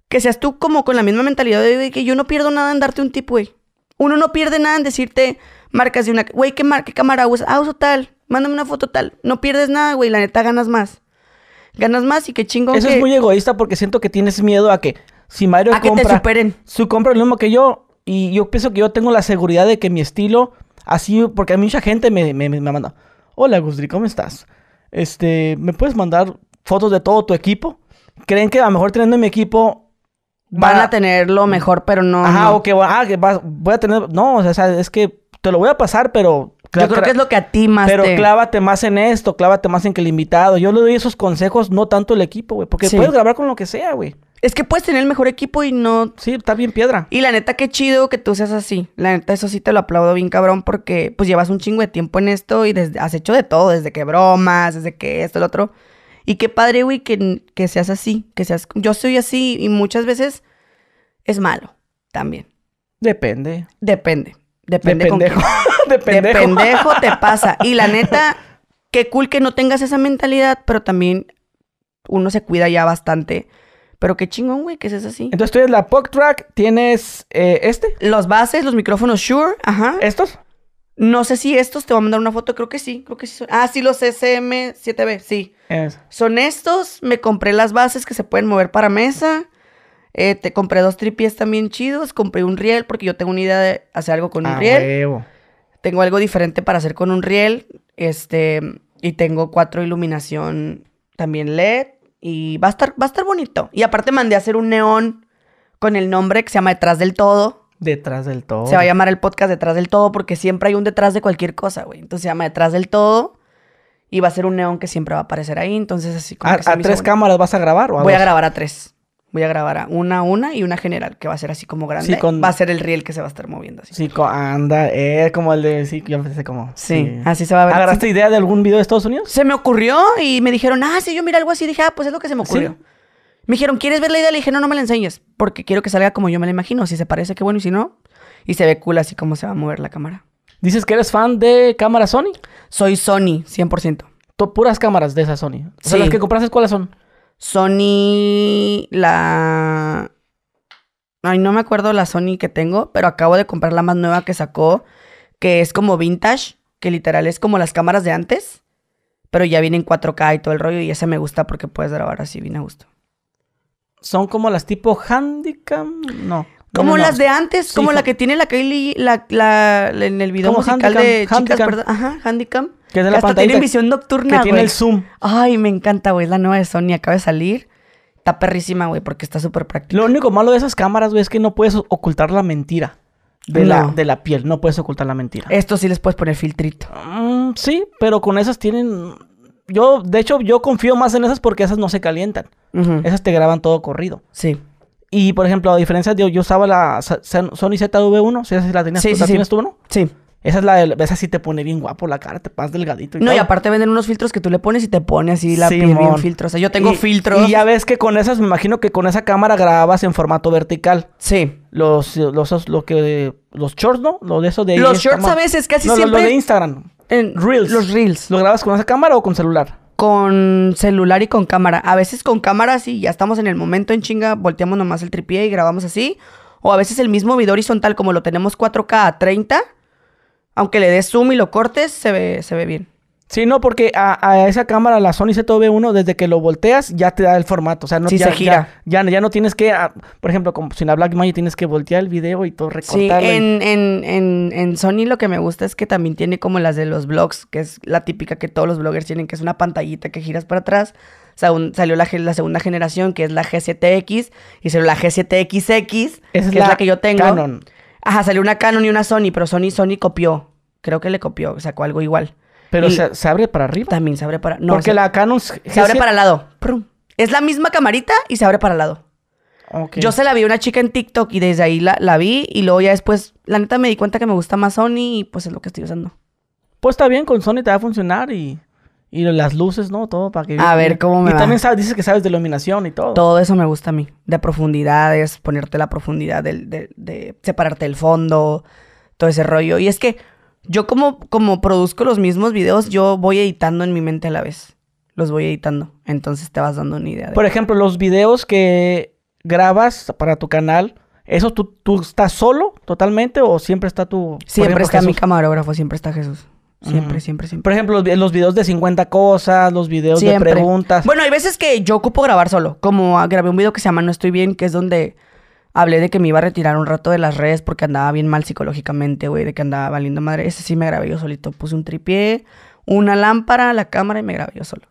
Que seas tú como con la misma mentalidad de que yo no pierdo nada en darte un tip, güey. Uno no pierde nada en decirte marcas de una, güey, ¿qué, marca, qué cámara usas? Ah, uso tal, mándame una foto tal. No pierdes nada, güey, la neta ganas más. Ganas más y qué chingón. Eso es muy egoísta porque siento que tienes miedo a que si Mario a compra, que te superen. Su compra lo mismo que yo y yo pienso que yo tengo la seguridad de que mi estilo así porque a mí mucha gente me, me, me manda Hola Gustri, ¿cómo estás? Este, ¿me puedes mandar fotos de todo tu equipo? ¿Creen que a lo mejor teniendo mi equipo... Van a tener lo mejor, pero no... Ajá, o que, ah, que voy a tener... No, o sea, es que te lo voy a pasar, pero... Yo creo que es lo que a ti más Pero clávate más en esto, clávate más en que el invitado. Yo le doy esos consejos, no tanto el equipo, güey. Porque puedes grabar con lo que sea, güey. Es que puedes tener el mejor equipo y no. Sí, está bien piedra. Y la neta, qué chido que tú seas así. La neta, eso sí te lo aplaudo bien, cabrón, porque pues llevas un chingo de tiempo en esto y desde, has hecho de todo, desde que bromas, desde que esto, el otro. Y qué padre, güey, que, que seas así, que seas. Yo soy así y muchas veces es malo también. Depende. Depende. Depende. Con de pendejo. De pendejo te pasa. Y la neta, qué cool que no tengas esa mentalidad, pero también uno se cuida ya bastante pero qué chingón, güey, que es así. Entonces tú tienes la pop Track, tienes eh, este. Los bases, los micrófonos Shure, ajá. ¿Estos? No sé si estos te voy a mandar una foto, creo que sí, creo que sí Ah, sí, los SM7B, sí. Son estos, me compré las bases que se pueden mover para mesa. Eh, te compré dos tripies también chidos, compré un riel porque yo tengo una idea de hacer algo con un ah, riel. Huevo. Tengo algo diferente para hacer con un riel, este, y tengo cuatro iluminación también LED. Y va a estar, va a estar bonito. Y aparte mandé a hacer un neón con el nombre que se llama Detrás del Todo. Detrás del Todo. Se va a llamar el podcast Detrás del Todo porque siempre hay un detrás de cualquier cosa, güey. Entonces se llama Detrás del Todo. Y va a ser un neón que siempre va a aparecer ahí. Entonces así como... ¿A, a tres cámaras vas a grabar o a Voy a grabar a tres voy a grabar una a una y una general que va a ser así como grande. Va a ser el riel que se va a estar moviendo así. Sí, anda, es eh, como el de... Sí, yo pensé como... Sí, así se va a ver. ¿Agarraste idea de algún video de Estados Unidos? Se me ocurrió y me dijeron, ah, sí, yo mira algo así. Dije, ah, pues es lo que se me ocurrió. Me dijeron, ¿quieres ver la idea? Le dije, no, no me la enseñes, porque quiero que salga como yo me la imagino. Si se parece, qué bueno, y si no... Y se ve cool así como se va a mover la cámara. ¿Dices que eres fan de cámara Sony? Soy Sony, 100%. Puras cámaras de esa Sony. O las que compraste, ¿cuáles son? Sony, la... Ay, no me acuerdo la Sony que tengo, pero acabo de comprar la más nueva que sacó, que es como vintage, que literal es como las cámaras de antes, pero ya viene en 4K y todo el rollo, y esa me gusta porque puedes grabar así bien a gusto. ¿Son como las tipo Handicam? No. Como las de antes, como la que tiene la Kylie la, en el video musical de Ajá, Handicam. Que hasta Tiene visión nocturna, Que tiene el zoom. Ay, me encanta, güey. la nueva de Sony. Acaba de salir. Está perrísima, güey, porque está súper práctica. Lo único malo de esas cámaras, güey, es que no puedes ocultar la mentira de, la, de la piel. No puedes ocultar la mentira. Esto sí les puedes poner filtrito. Mm, sí, pero con esas tienen. Yo, de hecho, yo confío más en esas porque esas no se calientan. Esas te graban todo corrido. Sí. Y por ejemplo, a diferencia de yo usaba la Sony ZV1, si ¿sí la tenías, sí, tienes tú, no? Sí. Esa es la de, esa sí te pone bien guapo la cara, te pasa delgadito. Y no, y aparte venden unos filtros que tú le pones y te pone así la sí, piel O sea, yo tengo filtros. Y ya ves que con esas, me imagino que con esa cámara grabas en formato vertical. Sí. Los, los, lo que, los shorts, ¿no? Lo de eso de Los shorts a veces casi siempre. Los, Instagram. En Reels. Los Reels. ¿Lo grabas con esa cámara o con celular? Con celular y con cámara. A veces con cámara sí, ya estamos en el momento en chinga, volteamos nomás el tripié y grabamos así. O a veces el mismo video horizontal, como lo tenemos 4K a 30, aunque le des zoom y lo cortes, se ve, se ve bien. Sí, no, porque a, esa cámara, la Sony ZV1, desde que lo volteas, ya te da el formato. O sea, no, sí, se gira. Ya, no tienes que, ah, por ejemplo, como sin la Blackmagic tienes que voltear el video y todo recortarlo. Sí, en, Sony lo que me gusta es que también tiene como las de los blogs, que es la típica que todos los bloggers tienen, que es una pantallita que giras para atrás. salió la, segunda generación, que es la G7X, y salió la G7XX, que es la, que yo tengo. Canon. Ajá, salió una Canon y una Sony, pero Sony, Sony copió. Creo que le copió, sacó algo igual. Pero se, abre para arriba. También se abre para. No, Porque la Canon. Se abre para el lado. Es la misma camarita y se abre para el lado. Yo se la vi a una chica en TikTok y desde ahí la, la, vi y luego ya después, la neta me di cuenta que me gusta más Sony y pues es lo que estoy usando. Pues está bien, con Sony te va a funcionar y y las luces, ¿no? Todo para que... A ver cómo me Y también sabes, dices que sabes de iluminación y todo. Todo eso me gusta a mí. De profundidades, ponerte la profundidad, del, de, separarte el fondo, todo ese rollo. Y es que yo como, como produzco los mismos videos, yo voy editando en mi mente a la vez. Los voy editando. Entonces te vas dando una idea. Por ejemplo, los videos que grabas para tu canal, ¿eso tú, estás solo totalmente o siempre está tu... Siempre está mi camarógrafo, siempre está Jesús. Siempre, siempre, siempre. Por ejemplo, los, videos de 50 cosas, los videos de preguntas. Bueno, hay veces que yo ocupo grabar solo. Como grabé un video que se llama No estoy bien, que es donde hablé de que me iba a retirar un rato de las redes porque andaba bien mal psicológicamente, güey, de que andaba valiendo madre. Ese sí me grabé yo solito. Puse un tripié, una lámpara, la cámara y me grabé yo solo.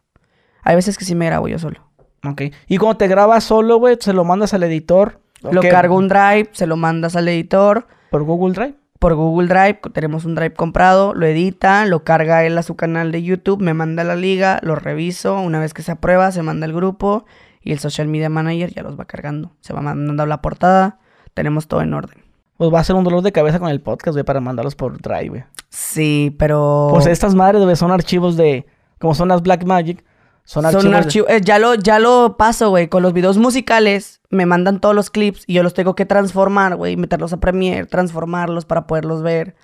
Hay veces que sí me grabo yo solo. Ok. Y cuando te grabas solo, güey, se lo mandas al editor. Lo cargo un drive, se lo mandas al editor. ¿Por Google Drive? por Google Drive, tenemos un Drive comprado, lo edita, lo carga él a su canal de YouTube, me manda a la liga, lo reviso, una vez que se aprueba, se manda al grupo y el Social Media Manager ya los va cargando, se va mandando la portada, tenemos todo en orden. Pues va a ser un dolor de cabeza con el podcast, güey, para mandarlos por Drive, Sí, pero... Pues estas madres, son archivos de... Como son las Black Magic, son archivos. Eh, ya, lo, ya lo paso, güey. Con los videos musicales me mandan todos los clips y yo los tengo que transformar, güey. Meterlos a Premiere, transformarlos para poderlos ver.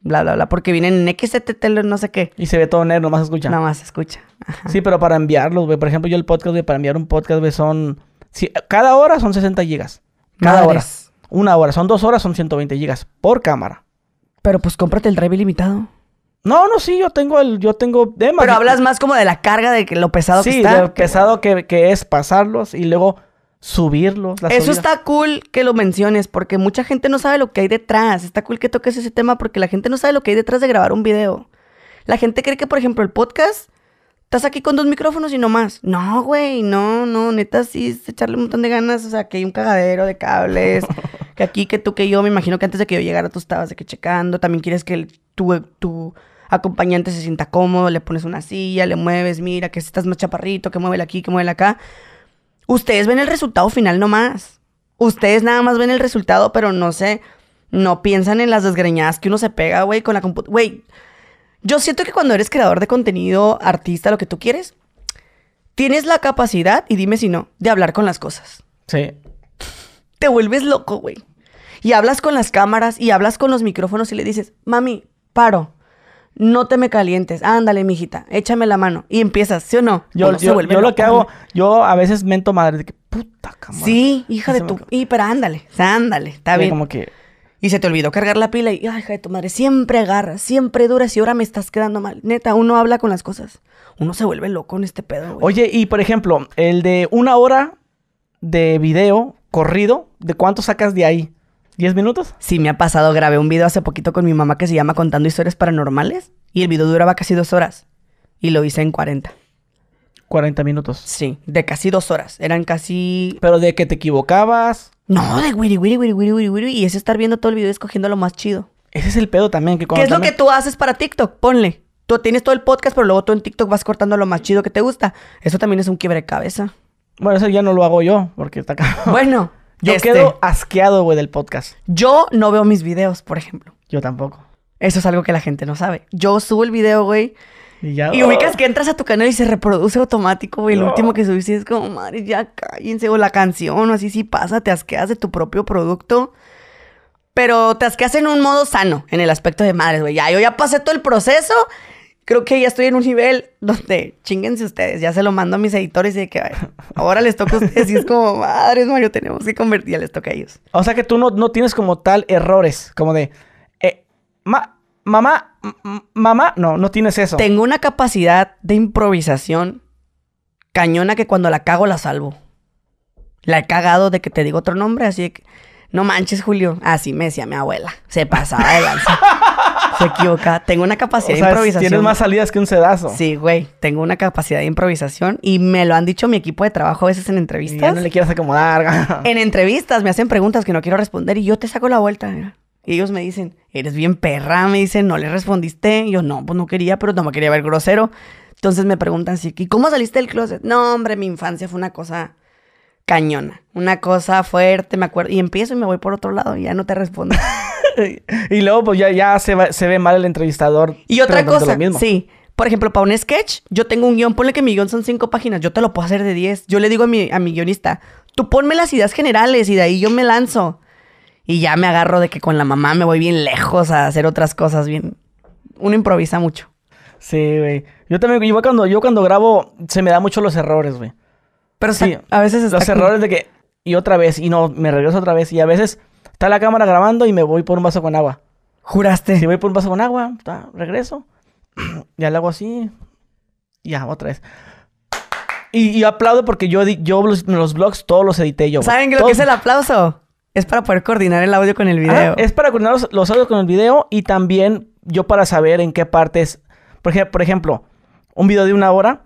Bla, bla, bla. Porque vienen en XTT, no sé qué. Y se ve todo negro, nomás escucha. Nomás se escucha. Sí, pero para enviarlos, güey. Por ejemplo, yo el podcast, güey, para enviar un podcast, güey, son... cada hora son 60 gigas. Cada hora. Una hora. Son dos horas, son 120 gigas por cámara. Pero pues cómprate el drive ilimitado. No, no, sí, yo tengo el, yo tengo Pero hablas más como de la carga de que lo pesado que está. Sí, lo pesado que, es pasarlos y luego subirlos. Eso está cool que lo menciones porque mucha gente no sabe lo que hay detrás. Está cool que toques ese tema porque la gente no sabe lo que hay detrás de grabar un video. La gente cree que, por ejemplo, el podcast, estás aquí con dos micrófonos y no más. No, güey, no, no, neta, sí, es echarle un montón de ganas. O sea, que hay un cagadero de cables. que aquí, que tú, que yo, me imagino que antes de que yo llegara tú estabas aquí checando. También quieres que tú... tu acompañante se sienta cómodo, le pones una silla, le mueves, mira, que estás más chaparrito, que mueve aquí, que mueve acá. Ustedes ven el resultado final nomás. Ustedes nada más ven el resultado, pero no sé, no piensan en las desgreñadas que uno se pega, güey, con la computadora. Güey, yo siento que cuando eres creador de contenido, artista, lo que tú quieres, tienes la capacidad, y dime si no, de hablar con las cosas. Sí. Te vuelves loco, güey. Y hablas con las cámaras y hablas con los micrófonos y le dices, mami, paro no te me calientes, ándale, mijita, échame la mano. Y empiezas, ¿sí o no? Yo, lo que hago, yo a veces mento madre, de que, puta cama. Sí, hija de tu... Y, para, ándale, ándale, está bien. Como que... Y se te olvidó cargar la pila y, ay, hija de tu madre, siempre agarra, siempre dura y ahora me estás quedando mal. Neta, uno habla con las cosas. Uno se vuelve loco en este pedo, güey. Oye, y por ejemplo, el de una hora de video corrido, ¿de cuánto sacas de ahí? ¿10 minutos? Sí, me ha pasado. Grabé un video hace poquito con mi mamá que se llama Contando Historias Paranormales y el video duraba casi dos horas y lo hice en 40. 40 minutos. Sí, de casi dos horas. Eran casi. Pero de que te equivocabas. No, de wiri wiri wiri wiri wiri wiri. Y es estar viendo todo el video y escogiendo lo más chido. Ese es el pedo también. Que cuando ¿Qué es lo que tú haces para TikTok? Ponle. Tú tienes todo el podcast, pero luego tú en TikTok vas cortando lo más chido que te gusta. Eso también es un quiebre de cabeza. Bueno, eso ya no lo hago yo, porque está acá. Bueno, yo este. quedo asqueado, güey, del podcast. Yo no veo mis videos, por ejemplo. Yo tampoco. Eso es algo que la gente no sabe. Yo subo el video, güey. Y, ya, y ubicas que entras a tu canal y se reproduce automático, güey. El último que subiste es como, madre, ya cállense. O la canción, o así sí pasa, te asqueas de tu propio producto. Pero te asqueas en un modo sano, en el aspecto de madres, güey. Ya, yo ya pasé todo el proceso creo que ya estoy en un nivel donde chinguense ustedes. Ya se lo mando a mis editores y de que ahora les toca a ustedes. Y es como, madres, Mario, tenemos que convertir, ya les toca a ellos. O sea que tú no, no tienes como tal errores, como de, eh, ma, mamá, mamá, no, no tienes eso. Tengo una capacidad de improvisación cañona que cuando la cago la salvo. La he cagado de que te digo otro nombre, así que, no manches, Julio. Así me decía mi abuela. Se pasaba de Se equivoca. Tengo una capacidad de improvisación. Tienes más salidas que un sedazo. Sí, güey. Tengo una capacidad de improvisación y me lo han dicho mi equipo de trabajo a veces en entrevistas. ya no le quieras acomodar. en entrevistas me hacen preguntas que no quiero responder y yo te saco la vuelta. Y ellos me dicen, eres bien perra, me dicen, no le respondiste. Y yo, no, pues no quería, pero no me quería ver grosero. Entonces me preguntan, sí, ¿y cómo saliste del closet? No, hombre, mi infancia fue una cosa cañona, una cosa fuerte, me acuerdo. Y empiezo y me voy por otro lado y ya no te respondo. y luego, pues ya, ya se, ve mal el entrevistador. Y otra cosa, sí. Por ejemplo, para un sketch, yo tengo un guión, ponle que mi guión son cinco páginas, yo te lo puedo hacer de diez. Yo le digo a mi, a mi guionista, tú ponme las ideas generales y de ahí yo me lanzo. Y ya me agarro de que con la mamá me voy bien lejos a hacer otras cosas, bien. Uno improvisa mucho. Sí, güey. Yo también, yo cuando, yo cuando grabo, se me da mucho los errores, güey. Pero sí, a veces está Los errores de que, y otra vez, y no, me regreso otra vez, y a veces Está la cámara grabando y me voy por un vaso con agua. ¿Juraste? Si voy por un vaso con agua, regreso. ya le hago así. Ya, otra vez. Y, aplaudo porque yo, yo los, los, vlogs todos los edité yo. ¿Saben lo que es el aplauso? Es para poder coordinar el audio con el video. es para coordinar los, audios con el video y también yo para saber en qué partes. por ejemplo, un video de una hora,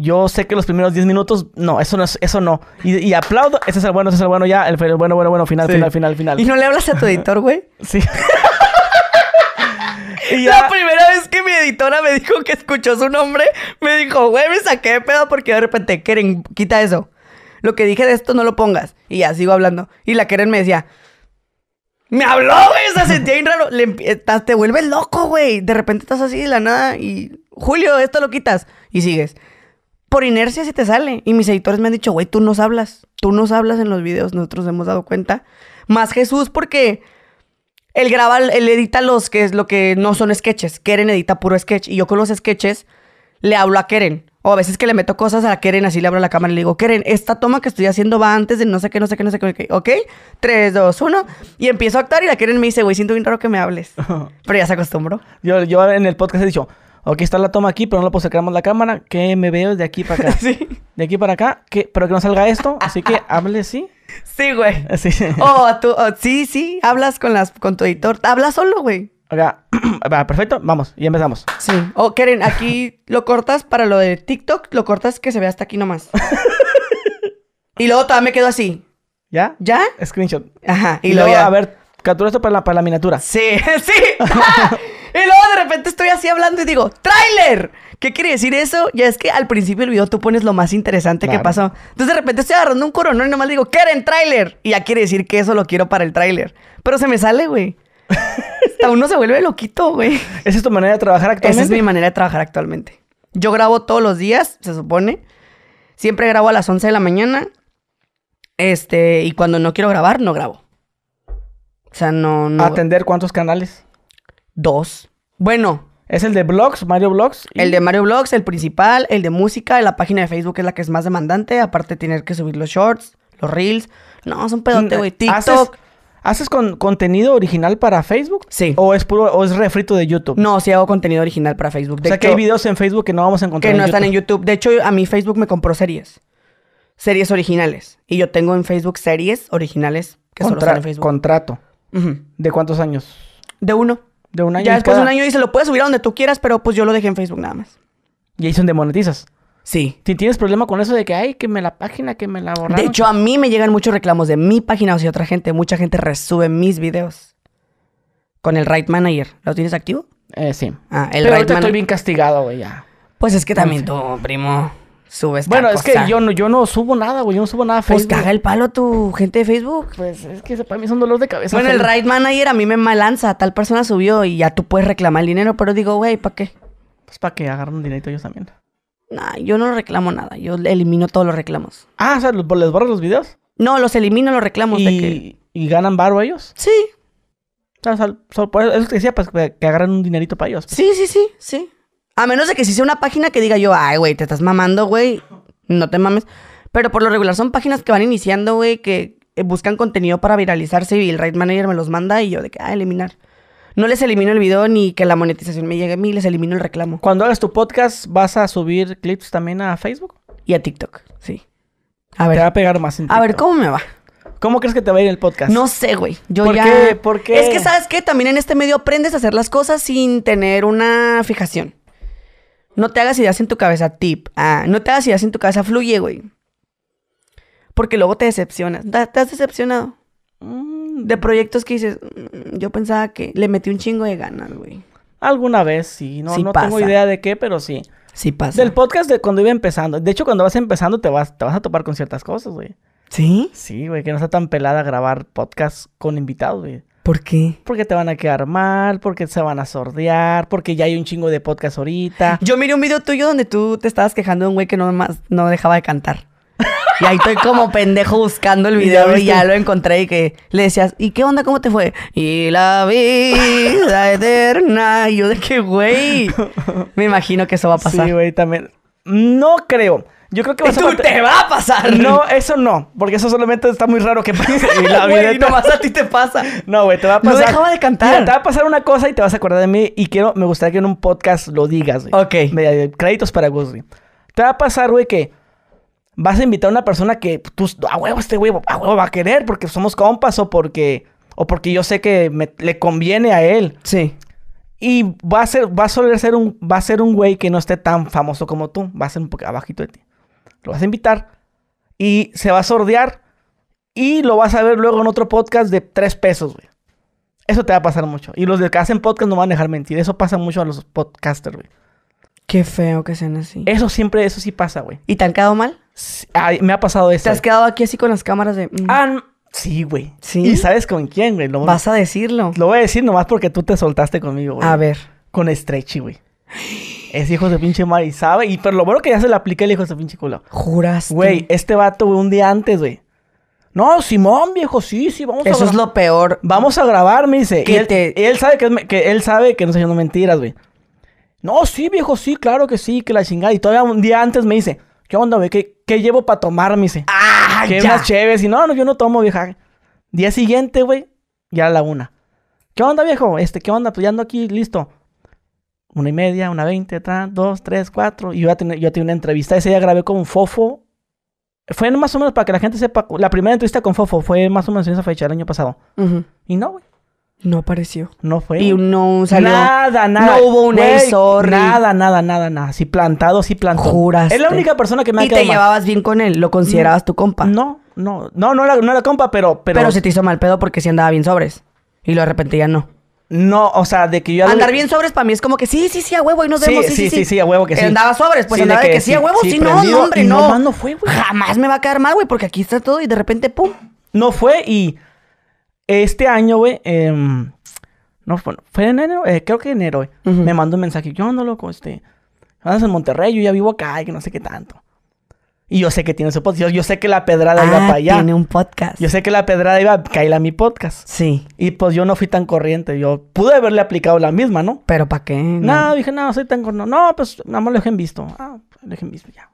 yo sé que los primeros 10 minutos, no, eso no es, eso no. Y, aplaudo, ese es el bueno, ese es el bueno, ya, el, bueno, bueno, bueno, final, final, final, final. ¿Y no le hablas a tu editor, güey? sí. La primera vez que mi editora me dijo que escuchó su nombre, me dijo, güey, me saqué de pedo porque de repente, Keren, quita eso. Lo que dije de esto no lo pongas. Y ya, sigo hablando. Y la Keren me decía, me habló, güey, se sentía raro. te vuelves loco, güey. De repente estás así de la nada y, Julio, esto lo quitas. Y sigues por inercia se te sale. Y mis editores me han dicho, güey, tú nos hablas. Tú nos hablas en los videos, nosotros hemos dado cuenta. Más Jesús, porque él graba, él edita los que es lo que no son sketches. Keren edita puro sketch. Y yo con los sketches le hablo a Keren. O a veces que le meto cosas a Keren, así le abro la cámara y le digo, Keren, esta toma que estoy haciendo va antes de no sé qué, no sé qué, no sé qué, ok, 3, 2, 1. Y empiezo a actuar y la Keren me dice, güey, siento bien raro que me hables. Pero ya se acostumbró. Yo, yo en el podcast he dicho, ok, está la toma aquí, pero no la puedo la cámara, que me veo de aquí para acá. sí. De aquí para acá, que, pero que no salga esto, así que hable así. Sí, güey. Sí. Oh, tú, oh, sí, sí, hablas con, las, con tu editor. Habla solo, güey. Ok. perfecto, vamos, y empezamos. Sí. O oh, Keren, aquí lo cortas para lo de TikTok, lo cortas que se vea hasta aquí nomás. y luego todavía me quedo así. ¿Ya? ¿Ya? Screenshot. Ajá. Y, luego, a ver, captura esto para la, miniatura. Sí, sí. y luego de repente estoy así hablando y digo, ¡trailer! ¿Qué quiere decir eso? Ya es que al principio del video tú pones lo más interesante que pasó. Entonces de repente estoy agarrando un coronel y nomás digo, ¡Keren, trailer! Y ya quiere decir que eso lo quiero para el tráiler. Pero se me sale, güey. Hasta uno se vuelve loquito, güey. ¿Esa es tu manera de trabajar actualmente? Esa es mi manera de trabajar actualmente. Yo grabo todos los días, se supone. Siempre grabo a las 11 de la mañana. Este, y cuando no quiero grabar, no grabo. O sea, no, no. ¿Atender cuántos canales? Dos. Bueno. ¿Es el de blogs, Mario Blogs? El de Mario Blogs, el principal, el de música, la página de Facebook es la que es más demandante, aparte tener que subir los shorts, los reels. No, son pedote, mm, güey. Eh, TikTok. ¿Haces, con contenido original para Facebook? Sí. ¿O es puro, o es refrito de YouTube? No, sí hago contenido original para Facebook. o sea, que hay videos en Facebook que no vamos a encontrar. Que no están en YouTube. De hecho, a mí Facebook me compró series. Series originales. Y yo tengo en Facebook series originales que solo están en Facebook. Contrato. ¿De cuántos años? De uno. De un año. Ya después de un año dice, lo puedes subir a donde tú quieras, pero pues yo lo dejé en Facebook nada más. ¿Y ahí son demonetizas? Sí. Si tienes problema con eso de que, ay, que me la página, que me la borraron. De hecho, a mí me llegan muchos reclamos de mi página o si otra gente. Mucha gente resube mis videos. Con el Right Manager. ¿Lo tienes activo? Eh, sí. Ah, el Pero Right estoy bien castigado, güey, ya. Pues es que también tú, primo subes Bueno, es que yo no, yo no subo nada, güey. Yo no subo nada a pues Facebook. Pues caga el palo tu gente de Facebook. Pues es que para mí es un dolor de cabeza. Bueno, el right Manager a mí me malanza. Tal persona subió y ya tú puedes reclamar el dinero, pero digo, güey, ¿para qué? Pues para que agarren un dinerito ellos también. Nah, yo no reclamo nada. Yo elimino todos los reclamos. Ah, o sea, ¿les borras los videos? No, los elimino los reclamos. ¿Y, de que... ¿y ganan barro ellos? Sí. por eso, decía, pues que agarren un dinerito para ellos. Pues. Sí, sí, sí, sí. A menos de que si sea una página que diga yo, ay, güey, te estás mamando, güey, no te mames. Pero por lo regular son páginas que van iniciando, güey, que eh, buscan contenido para viralizarse y el raid manager me los manda y yo de que, ah, eliminar. No les elimino el video ni que la monetización me llegue a mí, les elimino el reclamo. Cuando hagas tu podcast, ¿vas a subir clips también a Facebook? Y a TikTok, sí. A ver. Te va a pegar más en TikTok. A ver, ¿cómo me va? ¿Cómo crees que te va a ir el podcast? No sé, güey. Yo ¿Por Qué? ¿Por qué? Es que, ¿sabes qué? También en este medio aprendes a hacer las cosas sin tener una fijación. No te hagas ideas en tu cabeza, tip. Ah, no te hagas ideas en tu cabeza, fluye, güey. Porque luego te decepcionas. ¿Te has decepcionado? Mm. De proyectos que dices, mm, yo pensaba que le metí un chingo de ganas, güey. Alguna vez, sí. No, no tengo idea de qué, pero sí. Sí pasa. Del podcast de cuando iba empezando. De hecho, cuando vas empezando te vas, te vas a topar con ciertas cosas, güey. ¿Sí? Sí, güey, que no está tan pelada grabar podcast con invitados, güey. ¿Por qué? Porque te van a quedar mal, porque se van a sordear, porque ya hay un chingo de podcast ahorita. Yo miré un video tuyo donde tú te estabas quejando de un güey que no, no dejaba de cantar. Y ahí estoy como pendejo buscando el video y, ya, lo encontré y que le decías, ¿y qué onda? ¿Cómo te fue? Y la vida eterna. Y yo de que, güey, me imagino que eso va a pasar. Sí, güey, también. No creo. Yo creo que vas ¿Y tú te va a pasar. No, eso no, porque eso solamente está muy raro que pase. Y la vida y a ti te pasa. No, güey, te va a pasar. No dejaba de cantar. te va a pasar una cosa y te vas a acordar de mí y quiero me gustaría que en un podcast lo digas, güey. Ok. créditos para güey. Te va a pasar, güey, que vas a invitar a una persona que tú a huevo este güey, a huevo va a querer porque somos compas o porque o porque yo sé que le conviene a él. Sí. Y va a ser va a soler ser un va a ser un güey que no esté tan famoso como tú, va a ser un poquito abajito de ti lo vas a invitar y se va a sordear y lo vas a ver luego en otro podcast de tres pesos, güey. Eso te va a pasar mucho. Y los de que hacen podcast no van a dejar mentir. Eso pasa mucho a los podcasters, güey. Qué feo que sean así. Eso siempre, eso sí pasa, güey. ¿Y te han quedado mal? me ha pasado eso. ¿Te has eh. quedado aquí así con las cámaras de.? Mm? Ah, sí, güey. Sí. ¿Y sabes con quién, güey? Lo... Vas a decirlo. Lo voy a decir nomás porque tú te soltaste conmigo, güey. A ver. Con Stretchy, güey. Es hijo de pinche Mari, sabe. Y pero lo bueno que ya se le aplica el hijo de pinche culo. Juraste. Güey, este vato, un día antes, güey. No, Simón, viejo, sí, sí, vamos Eso a Eso es lo peor. Vamos a grabar, me dice. él, sabe que, que, él sabe que no está haciendo mentiras, güey. No, sí, viejo, sí, claro que sí, que la chingada. Y todavía un día antes me dice, ¿qué onda, güey? ¿Qué, llevo para tomar? Me dice. ¡Ah, ¿Qué más chévere? Y no, no, yo no tomo, vieja. Día siguiente, güey, ya a la una. ¿Qué onda, viejo? Este, ¿qué onda? Pues ya ando aquí, listo una y media, una veinte, dos, tres, cuatro. Y yo ya yo tenía una entrevista. Ese día grabé con Fofo. Fue más o menos para que la gente sepa. La primera entrevista con Fofo fue más o menos en esa fecha, el año pasado. Y no, güey. No apareció. No fue. Y no salió. Nada, nada. No hubo un eso. Nada, nada, nada, nada. Si plantado, si plantado. Juras. Es la única persona que me ha Y te llevabas bien con él. ¿Lo considerabas mm, tu compa? No, no. No, no era, no era compa, pero, pero, se te hizo mal pedo porque sí andaba bien sobres. Y lo arrepentía no. No, o sea, de que yo... Andar bien sobres para mí es como que sí, sí, sí, a huevo, y nos vemos. Sí, sí, sí, sí, sí a huevo que sí. Andaba sobres, pues andaba de que, sí, a huevo, sí, no, no, hombre, no. Nomás no fue, güey. Jamás me va a quedar mal, güey, porque aquí está todo y de repente, pum. No fue y este año, güey, eh, no fue, fue en enero, eh, creo que enero, Me mandó un mensaje, yo ando loco, este, andas en Monterrey, yo ya vivo acá, y que no sé qué tanto. Y yo sé que tiene su podcast. Yo, sé que la pedrada iba ah, para allá. Tiene un podcast. Yo sé que la pedrada iba a caer a mi podcast. Sí. Y pues yo no fui tan corriente. Yo pude haberle aplicado la misma, ¿no? Pero ¿para qué? No, dije, no, soy tan corriente. No, pues nada más lo dejen visto. Ah, pues, lo dejen visto ya.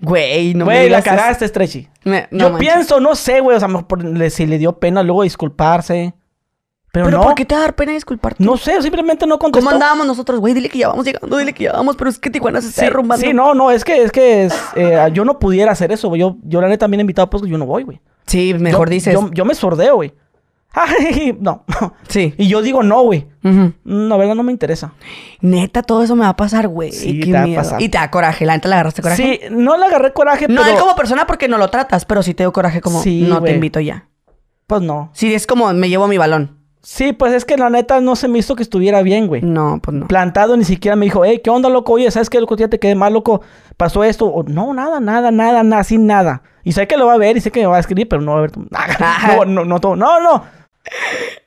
Güey, no me digas la cagaste, Stretchy. yo pienso, no sé, güey. O sea, si le dio pena luego disculparse. Pero, no. ¿Por qué te va a dar pena disculparte? No sé, simplemente no contestó. ¿Cómo andábamos nosotros? Güey, dile que ya vamos llegando, dile que ya vamos, pero es que Tijuana se sí, está derrumbando. Sí, no, no, es que, es que eh, yo no pudiera hacer eso, güey. Yo, yo la neta también invitado, pues yo no voy, güey. Sí, mejor dices. Yo, me sordeo, güey. no. Sí. Y yo digo no, güey. No, mm, verdad no me interesa. Neta, todo eso me va a pasar, güey. Sí, Qué te Va a pasar. Y te da coraje. La neta le agarraste coraje. Sí, no le agarré coraje, no, pero... No, él como persona porque no lo tratas, pero sí te coraje como no te invito ya. Pues no. Sí, es como me llevo mi balón. Sí, pues es que la neta no se me hizo que estuviera bien, güey. No, pues no. Plantado ni siquiera me dijo, eh, ¿qué onda, loco? Oye, ¿sabes qué, loco? Ya te quedé mal, loco. Pasó esto. O, no, nada, nada, nada, nada, sin nada. Y sé que lo va a ver y sé que me va a escribir, pero no va a ver. no, no, no, no, no.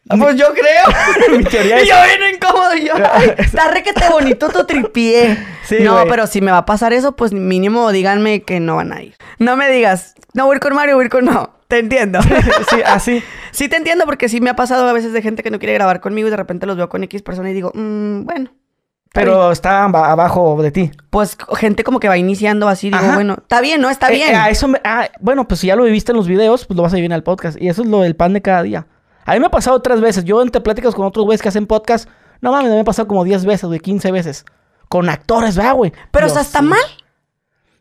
Ah, no. Pues yo creo. Y yo era incómodo. Yo, está re que te bonito tu tripié. Sí, no, pero si me va a pasar eso, pues mínimo díganme que no van a ir. No me digas, no voy ir con Mario, voy con no. Te entiendo. sí, así. Sí te entiendo porque sí me ha pasado a veces de gente que no quiere grabar conmigo y de repente los veo con X persona y digo, mm, bueno. Pero está abajo de ti. Pues gente como que va iniciando así, digo, bueno, está bien, ¿no? Está eh, bien. Eh, eso ah, bueno, pues si ya lo viviste en los videos, pues lo vas a vivir en el podcast. Y eso es lo del pan de cada día. A mí me ha pasado tres veces. Yo entre pláticas con otros güeyes que hacen podcast, no mames, me ha pasado como 10 veces, de 15 veces. Con actores, ¿verdad, güey? Pero, o sea, ¿está mal?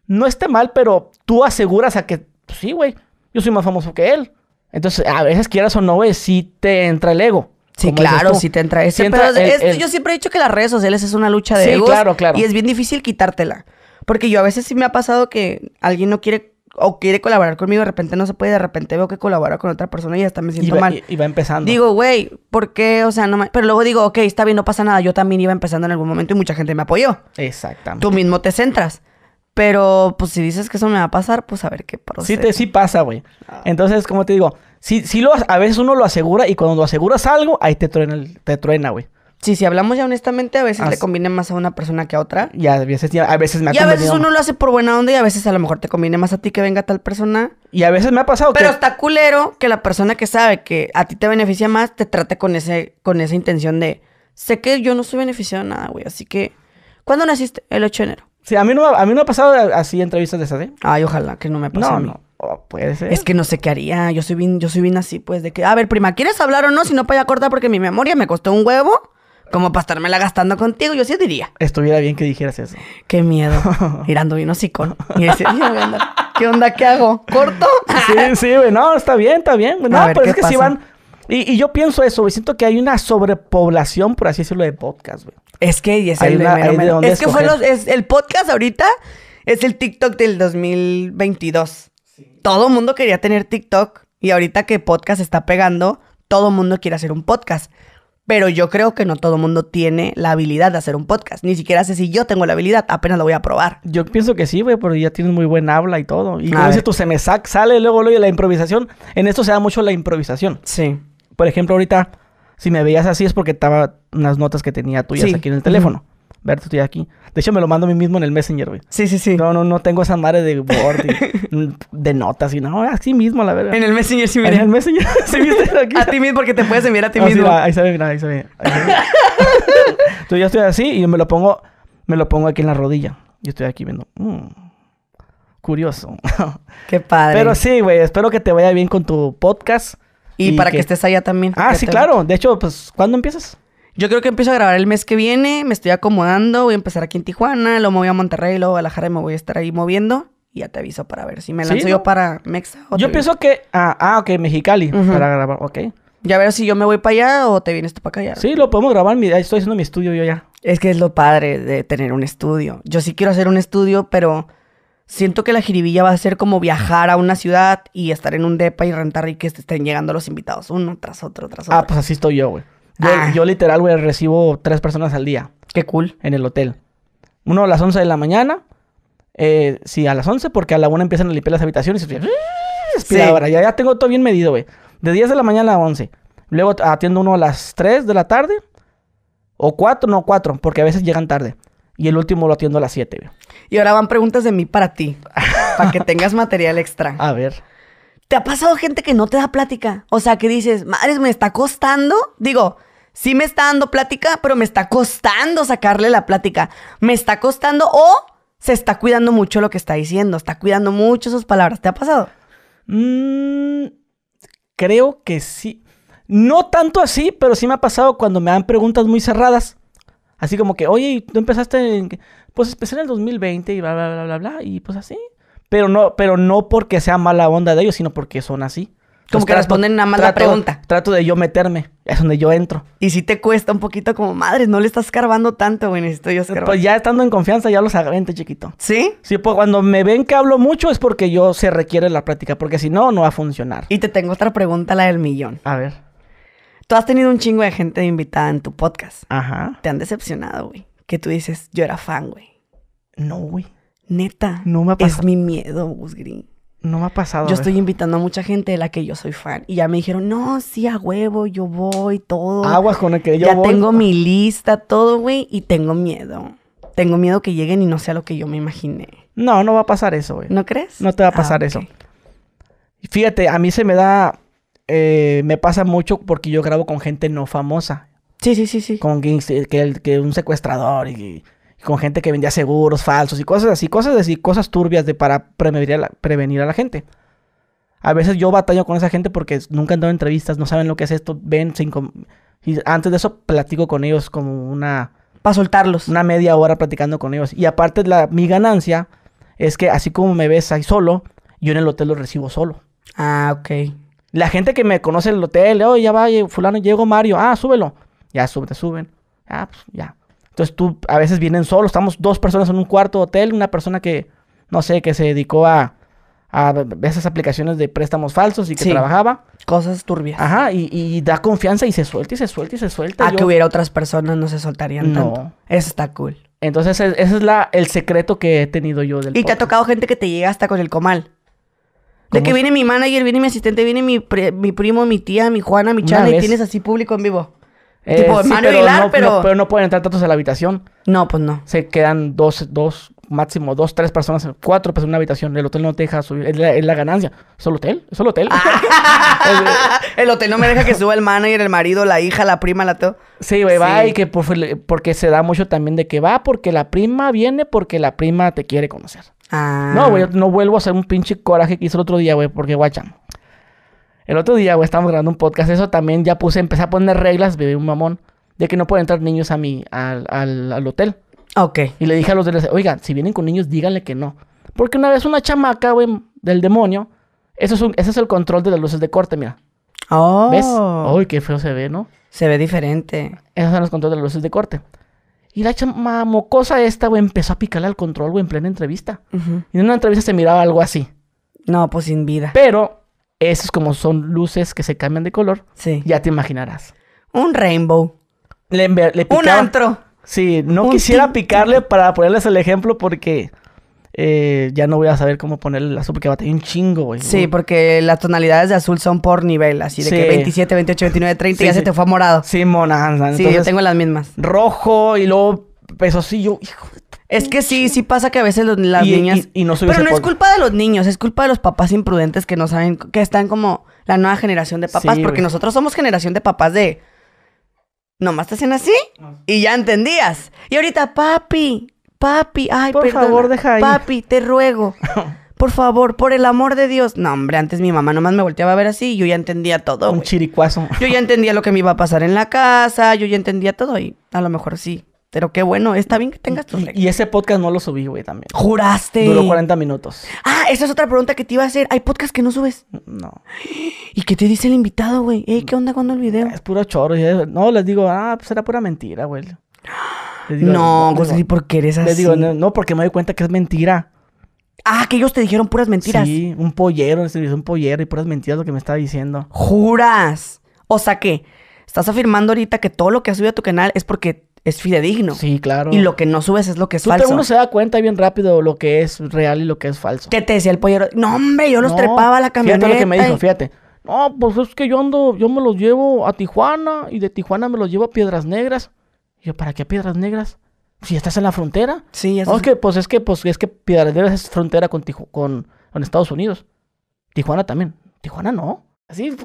No está mal, pero tú aseguras a que, pues sí, güey yo soy más famoso que él. Entonces, a veces quieras o no, güey, sí te entra el ego. Sí, claro, sí te entra ese. pero yo siempre he dicho que las redes sociales es una lucha de sí, claro, claro. Y es bien difícil quitártela. Porque yo a veces sí me ha pasado que alguien no quiere o quiere colaborar conmigo, de repente no se puede, de repente veo que colabora con otra persona y está me siento mal. Y, va empezando. Digo, güey, ¿por qué? O sea, no me... Pero luego digo, ok, está bien, no pasa nada. Yo también iba empezando en algún momento y mucha gente me apoyó. Exactamente. Tú mismo te centras. Pero, pues, si dices que eso me va a pasar, pues a ver qué pasa. Sí, te, sí pasa, güey. Ah. Entonces, como te digo, si si lo, a veces uno lo asegura y cuando lo aseguras algo, ahí te truena, te truena, güey. Sí, si hablamos ya honestamente, a veces le conviene más a una persona que a otra. Y a veces, a veces me ha Y a veces uno lo hace por buena onda y a veces a lo mejor te conviene más a ti que venga tal persona. Y a veces me ha pasado Pero está culero que la persona que sabe que a ti te beneficia más te trate con, ese, con esa intención de... Sé que yo no soy beneficiado de nada, güey, así que... ¿Cuándo naciste? El 8 de enero. Sí, a mí no, a mí no ha pasado así entrevistas de esas, ¿eh? Ay, ojalá que no me pase no, a mí. No. puede ser. Es que no sé qué haría. Yo soy bien, yo soy bien así, pues, de que, a ver, prima, ¿quieres hablar o no? Si no, para ya cortar porque mi memoria me costó un huevo. Como para estármela gastando contigo, yo sí diría. Estuviera bien que dijeras eso. Qué miedo. Mirando bien ¿no? Y decir, ¿qué onda? ¿Qué hago? ¿Corto? sí, sí, güey. No, está bien, está bien. No, pero es que si van... Y, y, yo pienso eso, güey. Siento que hay una sobrepoblación, por así decirlo, de podcast, güey. Es que es el Es que fue el podcast ahorita es el TikTok del 2022. Todo Todo mundo quería tener TikTok y ahorita que podcast está pegando, todo mundo quiere hacer un podcast. Pero yo creo que no todo mundo tiene la habilidad de hacer un podcast. Ni siquiera sé si yo tengo la habilidad. Apenas lo voy a probar. Yo pienso que sí, güey, Porque ya tienes muy buen habla y todo. Y como dices, tú se me sac sale luego, luego la improvisación. En esto se da mucho la improvisación. Sí. Por ejemplo, ahorita si me veías así es porque estaba unas notas que tenía tuyas aquí en el teléfono. Uh -huh. Verte aquí. De hecho, me lo mando a mí mismo en el Messenger, güey. Sí, sí, sí. No, no, no tengo esa madre de Word, y, de notas y no, así mismo, la verdad. En el Messenger sí mira. En el Messenger sí viste aquí. a ti mismo, porque te puedes enviar a ti ah, mismo. Sí, ahí se ve, ahí se ve. Ahí se ve. yo estoy así y me lo pongo, me lo pongo aquí en la rodilla. Yo estoy aquí viendo. Mm, curioso. Qué padre. Pero sí, güey, espero que te vaya bien con tu podcast. Y, para que... estés allá también. Ah, sí, claro. De hecho, pues, ¿cuándo empiezas? Yo creo que empiezo a grabar el mes que viene, me estoy acomodando, voy a empezar aquí en Tijuana, luego me voy a Monterrey, luego a Guadalajara y me voy a estar ahí moviendo. Y ya te aviso para ver si me lanzo yo para Mexa. yo pienso que... Ah, ah, ok, Mexicali, para grabar, ok. Ya ver si yo me voy para allá o te vienes tú para acá Sí, lo podemos grabar, estoy haciendo mi estudio yo ya. Es que es lo padre de tener un estudio. Yo sí quiero hacer un estudio, pero siento que la jiribilla va a ser como viajar a una ciudad y estar en un depa y rentar y que estén llegando los invitados uno tras otro, tras ah, otro. Ah, pues así estoy yo, güey. Ah. Yo, literal, güey, recibo tres personas al día. Qué cool. En el hotel. Uno a las 11 de la mañana. Eh, sí, a las 11 porque a la 1 empiezan a limpiar las habitaciones. Y... Ah, sí. Ya, ya tengo todo bien medido, güey. De 10 de la mañana a 11. Luego atiendo uno a las 3 de la tarde. O 4, no 4, porque a veces llegan tarde. Y el último lo atiendo a las 7, güey. Y ahora van preguntas de mí para ti, para que tengas material extra. A ver. ¿Te ha pasado gente que no te da plática? O sea, que dices, madres, me está costando. Digo, sí me está dando plática, pero me está costando sacarle la plática. Me está costando o se está cuidando mucho lo que está diciendo, está cuidando mucho sus palabras. ¿Te ha pasado? Mm, creo que sí. No tanto así, pero sí me ha pasado cuando me dan preguntas muy cerradas. Así como que, oye, ¿tú empezaste en pues empecé en el 2020 y bla, bla, bla, bla, bla, y pues así. Pero no, pero no porque sea mala onda de ellos, sino porque son así. Como que responden nada mala pregunta. Trato de yo meterme, es donde yo entro. Y si te cuesta un poquito como, madre, no le estás carbando tanto, güey, necesito yo escarbar. Pues ya estando en confianza ya los este chiquito. ¿Sí? Sí, pues cuando me ven que hablo mucho es porque yo se requiere la práctica, porque si no, no va a funcionar. Y te tengo otra pregunta, la del millón. A ver. Tú has tenido un chingo de gente invitada en tu podcast. Ajá. Te han decepcionado, güey que tú dices, yo era fan, güey. No, güey. Neta. No me ha pasado. Es mi miedo, Gus Green. No me ha pasado. Yo estoy invitando a mucha gente de la que yo soy fan. Y ya me dijeron, no, sí, a huevo, yo voy, todo. Aguas con el que yo ya voy. Ya tengo mi lista, todo, güey, y tengo miedo. Tengo miedo que lleguen y no sea lo que yo me imaginé. No, no va a pasar eso, güey. ¿No crees? No te va a ah, pasar eso. Fíjate, a mí se me da. Eh, me pasa mucho porque yo grabo con gente no famosa. Sí, sí, sí, sí. Con eh, que, que, que un secuestrador y, con gente que vendía seguros falsos y cosas así, cosas así, cosas turbias de para prevenir a la, prevenir a la gente. A veces yo batallo con esa gente porque nunca han dado entrevistas, no saben lo que es esto, ven cinco... Y antes de eso platico con ellos como una... Para soltarlos. Una media hora platicando con ellos. Y aparte la, mi ganancia es que así como me ves ahí solo, yo en el hotel lo recibo solo. Ah, ok. La gente que me conoce en el hotel, oye, oh, ya va, fulano, llego Mario, ah, súbelo ya suben, te suben, ah, pues ya. Entonces tú, a veces vienen solos, estamos dos personas en un cuarto hotel, una persona que, no sé, que se dedicó a, a esas aplicaciones de préstamos falsos y que trabajaba. Cosas turbias. Ajá, y, da confianza y se suelta y se suelta y se suelta. A que hubiera otras personas no se soltarían no. tanto. Eso está cool. Entonces, e, ese, es la, el secreto que he tenido yo del Y te ha tocado gente que te llega hasta con el comal. De que viene mi manager, viene mi asistente, viene mi, mi primo, mi tía, mi Juana, mi y tienes así público en vivo tipo eh, pero, no, pero... pueden entrar tantos a la habitación. No, pues no. Se quedan dos, dos, máximo dos, tres personas, cuatro personas en una habitación. El hotel no te deja subir. Es la, ganancia. ¿Solo hotel, ¿Solo hotel. Ah. el hotel no me deja que suba el manager, el marido, la hija, la prima, la todo. Sí, güey, va y que pues, porque se da mucho también de que va porque la prima viene porque la prima te quiere conocer. Ah. No, güey, no vuelvo a hacer un pinche coraje que hice el otro día, güey, porque guachamo. El otro día, güey, estábamos grabando un podcast. Eso también ya puse, empecé a poner reglas, bebé, un mamón, de que no pueden entrar niños a mi... al, hotel. Ok. Y le dije a los de oigan, si vienen con niños, díganle que no. Porque una vez una chamaca, güey, del demonio, eso es ese es el control de las luces de corte, mira. Oh. ¿Ves? ¡Ay, qué feo se ve, ¿no? Se ve diferente. Esos son los controles de las luces de corte. Y la chama esta, güey, empezó a picarle al control, güey, en plena entrevista. Y en una entrevista se miraba algo así. No, pues sin vida. Pero esos como son luces que se cambian de color. Sí. Ya te imaginarás. Un rainbow. Le, un antro. Sí, no quisiera picarle para ponerles el ejemplo porque eh, ya no voy a saber cómo ponerle el azul porque va a tener un chingo, güey. Sí, porque las tonalidades de azul son por nivel, así de que 27, 28, 29, 30 ya se te fue a morado. Sí, mona. sí, yo tengo las mismas. Rojo y luego pesosillo, así, yo, es que sí, sí pasa que a veces las niñas. pero no es culpa de los niños, es culpa de los papás imprudentes que no saben, que están como la nueva generación de papás, porque nosotros somos generación de papás de. Nomás te hacen así ah. y ya entendías. Y ahorita, papi, papi, ay, por favor, deja Papi, te ruego. Por favor, por el amor de Dios. No, hombre, antes mi mamá nomás me volteaba a ver así y yo ya entendía todo. Un chiricuazo. Yo ya entendía lo que me iba a pasar en la casa, yo ya entendía todo y a lo mejor sí, pero qué bueno, está bien que tengas tus Y ese podcast no lo subí, güey, también. ¡Juraste! Duró 40 minutos. Ah, esa es otra pregunta que te iba a hacer. ¿Hay podcast que no subes? No. ¿Y qué te dice el invitado, güey? ¿qué onda cuando el video? Es puro chorro. No, les digo, ah, pues era pura mentira, güey. no, por qué eres así? Les digo, no, porque me doy cuenta que es mentira. Ah, que ellos te dijeron puras mentiras. Sí, un pollero, un pollero y puras mentiras lo que me estaba diciendo. ¡Juras! O sea que, estás afirmando ahorita que todo lo que has subido a tu canal es porque es fidedigno. Sí, claro. Y lo que no subes es lo que es falso. uno se da cuenta bien rápido lo que es real y lo que es falso. ¿Qué te decía el pollero? No, hombre, yo los trepaba a la camioneta. Fíjate lo que me dijo, fíjate. No, pues es que yo ando, yo me los llevo a Tijuana y de Tijuana me los llevo a Piedras Negras. Y yo, ¿para qué Piedras Negras? Si estás en la frontera. Sí, es que, pues es que, pues es que Piedras Negras es frontera con, con Estados Unidos. Tijuana también. Tijuana no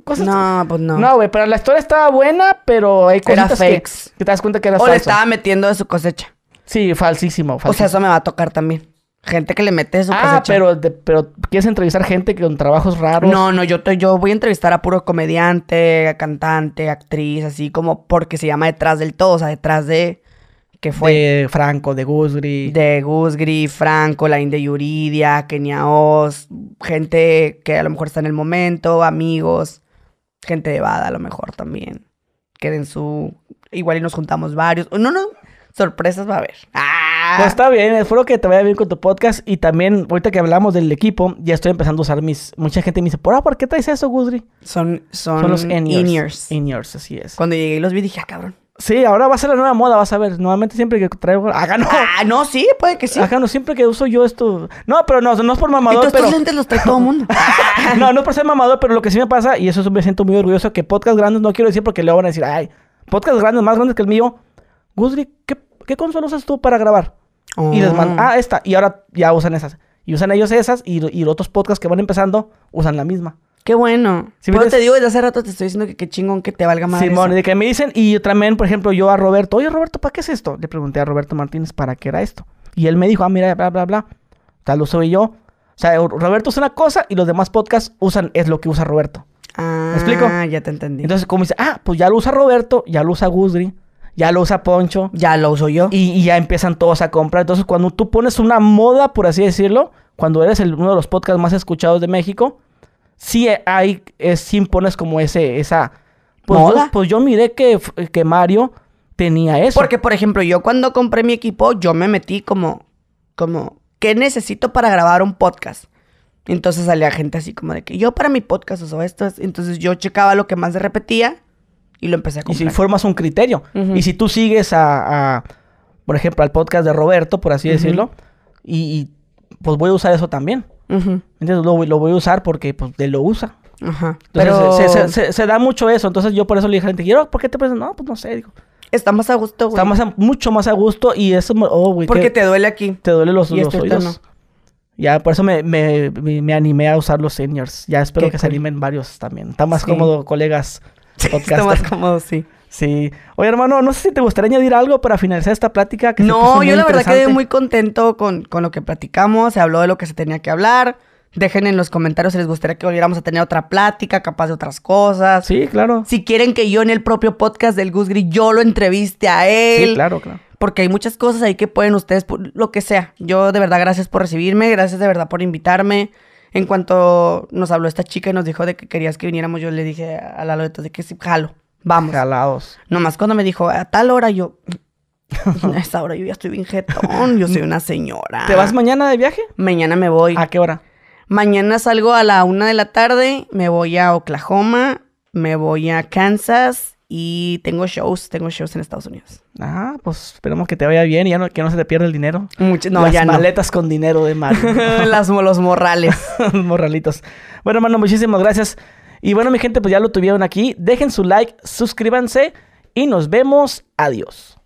cosas. No, pues no. No, güey, pero la historia estaba buena, pero hay cosas. Era Que, te das cuenta que era O le estaba metiendo de su cosecha. Sí, falsísimo, falsísimo, O sea, eso me va a tocar también. Gente que le mete ah, de su cosecha. Ah, pero, quieres entrevistar gente con trabajos raros. No, no, yo, yo voy a entrevistar a puro comediante, a cantante, actriz, así como porque se llama detrás del todo, o sea, detrás de que fue de Franco, de Gusgri. De Gusgri, Franco, la India Yuridia, Kenia Oz, gente que a lo mejor está en el momento, amigos, gente de Bada a lo mejor también. Que su... Igual y nos juntamos varios. No, no, sorpresas va a haber. ¡Ah! está bien, espero que te vaya bien con tu podcast. Y también, ahorita que hablamos del equipo, ya estoy empezando a usar mis. Mucha gente me dice, ¿por, ¿por qué traes eso, Gusgri Son, son, los in-ears. así es. Cuando llegué y los vi, dije, ah, cabrón. Sí, ahora va a ser la nueva moda, vas a ver. Nuevamente siempre que traigo... ¡Ah, ah, no, sí, puede que sí. Háganos, siempre que uso yo esto... No, pero no, no es por mamador, pero... lentes los trae todo mundo. no, no es por ser mamador, pero lo que sí me pasa, y eso me siento muy orgulloso, que podcast grandes no quiero decir porque le van a decir, ay, podcast grandes, más grandes que el mío. Guzri, ¿qué, qué consola usas tú para grabar? Y les mandan, ah, esta. Y ahora ya usan esas. Y usan ellos esas y, los otros podcasts que van empezando usan la misma. Qué bueno. Pero te digo, desde hace rato te estoy diciendo que qué chingón que te valga más. Simón, de que me dicen, y yo también, por ejemplo, yo a Roberto, oye Roberto, ¿para qué es esto? Le pregunté a Roberto Martínez, ¿para qué era esto? Y él me dijo, ah, mira, bla, bla, bla. Tal lo uso yo. O sea, Roberto usa una cosa y los demás podcasts usan, es lo que usa Roberto. Ah, ¿Me explico? ya te entendí. Entonces, como dice, ah, pues ya lo usa Roberto, ya lo usa Guzri, ya lo usa Poncho. Ya lo uso yo. Y, ya empiezan todos a comprar. Entonces, cuando tú pones una moda, por así decirlo, cuando eres uno de los podcasts más escuchados de México, si hay, es, impones como ese, esa... Pues, Yo, pues yo miré que, que Mario tenía eso. Porque, por ejemplo, yo cuando compré mi equipo, yo me metí como, como, ¿qué necesito para grabar un podcast? Entonces salía gente así como de que yo para mi podcast uso esto. Entonces yo checaba lo que más se repetía y lo empecé a comprar. Y si formas un criterio. Y si tú sigues a, por ejemplo, al podcast de Roberto, por así decirlo, y, pues voy a usar eso también. Lo, voy a usar porque pues, lo usa. se, da mucho eso. Entonces, yo por eso le dije a la gente, quiero, ¿por qué te pones? No, pues no sé. Digo, Está más a gusto, Está más mucho más a gusto y eso... Oh, porque te duele aquí. Te duele los, este los oídos. Ya, por eso me, me, me, animé a usar los seniors. Ya espero que se animen varios también. Está más cómodo, colegas. Está más cómodo, sí. Sí. Oye, hermano, no sé si te gustaría añadir algo para finalizar esta plática. no, yo la verdad quedé muy contento con, lo que platicamos, se habló de lo que se tenía que hablar. Dejen en los comentarios si les gustaría que volviéramos a tener otra plática, capaz de otras cosas. Sí, claro. Si quieren que yo en el propio podcast del Gusgri yo lo entreviste a él. Sí, claro, claro. Porque hay muchas cosas ahí que pueden ustedes, lo que sea. Yo de verdad gracias por recibirme, gracias de verdad por invitarme. En cuanto nos habló esta chica y nos dijo de que querías que viniéramos, yo le dije a la de que sí, jalo. Vamos. Calados. Nomás cuando me dijo, a tal hora yo. A esa hora yo ya estoy bien yo soy una señora. ¿Te vas mañana de viaje? Mañana me voy. ¿A qué hora? Mañana salgo a la una de la tarde, me voy a Oklahoma, me voy a Kansas y tengo shows, tengo shows en Estados Unidos. Ah, pues esperemos que te vaya bien y ya no, que no se te pierda el dinero. no, Las ya maletas con dinero de mal. Las, los morrales. los morralitos. Bueno, hermano, muchísimas gracias. Y bueno, mi gente, pues ya lo tuvieron aquí. Dejen su like, suscríbanse y nos vemos. Adiós.